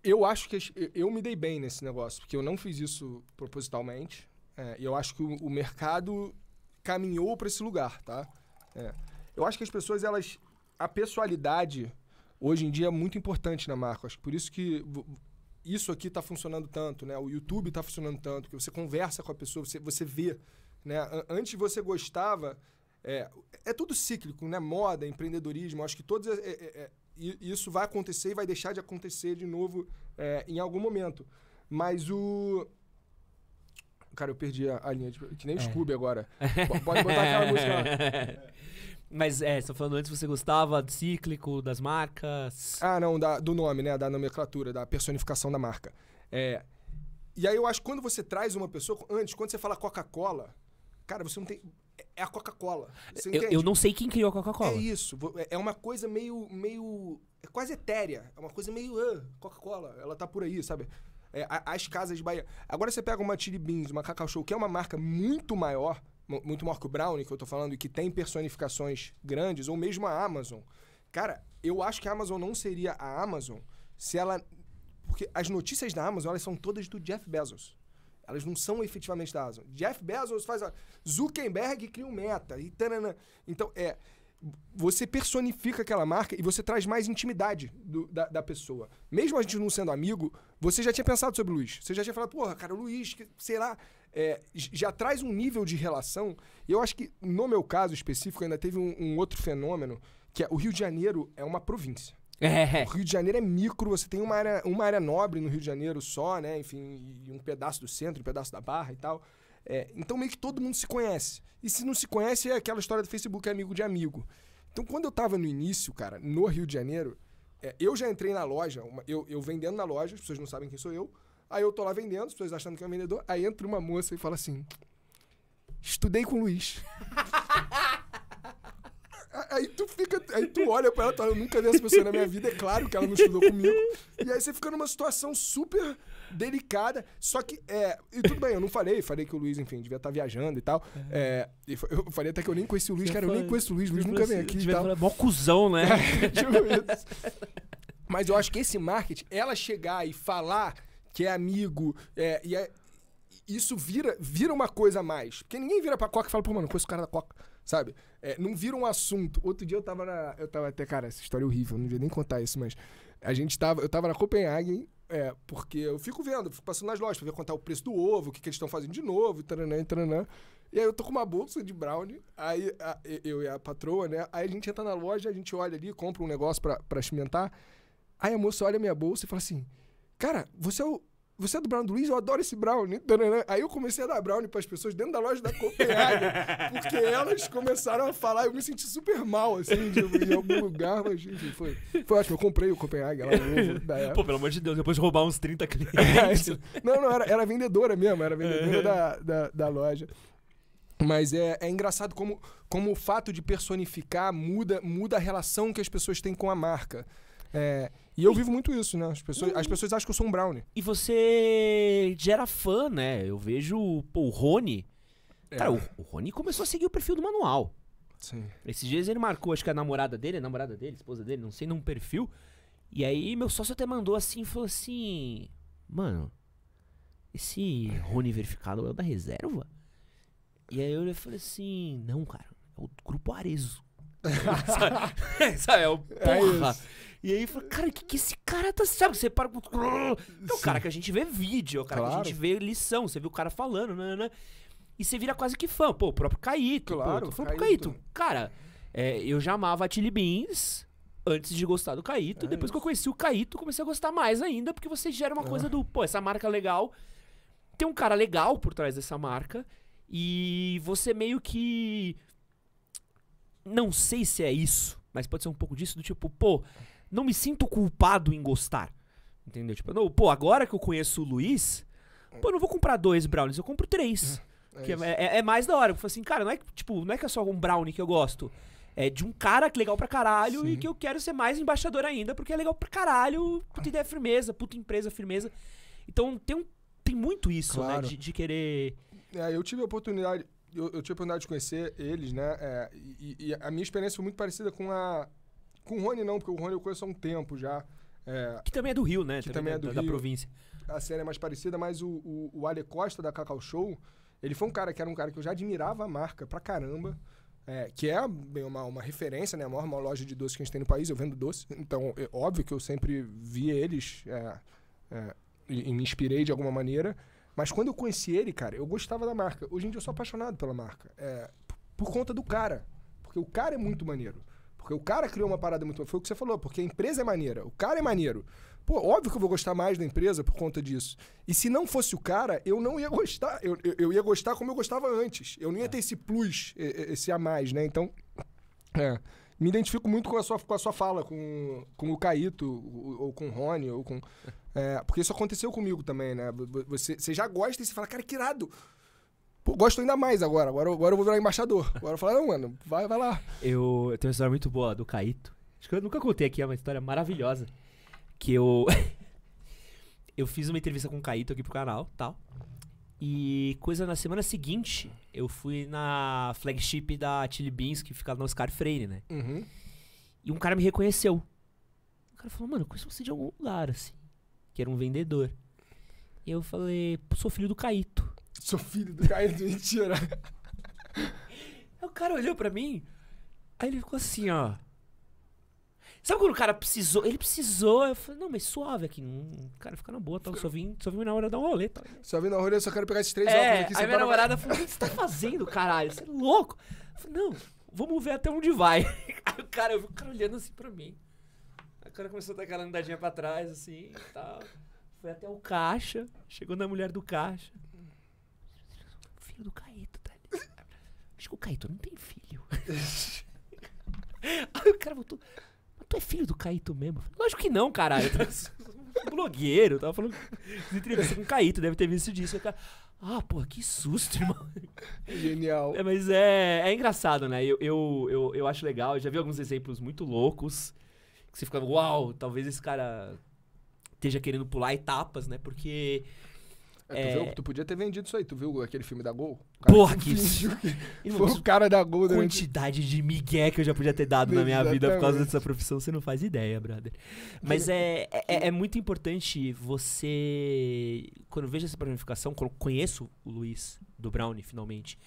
eu acho que eu me dei bem nesse negócio, porque eu não fiz isso propositalmente. É, e eu acho que o, o mercado caminhou para esse lugar, tá? É. Eu acho que as pessoas elas a pessoalidade hoje em dia é muito importante na marca. Acho que por isso que isso aqui está funcionando tanto, né? O YouTube está funcionando tanto, que você conversa com a pessoa, você, você vê. Né? Antes você gostava. É, é tudo cíclico, né? Moda, empreendedorismo. Acho que todos. É, é, é isso vai acontecer e vai deixar de acontecer de novo é, em algum momento. Mas o. Cara, eu perdi a, a linha. De, que nem o é. Scooby agora. Pode botar aquela música lá. Mas é, você tá falando antes, você gostava do cíclico, das marcas? Ah, não, da, do nome, né? Da nomenclatura, da personificação da marca. É, e aí eu acho que quando você traz uma pessoa, antes, quando você fala Coca-Cola, cara, você não tem. É a Coca-Cola. Eu, eu, não sei quem criou a Coca-Cola. É isso. É, é uma coisa meio. meio é quase etérea. É uma coisa meio. Ah, Coca-Cola, ela tá por aí, sabe? É, as casas de Bahia. Agora você pega uma Chili Beans, uma Cacau Show, que é uma marca muito maior muito Marco Brown que eu tô falando, e que tem personificações grandes, ou mesmo a Amazon. Cara, eu acho que a Amazon não seria a Amazon se ela. Porque as notícias da Amazon, elas são todas do Jeff Bezos. Elas não são efetivamente da Amazon. Jeff Bezos faz. A... Zuckerberg cria um meta e tanana. Então, é. Você personifica aquela marca e você traz mais intimidade do, da, da, pessoa. Mesmo a gente não sendo amigo, você já tinha pensado sobre o Luiz. Você já tinha falado, porra, cara, o Luiz, que, sei lá é, já traz um nível de relação. eu acho que, no meu caso específico, ainda teve um, um outro fenômeno, que é o Rio de Janeiro é uma província. É. O Rio de Janeiro é micro, você tem uma área, uma área nobre no Rio de Janeiro só, né? Enfim, e um pedaço do centro, um pedaço da barra e tal. É, então meio que todo mundo se conhece. E se não se conhece, é aquela história do Facebook é amigo de amigo. Então quando eu tava no início, cara, no Rio de Janeiro, é, eu já entrei na loja, uma, eu, eu vendendo na loja, as pessoas não sabem quem sou eu. Aí eu tô lá vendendo, as pessoas achando que é um vendedor. Aí entra uma moça e fala assim: Estudei com o Luiz. aí tu fica. Aí tu olha pra ela, fala: eu nunca vi essa pessoa na minha vida, é claro que ela não estudou comigo. E aí você fica numa situação super delicada. Só que, é. E tudo bem, eu não falei, falei que o Luiz, enfim, devia estar tá viajando e tal. É. É, eu falei até que eu nem conheci o Luiz, cara, eu nem conheço o Luiz, o Luiz tipo nunca assim, vem aqui. é mó cuzão, né? É, tipo isso. Mas eu acho que esse marketing, ela chegar e falar que é amigo, é, e é, isso vira, vira uma coisa a mais. Porque ninguém vira pra Coca e fala, pô, mano, conheço o cara da Coca, sabe? É, não vira um assunto. Outro dia eu tava na. Eu tava até, cara, essa história é horrível, não devia nem contar isso, mas a gente tava. Eu tava na Copenhague, é, porque eu fico vendo, fico passando nas lojas pra ver quanto é o preço do ovo, o que, que eles estão fazendo de novo, e taranã, e taranã. E aí eu tô com uma bolsa de brownie, aí a, eu e a patroa, né? Aí a gente entra na loja, a gente olha ali, compra um negócio pra, pra experimentar. Aí a moça olha a minha bolsa e fala assim cara, você é o você é do Brown do Luiz? Eu adoro esse brownie. Né? Aí eu comecei a dar brownie para as pessoas dentro da loja da Copenhague, porque elas começaram a falar. Eu me senti super mal, assim, de, em algum lugar, mas enfim, foi, foi ótimo. Eu comprei o Copenhague lá é da época. Pô, pelo amor de Deus, depois de roubar uns 30 clientes. É, não, não, era, era, vendedora mesmo, era vendedora da, da, da, loja. Mas é, é engraçado como, como o fato de personificar muda, muda a relação que as pessoas têm com a marca. É, e eu vivo muito isso, né? As pessoas, as pessoas acham que eu sou um brownie. E você gera fã, né? Eu vejo pô, o Rony. É. Cara, o, o Rony começou a seguir o perfil do manual. Sim. Esses dias ele marcou, acho que a namorada dele, a namorada dele, a esposa dele, não sei, num perfil. E aí meu sócio até mandou assim, falou assim: Mano, esse Rony verificado é o da reserva? E aí eu falei assim: Não, cara, é o grupo Arezo. sabe, é o é porra. É e aí, fala, cara, o que, que esse cara tá. Sabe, você para com. É o cara que a gente vê vídeo, é o cara claro. que a gente vê lição, você vê o cara falando, né, né? né. E você vira quase que fã. Pô, o próprio Caíto. Claro, pô, o próprio Caíto. Cara, é, eu já amava a Tilly Beans antes de gostar do Caíto. É Depois isso. que eu conheci o Caíto, comecei a gostar mais ainda, porque você gera uma é. coisa ah. do, pô, essa marca é legal. Tem um cara legal por trás dessa marca. E você meio que. Não sei se é isso, mas pode ser um pouco disso, do tipo, pô, não me sinto culpado em gostar. Entendeu? Tipo, não, pô, agora que eu conheço o Luiz, pô, eu não vou comprar dois brownies, eu compro três. Uhum. É, que é, é, é mais da hora. Eu falo assim, cara, não é, tipo, não é que é só um brownie que eu gosto. É de um cara que é legal pra caralho Sim. e que eu quero ser mais embaixador ainda, porque é legal pra caralho, puta ideia firmeza, puta empresa firmeza. Então tem, um, tem muito isso, né, claro. né? De, de querer. É, eu tive a oportunidade, eu, eu, tive a oportunidade de conhecer eles, né? É, e, e, a minha experiência foi muito parecida com a, com o Rony não, porque o Rony eu conheço há um tempo já. É, que também é do Rio, né? Que também, também é do da, Rio. da província. A cena é mais parecida, mas o, o, o Ale Costa da Cacau Show, ele foi um cara que era um cara que eu já admirava a marca pra caramba. É, que é bem, uma, uma referência, né? A maior, maior loja de doce que a gente tem no país, eu vendo doce. Então, é óbvio que eu sempre vi eles é, é, e, e, me inspirei de alguma maneira. Mas quando eu conheci ele, cara, eu gostava da marca. Hoje em dia eu sou apaixonado pela marca. É, por conta do cara. Porque o cara é muito maneiro. Porque o cara criou uma parada muito. Foi o que você falou, porque a empresa é maneira, o cara é maneiro. Pô, óbvio que eu vou gostar mais da empresa por conta disso. E se não fosse o cara, eu não ia gostar. Eu, eu, eu ia gostar como eu gostava antes. Eu não ia é. ter esse plus, esse a mais, né? Então. É me identifico muito com a sua, com a sua fala, com, com o Caíto, ou, ou com o Rony, ou com. É, porque isso aconteceu comigo também, né? Você, você já gosta e você fala, cara, que irado! Pô, gosto ainda mais agora. Agora, agora eu vou virar embaixador. Agora eu falo, não, mano, vai, vai lá. Eu, eu tenho uma história muito boa do Caíto. Acho que eu nunca contei aqui, é uma história maravilhosa. Que eu. eu fiz uma entrevista com o Caíto aqui pro canal tal. E coisa na semana seguinte, eu fui na flagship da Chili Beans, que fica no Oscar Freire, né? Uhum. E um cara me reconheceu. O cara falou, mano, eu conheço você de algum lugar, assim. Que era um vendedor. E eu falei, sou filho do Caíto. Sou filho do Caído, mentira. Aí o cara olhou pra mim, aí ele ficou assim, ó. Sabe quando o cara precisou? Ele precisou. Eu falei, não, mas suave aqui. Hum, cara, fica na boa, tá? só vim, só vim minha namorada dar um rolê, tá? Só vim na roleta eu só quero pegar esses três é, óculos aqui. Aí minha namorada falou, o que você tá fazendo, caralho? Você é louco? Eu falei, não, vamos ver até onde vai. Aí o cara, eu vi o cara olhando assim pra mim. Aí o cara começou a dar aquela andadinha pra trás, assim, e tal. Foi até o caixa, chegou na mulher do caixa filho do Caeto, tá? Acho que o Caeto não tem filho. Aí o cara voltou. Mas tu é filho do Caíto mesmo? Lógico que não, caralho. Eu sou blogueiro, tava falando entrevista com o Caíto, deve ter visto disso. Cara, ah, pô, que susto, irmão. É genial. É, mas é, é engraçado, né? Eu, eu, eu, eu acho legal, eu já vi alguns exemplos muito loucos. Que você fica, uau, talvez esse cara esteja querendo pular etapas, né? Porque é, tu, viu, é. tu, podia ter vendido isso aí. Tu viu aquele filme da Gol? Porra, que, isso Foi o cara da Gol. né? Quantidade de migué que eu já podia ter dado na minha vida por causa dessa profissão, você não faz ideia, brother. Mas é, é, é, é muito importante você... Quando eu vejo essa planificação, quando eu conheço o Luiz do Brownie, finalmente,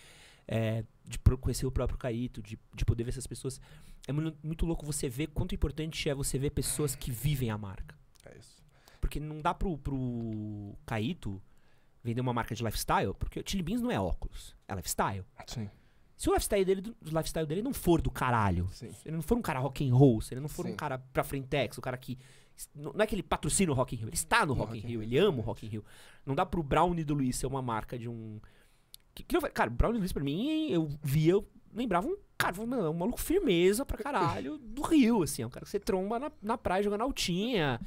é, de conhecer o próprio Caíto, de, de poder ver essas pessoas, é muito, muito louco você ver quanto importante é você ver pessoas que vivem a marca. É isso. Porque não dá pro, pro Caíto vender uma marca de lifestyle, porque o Chili Beans não é óculos, é lifestyle. Sim. Se o lifestyle dele, o lifestyle dele não for do caralho, Sim. se ele não for um cara rock and roll, se ele não for Sim. um cara pra frentex, o cara que não é que ele patrocina o Rock in Rio, ele está no, no Rock, in Rio, Rio, ele ama o Rock in Rio. Não dá pro Brownie do Luiz ser uma marca de um que, que eu, cara, Brownie do Luiz pra mim, eu via, eu lembrava um cara, mano, é um maluco firmeza pra caralho do Rio, assim, é um cara que você tromba na, na praia jogando altinha.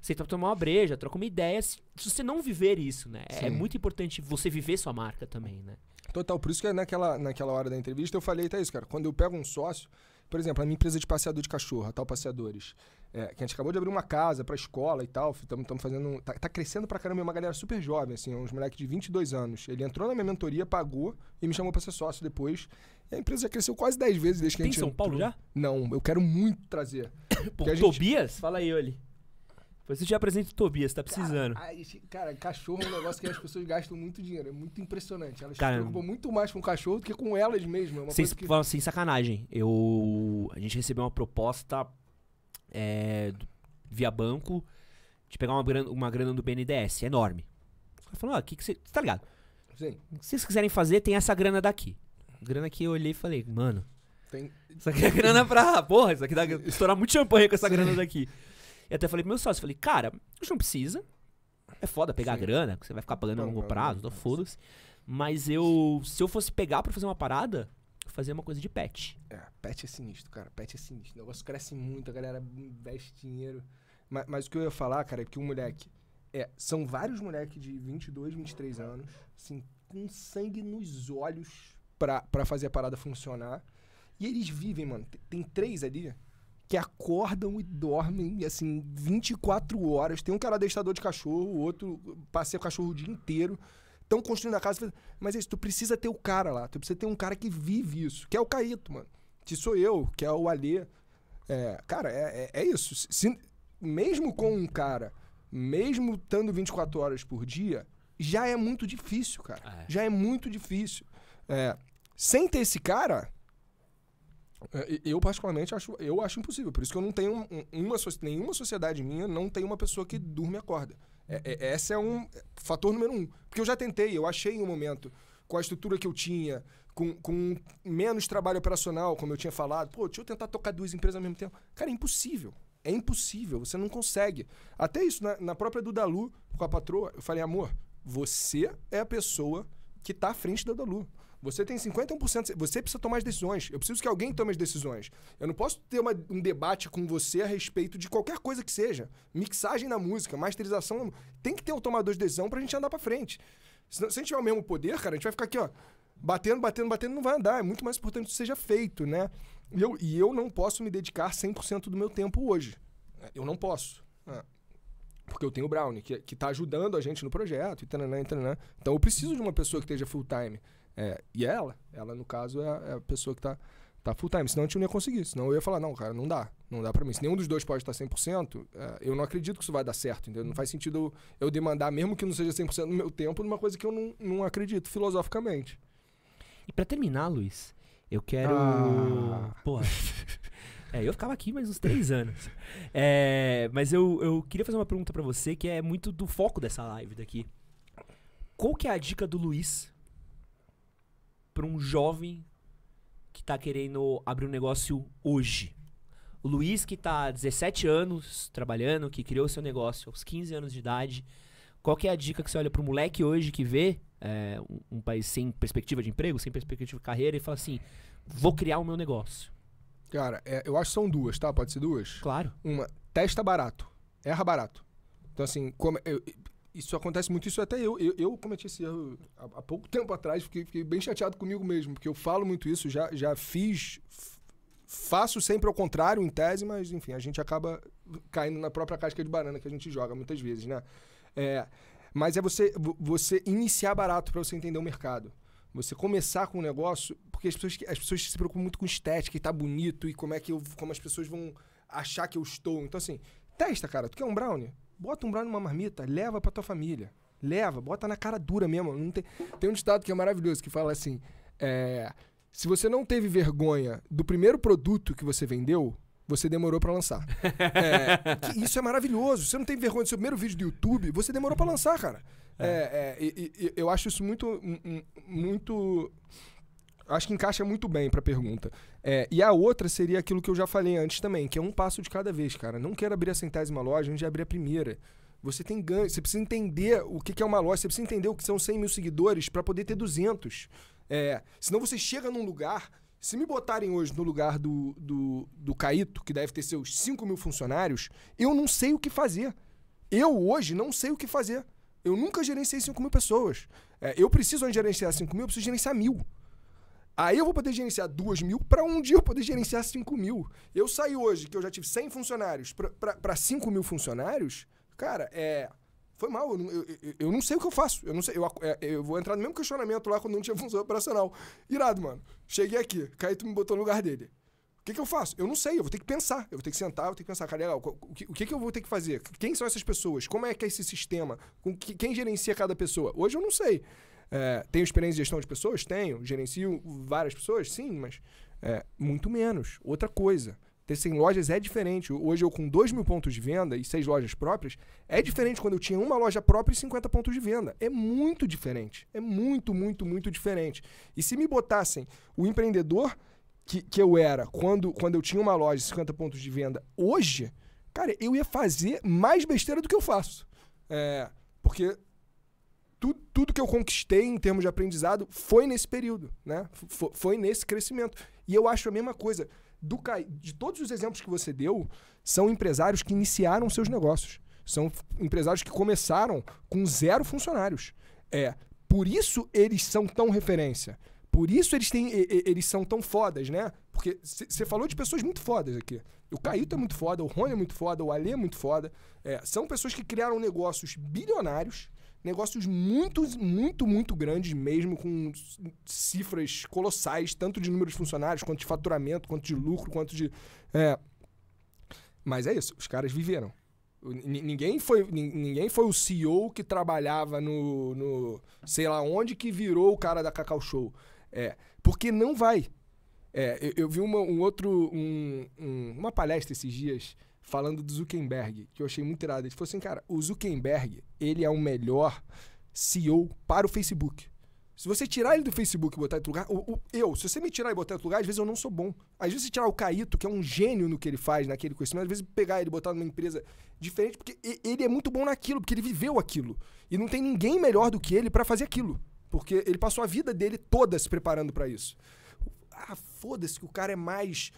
Você pra tomar uma breja, troca uma ideia. Se, se você não viver isso, né? É, é muito importante você viver sua marca também, né? Total, por isso que é naquela, naquela hora da entrevista eu falei tá isso, cara. Quando eu pego um sócio, por exemplo, a minha empresa de passeador de cachorro, a Tal Passeadores, é, que a gente acabou de abrir uma casa pra escola e tal, estamos fazendo. Tá, tá, crescendo pra caramba, é uma galera super jovem, assim, é uns moleques de 22 anos. Ele entrou na minha mentoria, pagou e me chamou pra ser sócio depois. E a empresa já cresceu quase 10 vezes desde que Tem a gente. Tem São Paulo já? Não, eu quero muito trazer. Pô, gente... Tobias? Fala aí, olhe. Você já apresenta o Tobias, tá precisando. Cara, cara, cachorro é um negócio que as pessoas gastam muito dinheiro. É muito impressionante. Elas se preocupam muito mais com o cachorro do que com elas mesmas. É sem, que... sem, sacanagem. Eu. A gente recebeu uma proposta é, via banco de pegar uma grana, uma grana do BNDES, enorme. Os caras ó, ah, que, que você. Tá ligado? Sim. Se vocês quiserem fazer, tem essa grana daqui. Grana que eu olhei e falei, mano. Tem... Isso aqui é grana pra. Porra, isso aqui dá estourar muito champanhe com essa grana daqui. Eu até falei pro meu sócio, falei, cara, a gente não precisa. É foda pegar Sim. grana, você vai ficar pagando a longo prazo, tô então foda-se. Mas eu, se eu fosse pegar pra fazer uma parada, fazer uma coisa de pet. É, pet é sinistro, cara. Pet é sinistro. O negócio cresce muito, a galera investe dinheiro. Mas, mas o que eu ia falar, cara, é que o um moleque. É, são vários moleques de 22, 23 anos, assim, com sangue nos olhos pra, pra fazer a parada funcionar. E eles vivem, mano. Tem, tem três ali que acordam e dormem, assim, 24 horas. Tem um que era deixador de cachorro, o outro passeia o cachorro o dia inteiro. Estão construindo a casa. Mas é isso, tu precisa ter o cara lá. Tu precisa ter um cara que vive isso, que é o Caíto, mano. Que sou eu, que é o Alê. É, cara, é, é, é isso. Se, mesmo com um cara, mesmo estando 24 horas por dia, já é muito difícil, cara. Ah, é. Já é muito difícil. É, sem ter esse cara, é, eu, particularmente, acho, eu acho impossível. Por isso que eu não tenho uma, nenhuma sociedade minha não tem uma pessoa que durme e acorda. É, é, esse é um é, fator número um. Porque eu já tentei, eu achei em um momento, com a estrutura que eu tinha, com, com menos trabalho operacional, como eu tinha falado, pô, deixa eu tentar tocar duas empresas ao mesmo tempo. Cara, é impossível. É impossível, você não consegue. Até isso, na, na própria Dudalu, com a patroa, eu falei, amor, você é a pessoa que está à frente da Dudalu. Você tem 51%, você precisa tomar as decisões. Eu preciso que alguém tome as decisões. Eu não posso ter uma, um debate com você a respeito de qualquer coisa que seja. Mixagem na música, masterização. Tem que ter um tomador de decisão pra gente andar pra frente. Se, se a gente tiver o mesmo poder, cara, a gente vai ficar aqui, ó, batendo, batendo, batendo, não vai andar. É muito mais importante que seja feito, né? E eu, e eu não posso me dedicar 100% do meu tempo hoje. É, eu não posso. É porque eu tenho o Brownie, que, que tá ajudando a gente no projeto, e tananã, e tananã. Então eu preciso de uma pessoa que esteja full time. É, e é ela, ela no caso é a, é a pessoa que tá, tá full time, senão a gente não ia conseguir, senão eu ia falar, não, cara, não dá, não dá para mim. Se nenhum dos dois pode estar 100%, é, eu não acredito que isso vai dar certo, entendeu? Não faz sentido eu, demandar, mesmo que não seja 100% do meu tempo, numa coisa que eu não, não acredito filosoficamente. E para terminar, Luiz, eu quero... Ah. É, eu ficava aqui mais uns três anos. É, mas eu, eu queria fazer uma pergunta para você que é muito do foco dessa live daqui. Qual que é a dica do Luiz para um jovem que está querendo abrir um negócio hoje? O Luiz, que está há 17 anos trabalhando, que criou seu negócio aos 15 anos de idade, qual que é a dica que você olha para o moleque hoje que vê é, um, um, país sem perspectiva de emprego, sem perspectiva de carreira e fala assim, vou criar o meu negócio? Cara, é, eu acho que são duas, tá? Pode ser duas? Claro. Uma, testa barato. Erra barato. Então, assim, como, eu, isso acontece muito, isso até eu, eu, eu cometi esse erro há, há pouco tempo atrás, fiquei, fiquei, bem chateado comigo mesmo, porque eu falo muito isso, já, já fiz, faço sempre ao contrário em tese, mas enfim, a gente acaba caindo na própria casca de banana que a gente joga muitas vezes, né? É, mas é você, você iniciar barato para você entender o mercado. Você começar com um negócio, porque as pessoas, as pessoas se preocupam muito com estética e tá bonito e como é que eu, como as pessoas vão achar que eu estou. Então assim, testa, cara, tu quer um brownie? Bota um brownie numa marmita, leva pra tua família. Leva, bota na cara dura mesmo. Não tem... tem um ditado que é maravilhoso, que fala assim, é, se você não teve vergonha do primeiro produto que você vendeu, você demorou para lançar. é, isso é maravilhoso. Você não tem vergonha do seu primeiro vídeo do YouTube, você demorou para lançar, cara. É. É, é eu acho isso muito, muito, acho que encaixa muito bem para a pergunta. É, e a outra seria aquilo que eu já falei antes também, que é um passo de cada vez, cara. Não quero abrir a centésima loja antes de abrir a primeira. Você tem ganho, você precisa entender o que é uma loja, você precisa entender o que são 100 mil seguidores para poder ter 200. É, senão você chega num lugar. Se me botarem hoje no lugar do, do, do Caíto, que deve ter seus 5 mil funcionários, eu não sei o que fazer. Eu hoje não sei o que fazer. Eu nunca gerenciei 5 mil pessoas. É, eu preciso gerenciar 5 mil, eu preciso gerenciar mil. Aí eu vou poder gerenciar 2 mil para um dia eu poder gerenciar 5 mil. Eu saí hoje, que eu já tive 100 funcionários, para 5 mil funcionários, cara, é. Foi mal, eu, eu, eu, não sei o que eu faço. Eu não sei, eu, é, eu vou entrar no mesmo questionamento lá quando não tinha função operacional. Irado, mano. Cheguei aqui, Caíto me botou no lugar dele. O que, que, eu faço? Eu não sei, eu vou ter que pensar. Eu vou ter que sentar, eu vou ter que pensar, cara, legal, o que, o que, que eu vou ter que fazer? Quem são essas pessoas? Como é que é esse sistema? Com que, quem gerencia cada pessoa? Hoje eu não sei. É, tenho experiência em gestão de pessoas? Tenho. Gerencio várias pessoas? Sim, mas é, muito menos. Outra coisa. Ter 100 lojas é diferente. Hoje eu com 2 mil pontos de venda e 6 lojas próprias, é diferente quando eu tinha uma loja própria e 50 pontos de venda. É muito diferente. É muito, muito, muito diferente. E se me botassem o empreendedor que, que eu era quando, quando eu tinha uma loja e 50 pontos de venda hoje, cara, eu ia fazer mais besteira do que eu faço. É, porque tudo, tudo que eu conquistei em termos de aprendizado foi nesse período, né? F foi nesse crescimento. E eu acho a mesma coisa. Do Kai, de todos os exemplos que você deu, são empresários que iniciaram seus negócios. São empresários que começaram com zero funcionários. É, por isso eles são tão referência. Por isso eles têm eles são tão fodas, né? Porque você falou de pessoas muito fodas aqui. O Caíto é muito foda, o Rony é muito foda, o Alê é muito foda. É, são pessoas que criaram negócios bilionários negócios muito, muito, muito grandes mesmo, com cifras colossais, tanto de número de funcionários, quanto de faturamento, quanto de lucro, quanto de. É... Mas é isso, os caras viveram. N ninguém foi, ninguém foi o CEO que trabalhava no, no sei lá onde que virou o cara da Cacau Show. É, porque não vai. É, eu, eu vi uma, um outro, um, um, uma palestra esses dias falando do Zuckerberg, que eu achei muito irado. Ele falou assim, cara, o Zuckerberg, ele é o melhor CEO para o Facebook. Se você tirar ele do Facebook e botar em outro lugar, o, o, eu, se você me tirar e botar em outro lugar, às vezes eu não sou bom. Às vezes, se tirar o Caíto, que é um gênio no que ele faz, naquele conhecimento, às vezes pegar ele e botar numa empresa diferente, porque ele é muito bom naquilo, porque ele viveu aquilo. E não tem ninguém melhor do que ele para fazer aquilo. Porque ele passou a vida dele toda se preparando para isso. Ah, foda-se que o cara é mais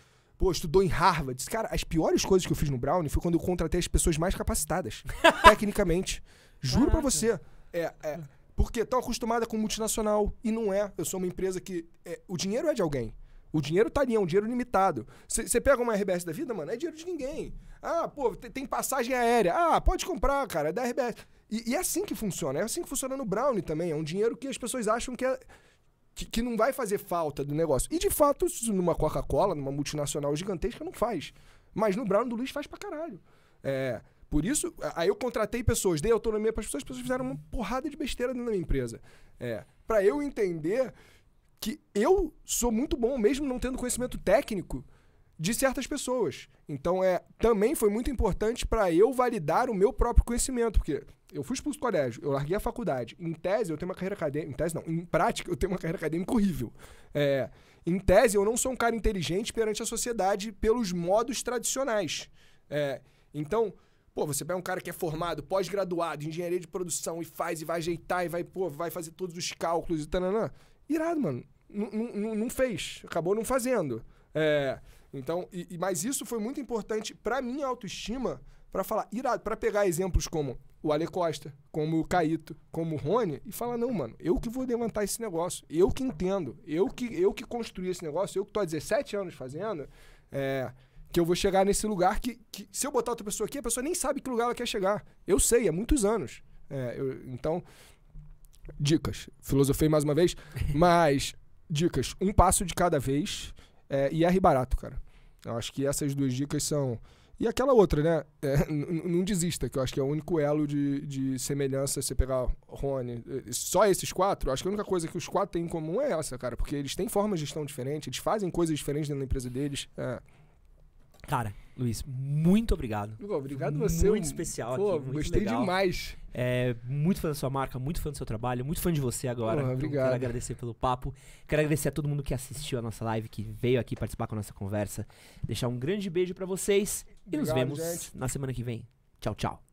pô, estudou em Harvard. Cara, as piores coisas que eu fiz no Brown foi quando eu contratei as pessoas mais capacitadas, tecnicamente. Juro para você. É, é, porque tão acostumada com multinacional e não é. Eu sou uma empresa que. É, o dinheiro é de alguém. O dinheiro tá ali, é um dinheiro limitado. Você pega uma RBS da vida, mano, é dinheiro de ninguém. Ah, pô, tem, tem passagem aérea. Ah, pode comprar, cara, é da RBS. E, e, é assim que funciona. É assim que funciona no Brownie também. É um dinheiro que as pessoas acham que é, que, que, não vai fazer falta do negócio. E de fato, isso numa Coca-Cola, numa multinacional gigantesca, não faz. Mas no Brown do Luiz faz pra caralho. É, por isso, aí eu contratei pessoas, dei autonomia para as pessoas, as pessoas fizeram uma porrada de besteira dentro da minha empresa. É, para eu entender que eu sou muito bom, mesmo não tendo conhecimento técnico de certas pessoas. Então, é também foi muito importante para eu validar o meu próprio conhecimento, porque eu fui expulso do colégio, eu larguei a faculdade. Em tese, eu tenho uma carreira acadêmica. Em tese, não. Em prática, eu tenho uma carreira acadêmica horrível. É, em tese, eu não sou um cara inteligente perante a sociedade pelos modos tradicionais. É, então, pô, você pega um cara que é formado, pós-graduado, engenharia de produção, e faz, e vai ajeitar, e vai, pô, vai fazer todos os cálculos e tananã. Irado, mano. não fez. Acabou não fazendo. É, então, e, e, mas isso foi muito importante para minha autoestima para falar, irado, para pegar exemplos como o Ale Costa, como o Caíto, como o Rony, e falar, não, mano, eu que vou levantar esse negócio, eu que entendo, eu que, eu que construí esse negócio, eu que tô há 17 anos fazendo, é, que eu vou chegar nesse lugar que, que, se eu botar outra pessoa aqui, a pessoa nem sabe que lugar ela quer chegar. Eu sei, há muitos anos. É, eu, então, dicas. Filosofei mais uma vez, mas dicas. Um passo de cada vez é, e erre barato, cara. Eu acho que essas duas dicas são e aquela outra, né? É, não desista, que eu acho que é o único elo de, de semelhança, você pegar Rony, só esses quatro, acho que a única coisa que os quatro têm em comum é essa, cara, porque eles têm formas de gestão diferente, eles fazem coisas diferentes dentro da empresa deles. É. Cara, Luiz, muito obrigado. Obrigado você. Muito especial Pô, aqui, muito gostei legal. demais. É, muito fã da sua marca, muito fã do seu trabalho, muito fã de você agora. Pô, então, obrigado. Quero agradecer pelo papo. Quero agradecer a todo mundo que assistiu a nossa live, que veio aqui participar com a nossa conversa. Deixar um grande beijo para vocês e obrigado, nos vemos gente. na semana que vem. Tchau, tchau.